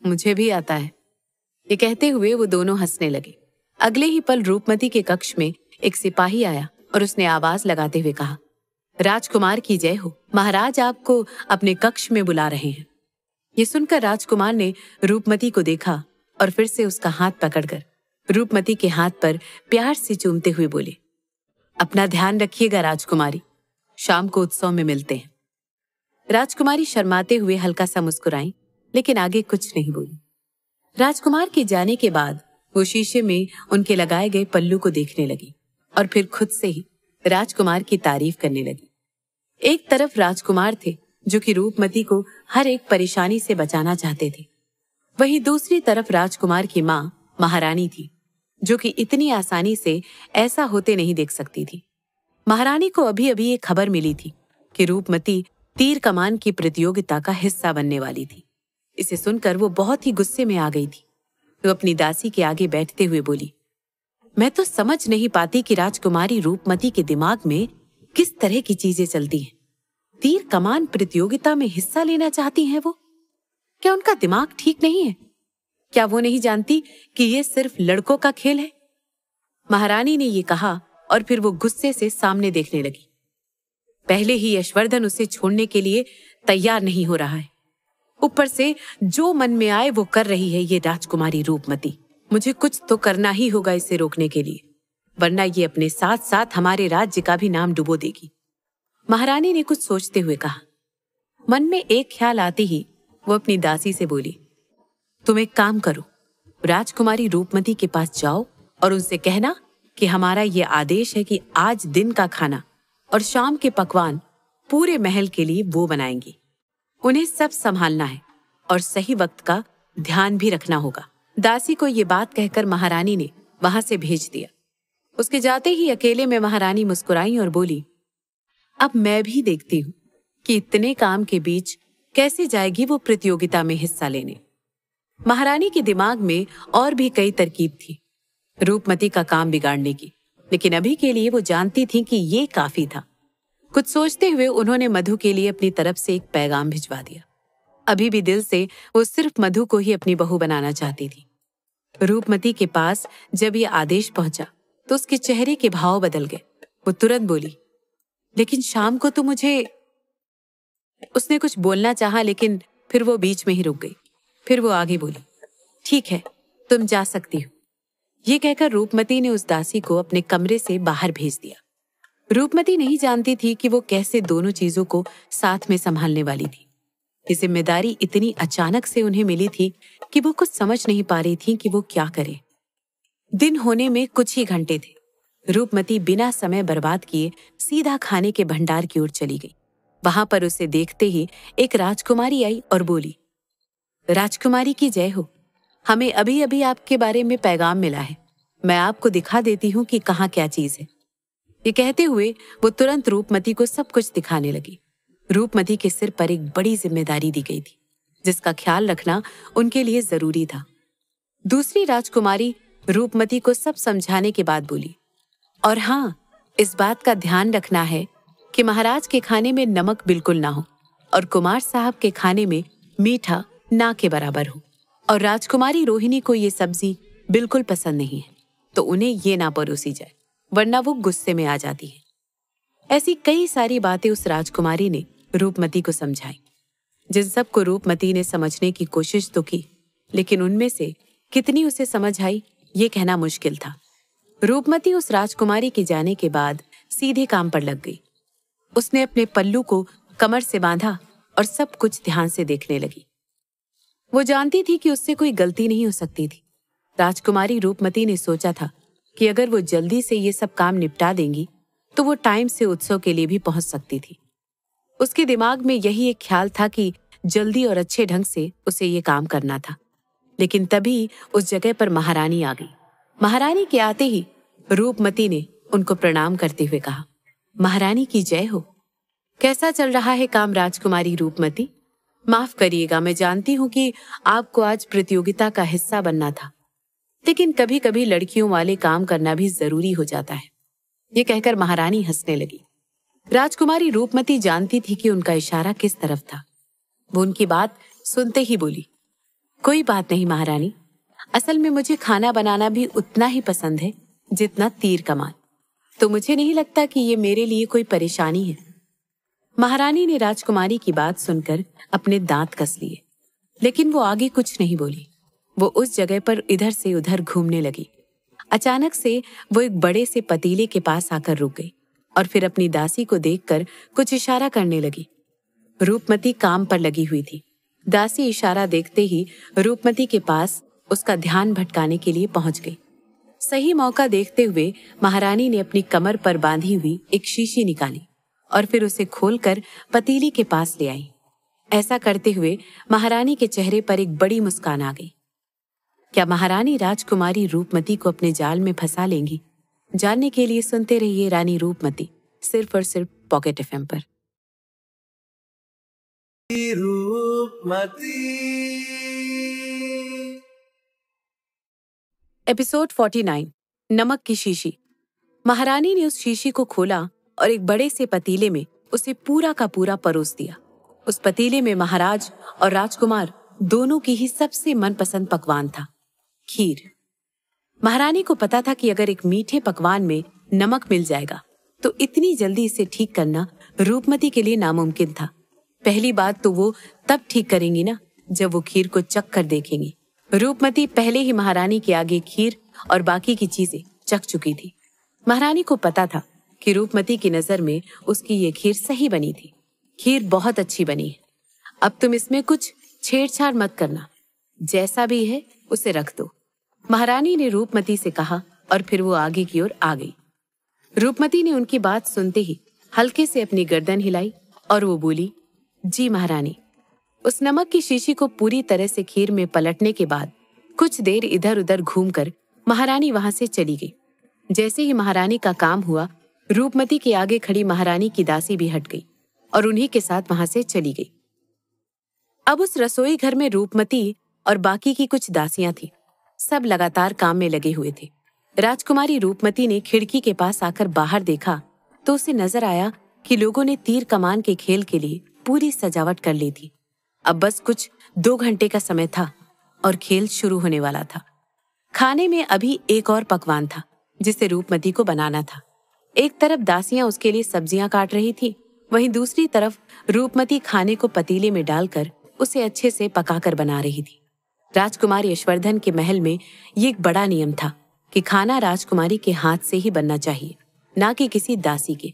मुझे भी आता है ये कहते हुए वो दोनों हंसने लगे अगले ही पल रूपमती के कक्ष में एक सिपाही आया और उसने आवाज लगाते हुए कहा राजकुमार की जय हो महाराज आपको अपने कक्ष में बुला रहे हैं ये सुनकर राजकुमार ने रूपमती को देखा और फिर से उसका हाथ पकड़कर रूपमती के हाथ पर प्यार से चूमते हुए बोले अपना ध्यान रखिएगा राजकुमारी शाम को उत्सव में मिलते हैं राजकुमारी शर्माते हुए हल्का सा मुस्कुराई लेकिन आगे कुछ नहीं बोली राजकुमार के जाने के बाद वो शीशे में उनके लगाए गए पल्लू को देखने लगी और फिर खुद से ही राजकुमार की तारीफ करने लगी एक तरफ राजकुमार थे जो कि रूपमती को हर एक परेशानी से बचाना चाहते थे वहीं दूसरी तरफ राजकुमार की माँ महारानी थी जो कि इतनी आसानी से ऐसा होते नहीं देख सकती थी महारानी को अभी अभी ये खबर मिली थी कि रूपमती तीर कमान की प्रतियोगिता का हिस्सा बनने वाली थी इसे सुनकर वो बहुत ही गुस्से में आ गई थी वो अपनी दासी के आगे बैठते हुए बोली मैं तो समझ नहीं पाती कि राजकुमारी रूपमती के दिमाग में किस तरह की चीजें चलती हैं तीर कमान प्रतियोगिता में हिस्सा लेना चाहती हैं वो क्या उनका दिमाग ठीक नहीं है क्या वो नहीं जानती कि ये सिर्फ लड़कों का खेल है महारानी ने ये कहा और फिर वो गुस्से से सामने देखने लगी पहले ही यशवर्धन उसे छोड़ने के लिए तैयार नहीं हो रहा है ऊपर से जो मन में आए वो कर रही है ये राजकुमारी रूपमती मुझे कुछ तो करना ही होगा इसे रोकने के लिए वरना ये अपने साथ साथ हमारे राज्य का भी नाम डुबो देगी महारानी ने कुछ सोचते हुए कहा मन में एक ख्याल आते ही वो अपनी दासी से बोली तुम एक काम करो राजकुमारी रूपमती के पास जाओ और उनसे कहना कि हमारा ये आदेश है कि आज दिन का खाना और शाम के पकवान पूरे महल के लिए वो बनाएंगी उन्हें सब संभालना है और सही वक्त का ध्यान भी रखना होगा दासी को ये बात कहकर महारानी ने वहां से भेज दिया उसके जाते ही अकेले में महारानी मुस्कुराई और बोली अब मैं भी देखती हूँ कि इतने काम के बीच कैसे जाएगी वो प्रतियोगिता में हिस्सा लेने महारानी के दिमाग में और भी कई तरकीब थी रूपमती का काम बिगाड़ने की लेकिन अभी के लिए वो जानती थी कि ये काफी था कुछ सोचते हुए उन्होंने मधु के लिए अपनी तरफ से एक पैगाम भिजवा दिया अभी भी दिल से वो सिर्फ मधु को ही अपनी बहू बनाना चाहती थी रूपमती के पास जब ये आदेश पहुंचा तो उसके चेहरे के भाव बदल गए वो तुरंत बोली लेकिन शाम को तो मुझे उसने कुछ बोलना चाहा लेकिन फिर वो बीच में ही रुक गई फिर वो आगे बोली ठीक है तुम जा सकती हो ये कहकर रूपमती ने उस दासी को अपने कमरे से बाहर भेज दिया रूपमती नहीं जानती थी कि वो कैसे दोनों चीजों को साथ में संभालने वाली थी ये जिम्मेदारी इतनी अचानक से उन्हें मिली थी कि वो कुछ समझ नहीं पा रही थी कि वो क्या करे दिन होने में कुछ ही घंटे थे रूपमती बिना समय बर्बाद किए सीधा खाने के भंडार की ओर चली गई वहां पर उसे देखते ही एक राजकुमारी आई और बोली राजकुमारी की जय हो हमें अभी अभी आपके बारे में पैगाम मिला है मैं आपको दिखा देती हूँ कि कहाँ क्या चीज है ये कहते हुए वो तुरंत रूपमती को सब कुछ दिखाने लगी रूपमती के सिर पर एक बड़ी जिम्मेदारी दी गई थी जिसका ख्याल रखना उनके लिए जरूरी था दूसरी राजकुमारी रूपमती को सब समझाने के बाद बोली और हाँ इस बात का ध्यान रखना है कि महाराज के खाने में नमक बिल्कुल ना हो और कुमार साहब के खाने में मीठा ना के बराबर हो और राजकुमारी रोहिणी को ये सब्जी बिल्कुल पसंद नहीं है तो उन्हें ये ना परोसी जाए वरना वो गुस्से में आ जाती है ऐसी कई सारी बातें उस राजकुमारी ने रूपमती को समझाई जिन सब को रूपमती ने समझने की कोशिश तो की लेकिन उनमें से कितनी उसे समझ आई ये कहना मुश्किल था रूपमती उस राजकुमारी के जाने के बाद सीधे काम पर लग गई उसने अपने पल्लू को कमर से बांधा और सब कुछ ध्यान से देखने लगी वो जानती थी कि उससे कोई गलती नहीं हो सकती थी राजकुमारी रूपमती ने सोचा था कि अगर वो जल्दी से ये सब काम निपटा देंगी तो वो टाइम से उत्सव के लिए भी पहुंच सकती थी उसके दिमाग में यही एक ख्याल था कि जल्दी और अच्छे ढंग से उसे ये काम करना था लेकिन तभी उस जगह पर महारानी आ गई महारानी के आते ही रूपमती ने उनको प्रणाम करते हुए कहा महारानी की जय हो कैसा चल रहा है काम राजकुमारी रूपमती माफ करिएगा मैं जानती हूं कि आपको आज प्रतियोगिता का हिस्सा बनना था लेकिन कभी कभी लड़कियों वाले काम करना भी जरूरी हो जाता है ये कहकर महारानी हंसने लगी राजकुमारी रूपमती जानती थी कि उनका इशारा किस तरफ था वो उनकी बात सुनते ही बोली कोई बात नहीं महारानी असल में मुझे खाना बनाना भी उतना ही पसंद है जितना तीर कमान तो मुझे नहीं लगता कि ये मेरे लिए कोई परेशानी है महारानी ने राजकुमारी की बात सुनकर अपने दांत कस लिए लेकिन वो आगे कुछ नहीं बोली वो उस जगह पर इधर से उधर घूमने लगी अचानक से वो एक बड़े से पतीले के पास आकर रुक गई और फिर अपनी दासी को देखकर कुछ इशारा करने लगी रूपमती काम पर लगी हुई थी दासी इशारा देखते ही रूपमती के पास उसका ध्यान भटकाने के लिए पहुंच गई सही मौका देखते हुए महारानी ने अपनी कमर पर बांधी हुई एक शीशी निकाली और फिर उसे खोलकर पतीली के पास ले आई ऐसा करते हुए महारानी के चेहरे पर एक बड़ी मुस्कान आ गई क्या महारानी राजकुमारी रूपमती को अपने जाल में फंसा लेंगी जानने के लिए सुनते रहिए रानी रूपमती सिर्फ और सिर्फ पॉकेट एफ पर एपिसोड 49 नमक की शीशी महारानी ने उस शीशी को खोला और एक बड़े से पतीले में उसे पूरा का पूरा परोस दिया उस पतीले में महाराज और राजकुमार दोनों की ही सबसे मनपसंद पकवान था खीर महारानी को पता था कि अगर एक मीठे पकवान में नमक मिल जाएगा तो इतनी जल्दी इसे ठीक करना रूपमती के लिए नामुमकिन था पहली बात तो वो तब ठीक करेंगी ना जब वो खीर को चक कर देखेंगी रूपमती पहले ही महारानी के आगे खीर और बाकी की चीजें चक चुकी थी महारानी को पता था कि रूपमती की नजर में उसकी ये खीर सही बनी थी खीर बहुत अच्छी बनी है अब तुम इसमें कुछ छेड़छाड़ मत करना जैसा भी है उसे रख दो महारानी ने रूपमती से कहा और फिर वो आगे की ओर आ गई रूपमती ने उनकी बात सुनते ही हल्के से अपनी गर्दन हिलाई और वो बोली जी महारानी उस नमक की शीशी को पूरी तरह से खीर में पलटने के बाद कुछ देर इधर उधर घूमकर महारानी वहां से चली गई जैसे ही महारानी का काम हुआ रूपमती के आगे खड़ी महारानी की दासी भी हट गई और उन्हीं के साथ वहां से चली गई अब उस रसोई घर में रूपमती और बाकी की कुछ दासियां थी सब लगातार काम में लगे हुए थे राजकुमारी रूपमती ने खिड़की के पास आकर बाहर देखा तो उसे नजर आया कि लोगों ने तीर कमान के खेल के लिए पूरी सजावट कर ली थी अब बस कुछ दो घंटे का समय था और खेल शुरू होने वाला था खाने में अभी एक और पकवान था जिसे रूपमती को बनाना था एक तरफ दासियां उसके लिए सब्जियां काट रही थी वहीं दूसरी तरफ रूपमती खाने को पतीले में डालकर उसे अच्छे से पकाकर बना रही थी राजकुमार यशवर्धन के महल में ये एक बड़ा नियम था कि खाना राजकुमारी के हाथ से ही बनना चाहिए ना कि किसी दासी के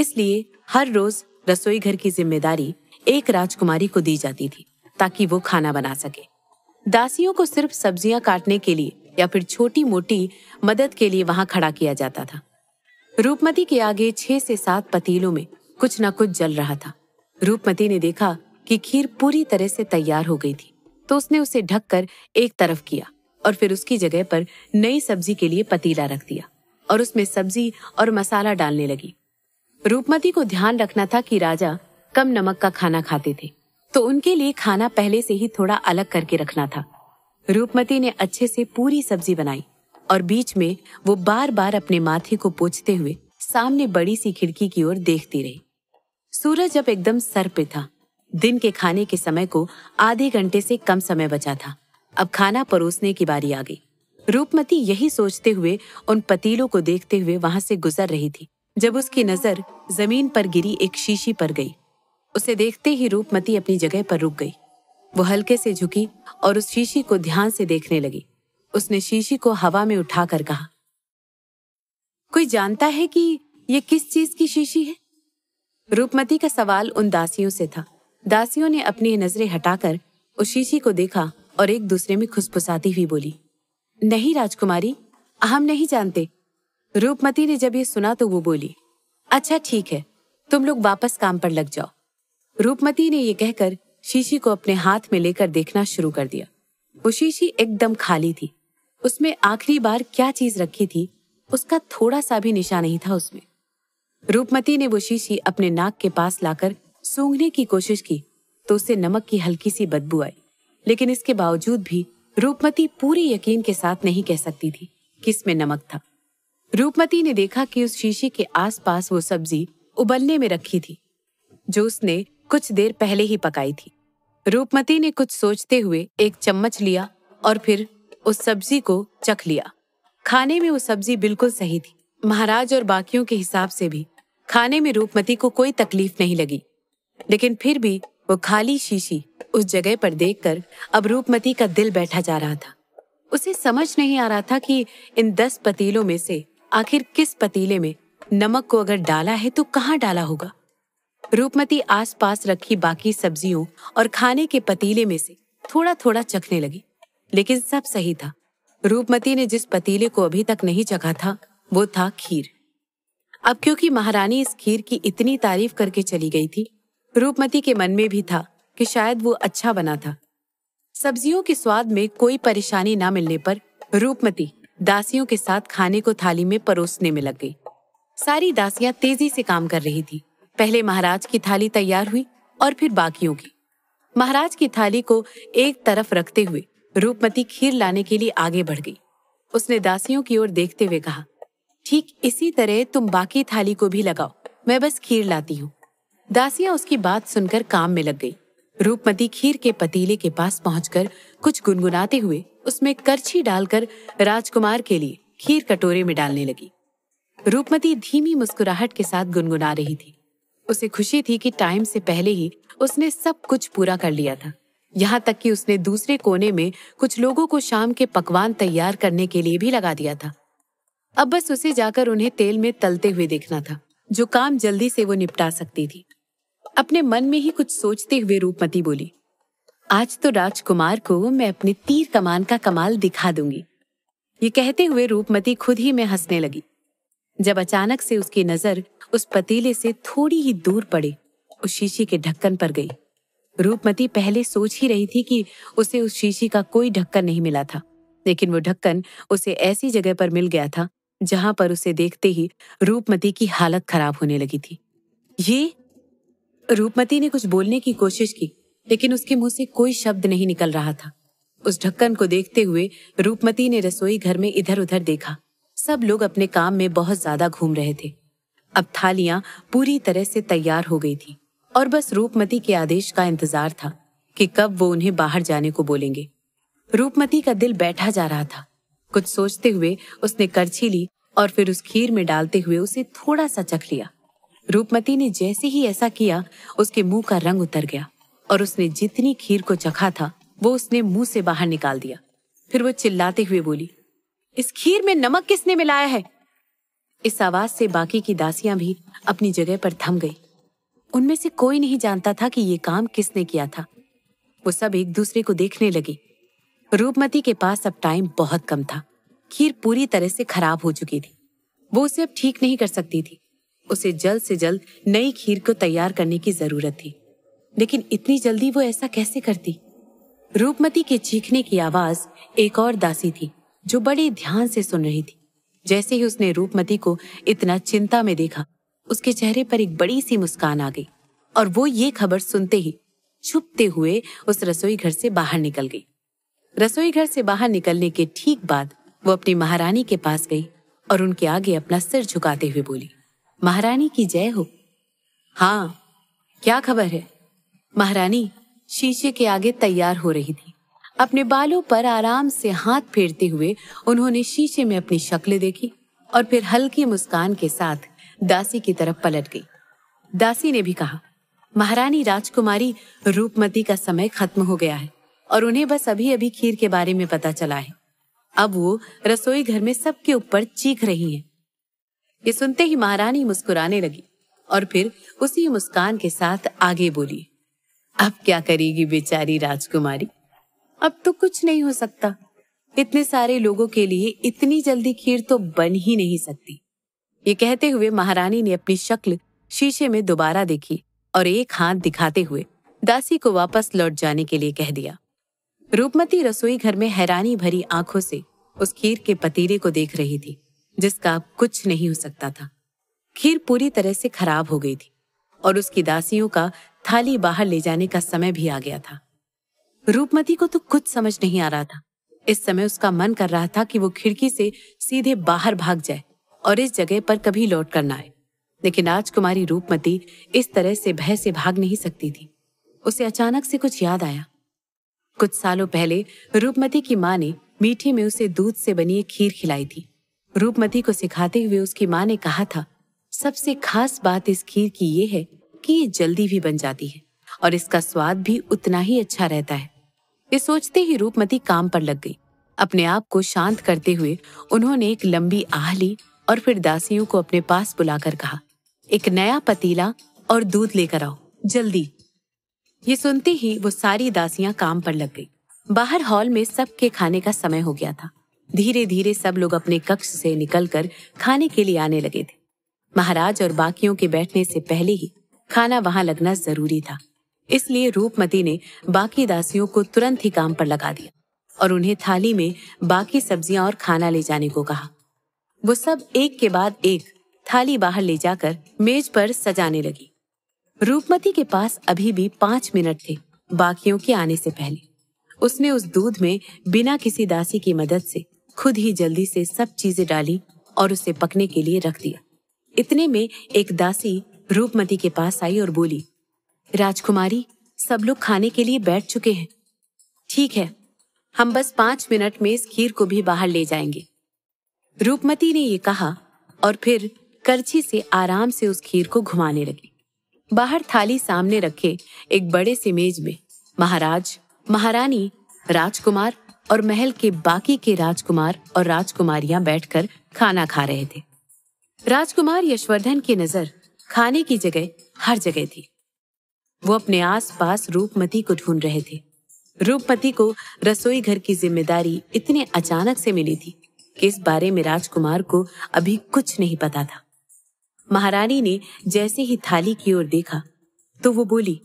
इसलिए हर रोज रसोई घर की जिम्मेदारी एक राजकुमारी को दी जाती थी ताकि वो खाना बना सके दासियों को सिर्फ सब्जियां काटने के लिए या फिर छोटी मोटी मदद के लिए वहां खड़ा किया जाता था रूपमती के आगे छह से सात पतीलों में कुछ ना कुछ जल रहा था रूपमती ने देखा कि खीर पूरी तरह से तैयार हो गई थी तो उसने उसे ढककर एक तरफ किया और फिर उसकी जगह पर नई सब्जी के लिए पतीला रख दिया और उसमें सब्जी और मसाला डालने लगी रूपमती को ध्यान रखना था कि राजा कम नमक का खाना खाते थे तो उनके लिए खाना पहले से ही थोड़ा अलग करके रखना था रूपमती ने अच्छे से पूरी सब्जी बनाई और बीच में वो बार बार अपने माथे को पोछते हुए सामने बड़ी सी खिड़की की ओर देखती रही सूरज अब एकदम सर पे था दिन के खाने के समय को आधे घंटे से कम समय बचा था अब खाना परोसने की बारी आ गई रूपमती यही सोचते हुए उन पतीलों को देखते हुए वहां से गुजर रही थी जब उसकी नजर जमीन पर गिरी एक शीशी पर गई उसे देखते ही रूपमती अपनी जगह पर रुक गई वो हल्के से झुकी और उस शीशी को ध्यान से देखने लगी उसने शीशी को हवा में उठाकर कहा कोई जानता है कि ये किस चीज की शीशी है रूपमती का सवाल उन दासियों से था दासियों ने अपनी नजरें हटाकर उस शीशी को देखा और एक दूसरे में खुसफुसाती हुई बोली नहीं राजकुमारी हम नहीं जानते रूपमती ने जब ये सुना तो वो बोली अच्छा ठीक है तुम लोग वापस काम पर लग जाओ रूपमती ने ये कहकर शीशी को अपने हाथ में लेकर देखना शुरू कर दिया वो शीशी एकदम खाली थी उसमें आखिरी बार क्या चीज रखी थी उसका थोड़ा सा भी निशा नहीं था उसमें रूपमती ने वो शीशी अपने नाक के पास लाकर सूंघने की कोशिश की तो उसे नमक की हल्की सी बदबू आई लेकिन इसके बावजूद भी रूपमती पूरी यकीन के साथ नहीं कह सकती थी कि इसमें नमक था रूपमती ने देखा कि उस शीशे के आसपास वो सब्जी उबलने में रखी थी जो उसने कुछ देर पहले ही पकाई थी रूपमती ने कुछ सोचते हुए एक चम्मच लिया और फिर उस सब्जी को चख लिया खाने में वो सब्जी बिल्कुल सही थी महाराज और बाकियों के हिसाब से भी खाने में रूपमती को कोई तकलीफ नहीं लगी लेकिन फिर भी वो खाली शीशी उस जगह पर देखकर अब रूपमती का दिल बैठा जा रहा था उसे समझ नहीं आ रहा था कि इन दस पतीलों में से आखिर किस पतीले में नमक को अगर डाला है तो कहाँ डाला होगा रूपमती आसपास रखी बाकी सब्जियों और खाने के पतीले में से थोड़ा थोड़ा चखने लगी लेकिन सब सही था रूपमती ने जिस पतीले को अभी तक नहीं चखा था वो था खीर अब क्योंकि महारानी इस खीर की इतनी तारीफ करके चली गई थी रूपमती के मन में भी था कि शायद वो अच्छा बना था सब्जियों के स्वाद में कोई परेशानी ना मिलने पर रूपमती दासियों के साथ खाने को थाली में परोसने में लग गई सारी दासियां तेजी से काम कर रही थी पहले महाराज की थाली तैयार हुई और फिर बाकियों की महाराज की थाली को एक तरफ रखते हुए रूपमती खीर लाने के लिए आगे बढ़ गई उसने दासियों की ओर देखते हुए कहा ठीक इसी तरह तुम बाकी थाली को भी लगाओ मैं बस खीर लाती हूँ दासिया उसकी बात सुनकर काम में लग गई रूपमती खीर के पतीले के पास पहुंचकर कुछ गुनगुनाते हुए उसमें करछी डालकर राजकुमार के लिए खीर कटोरे में डालने लगी रूपमती धीमी मुस्कुराहट के साथ गुनगुना रही थी उसे खुशी थी कि टाइम से पहले ही उसने सब कुछ पूरा कर लिया था यहाँ तक कि उसने दूसरे कोने में कुछ लोगों को शाम के पकवान तैयार करने के लिए भी लगा दिया था अब बस उसे जाकर उन्हें तेल में तलते हुए देखना था जो काम जल्दी से वो निपटा सकती थी अपने मन में ही कुछ सोचते हुए रूपमती बोली आज तो राजकुमार को मैं अपने तीर कमान का कमाल दिखा दूंगी ये कहते हुए रूपमती खुद ही में हंसने लगी जब अचानक से उसकी नजर उस पतीले से थोड़ी ही दूर पड़े उस शीशी के ढक्कन पर गई रूपमती पहले सोच ही रही थी कि उसे उस शीशी का कोई ढक्कन नहीं मिला था लेकिन वो ढक्कन उसे ऐसी जगह पर मिल गया था जहां पर उसे देखते ही रूपमती की हालत खराब होने लगी थी ये रूपमती ने कुछ बोलने की कोशिश की लेकिन उसके मुंह से कोई शब्द नहीं निकल रहा था उस ढक्कन को देखते हुए रूपमती ने रसोई घर में इधर उधर देखा सब लोग अपने काम में बहुत ज्यादा घूम रहे थे अब थालियां पूरी तरह से तैयार हो गई थी और बस रूपमती के आदेश का इंतजार था कि कब वो उन्हें बाहर जाने को बोलेंगे रूपमती का दिल बैठा जा रहा था कुछ सोचते हुए उसने करछी ली और फिर उस खीर में डालते हुए उसे थोड़ा सा चख लिया रूपमती ने जैसे ही ऐसा किया उसके मुंह का रंग उतर गया और उसने जितनी खीर को चखा था वो उसने मुंह से बाहर निकाल दिया फिर वो चिल्लाते हुए बोली इस खीर में नमक किसने मिलाया है इस आवाज से बाकी की दासियां भी अपनी जगह पर थम गई उनमें से कोई नहीं जानता था कि ये काम किसने किया था वो सब एक दूसरे को देखने लगी रूपमती के पास अब टाइम बहुत कम था खीर पूरी तरह से खराब हो चुकी थी वो उसे अब ठीक नहीं कर सकती थी उसे जल्द से जल्द नई खीर को तैयार करने की जरूरत थी लेकिन इतनी जल्दी वो ऐसा कैसे करती रूपमती के चीखने की आवाज एक और दासी थी जो बड़े ध्यान से सुन रही थी जैसे ही उसने रूपमती को इतना चिंता में देखा उसके चेहरे पर एक बड़ी सी मुस्कान आ गई और वो ये खबर सुनते ही छुपते हुए उस रसोई घर से बाहर निकल गई रसोई घर से बाहर निकलने के ठीक बाद वो अपनी महारानी के पास गई और उनके आगे अपना सिर झुकाते हुए बोली महारानी की जय हो हाँ क्या खबर है महारानी शीशे के आगे तैयार हो रही थी अपने बालों पर आराम से हाथ फेरते हुए उन्होंने शीशे में अपनी शक्ल देखी और फिर हल्की मुस्कान के साथ दासी की तरफ पलट गई दासी ने भी कहा महारानी राजकुमारी रूपमती का समय खत्म हो गया है और उन्हें बस अभी अभी खीर के बारे में पता चला है अब वो रसोई घर में सबके ऊपर चीख रही है ये सुनते ही महारानी मुस्कुराने लगी और फिर उसी मुस्कान के साथ आगे बोली अब क्या करेगी बेचारी राजकुमारी अब तो कुछ नहीं हो सकता इतने सारे लोगों के लिए इतनी जल्दी खीर तो बन ही नहीं सकती ये कहते हुए महारानी ने अपनी शक्ल शीशे में दोबारा देखी और एक हाथ दिखाते हुए दासी को वापस लौट जाने के लिए कह दिया रूपमती रसोई घर में हैरानी भरी आंखों से उस खीर के पतीले को देख रही थी जिसका कुछ नहीं हो सकता था खीर पूरी तरह से खराब हो गई थी और उसकी दासियों का थाली बाहर ले जाने का समय भी आ गया था रूपमती को तो कुछ समझ नहीं आ रहा था इस समय उसका मन कर रहा था कि वो खिड़की से सीधे बाहर भाग जाए और इस जगह पर कभी लौट कर ना आए लेकिन राजकुमारी रूपमती इस तरह से भय से भाग नहीं सकती थी उसे अचानक से कुछ याद आया कुछ सालों पहले रूपमती की माँ ने मीठे में उसे दूध से बनी एक खीर खिलाई थी रूपमती को सिखाते हुए उसकी माँ ने कहा था सबसे खास बात इस खीर की ये है कि ये जल्दी भी बन जाती है और इसका स्वाद भी उतना ही अच्छा रहता है ये सोचते ही रूपमती काम पर लग गई अपने आप को शांत करते हुए उन्होंने एक लंबी आह ली और फिर दासियों को अपने पास बुलाकर कहा एक नया पतीला और दूध लेकर आओ जल्दी ये सुनते ही वो सारी दासियां काम पर लग गई बाहर हॉल में सबके खाने का समय हो गया था धीरे धीरे सब लोग अपने कक्ष से निकलकर खाने के लिए आने लगे थे महाराज और बाकियों के बैठने से पहले ही खाना वहां लगना जरूरी था इसलिए रूपमती ने बाकी दासियों को तुरंत ही काम पर लगा दिया और उन्हें थाली में बाकी सब्जियां और खाना ले जाने को कहा वो सब एक के बाद एक थाली बाहर ले जाकर मेज पर सजाने लगी रूपमती के पास अभी भी पांच मिनट थे बाकियों के आने से पहले उसने उस दूध में बिना किसी दासी की मदद से खुद ही जल्दी से सब चीजें डाली और उसे पकने के लिए रख दिया इतने में एक दासी रूपमती के पास आई और बोली राजकुमारी सब लोग खाने के लिए बैठ चुके हैं ठीक है हम बस पांच मिनट में इस खीर को भी बाहर ले जाएंगे रूपमती ने ये कहा और फिर करछी से आराम से उस खीर को घुमाने लगी बाहर थाली सामने रखे एक बड़े से मेज में महाराज महारानी राजकुमार और महल के बाकी के राजकुमार और राजकुमारियां बैठकर खाना खा रहे थे राजकुमार यशवर्धन की नजर खाने की जगह हर जगह थी वो अपने आसपास रूपमती को ढूंढ रहे थे रूपमती को रसोई घर की जिम्मेदारी इतने अचानक से मिली थी कि इस बारे में राजकुमार को अभी कुछ नहीं पता था महारानी ने जैसे ही थाली की ओर देखा तो वो बोली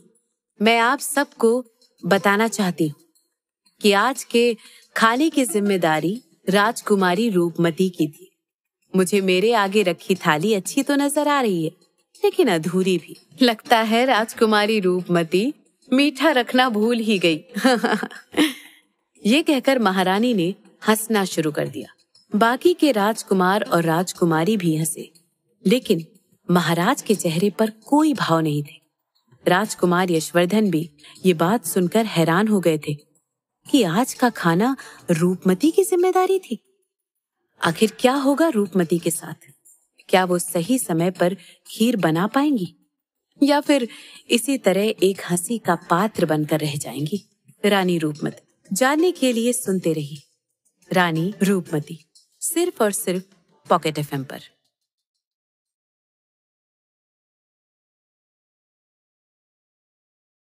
मैं आप सबको बताना चाहती हूँ कि आज के खाली की जिम्मेदारी राजकुमारी रूपमती की थी मुझे मेरे आगे रखी थाली अच्छी तो नजर आ रही है लेकिन अधूरी भी लगता है राजकुमारी रूपमती मीठा रखना भूल ही गई ये कहकर महारानी ने हंसना शुरू कर दिया बाकी के राजकुमार और राजकुमारी भी हंसे लेकिन महाराज के चेहरे पर कोई भाव नहीं थे राजकुमार यशवर्धन भी ये बात सुनकर हैरान हो गए थे कि आज का खाना रूपमती की जिम्मेदारी थी आखिर क्या होगा रूपमती के साथ क्या वो सही समय पर खीर बना पाएंगी या फिर इसी तरह एक हंसी का पात्र बनकर रह जाएंगी रानी रूपमती जानने के लिए सुनते रहिए रानी रूपमती सिर्फ और सिर्फ पॉकेट एफ पर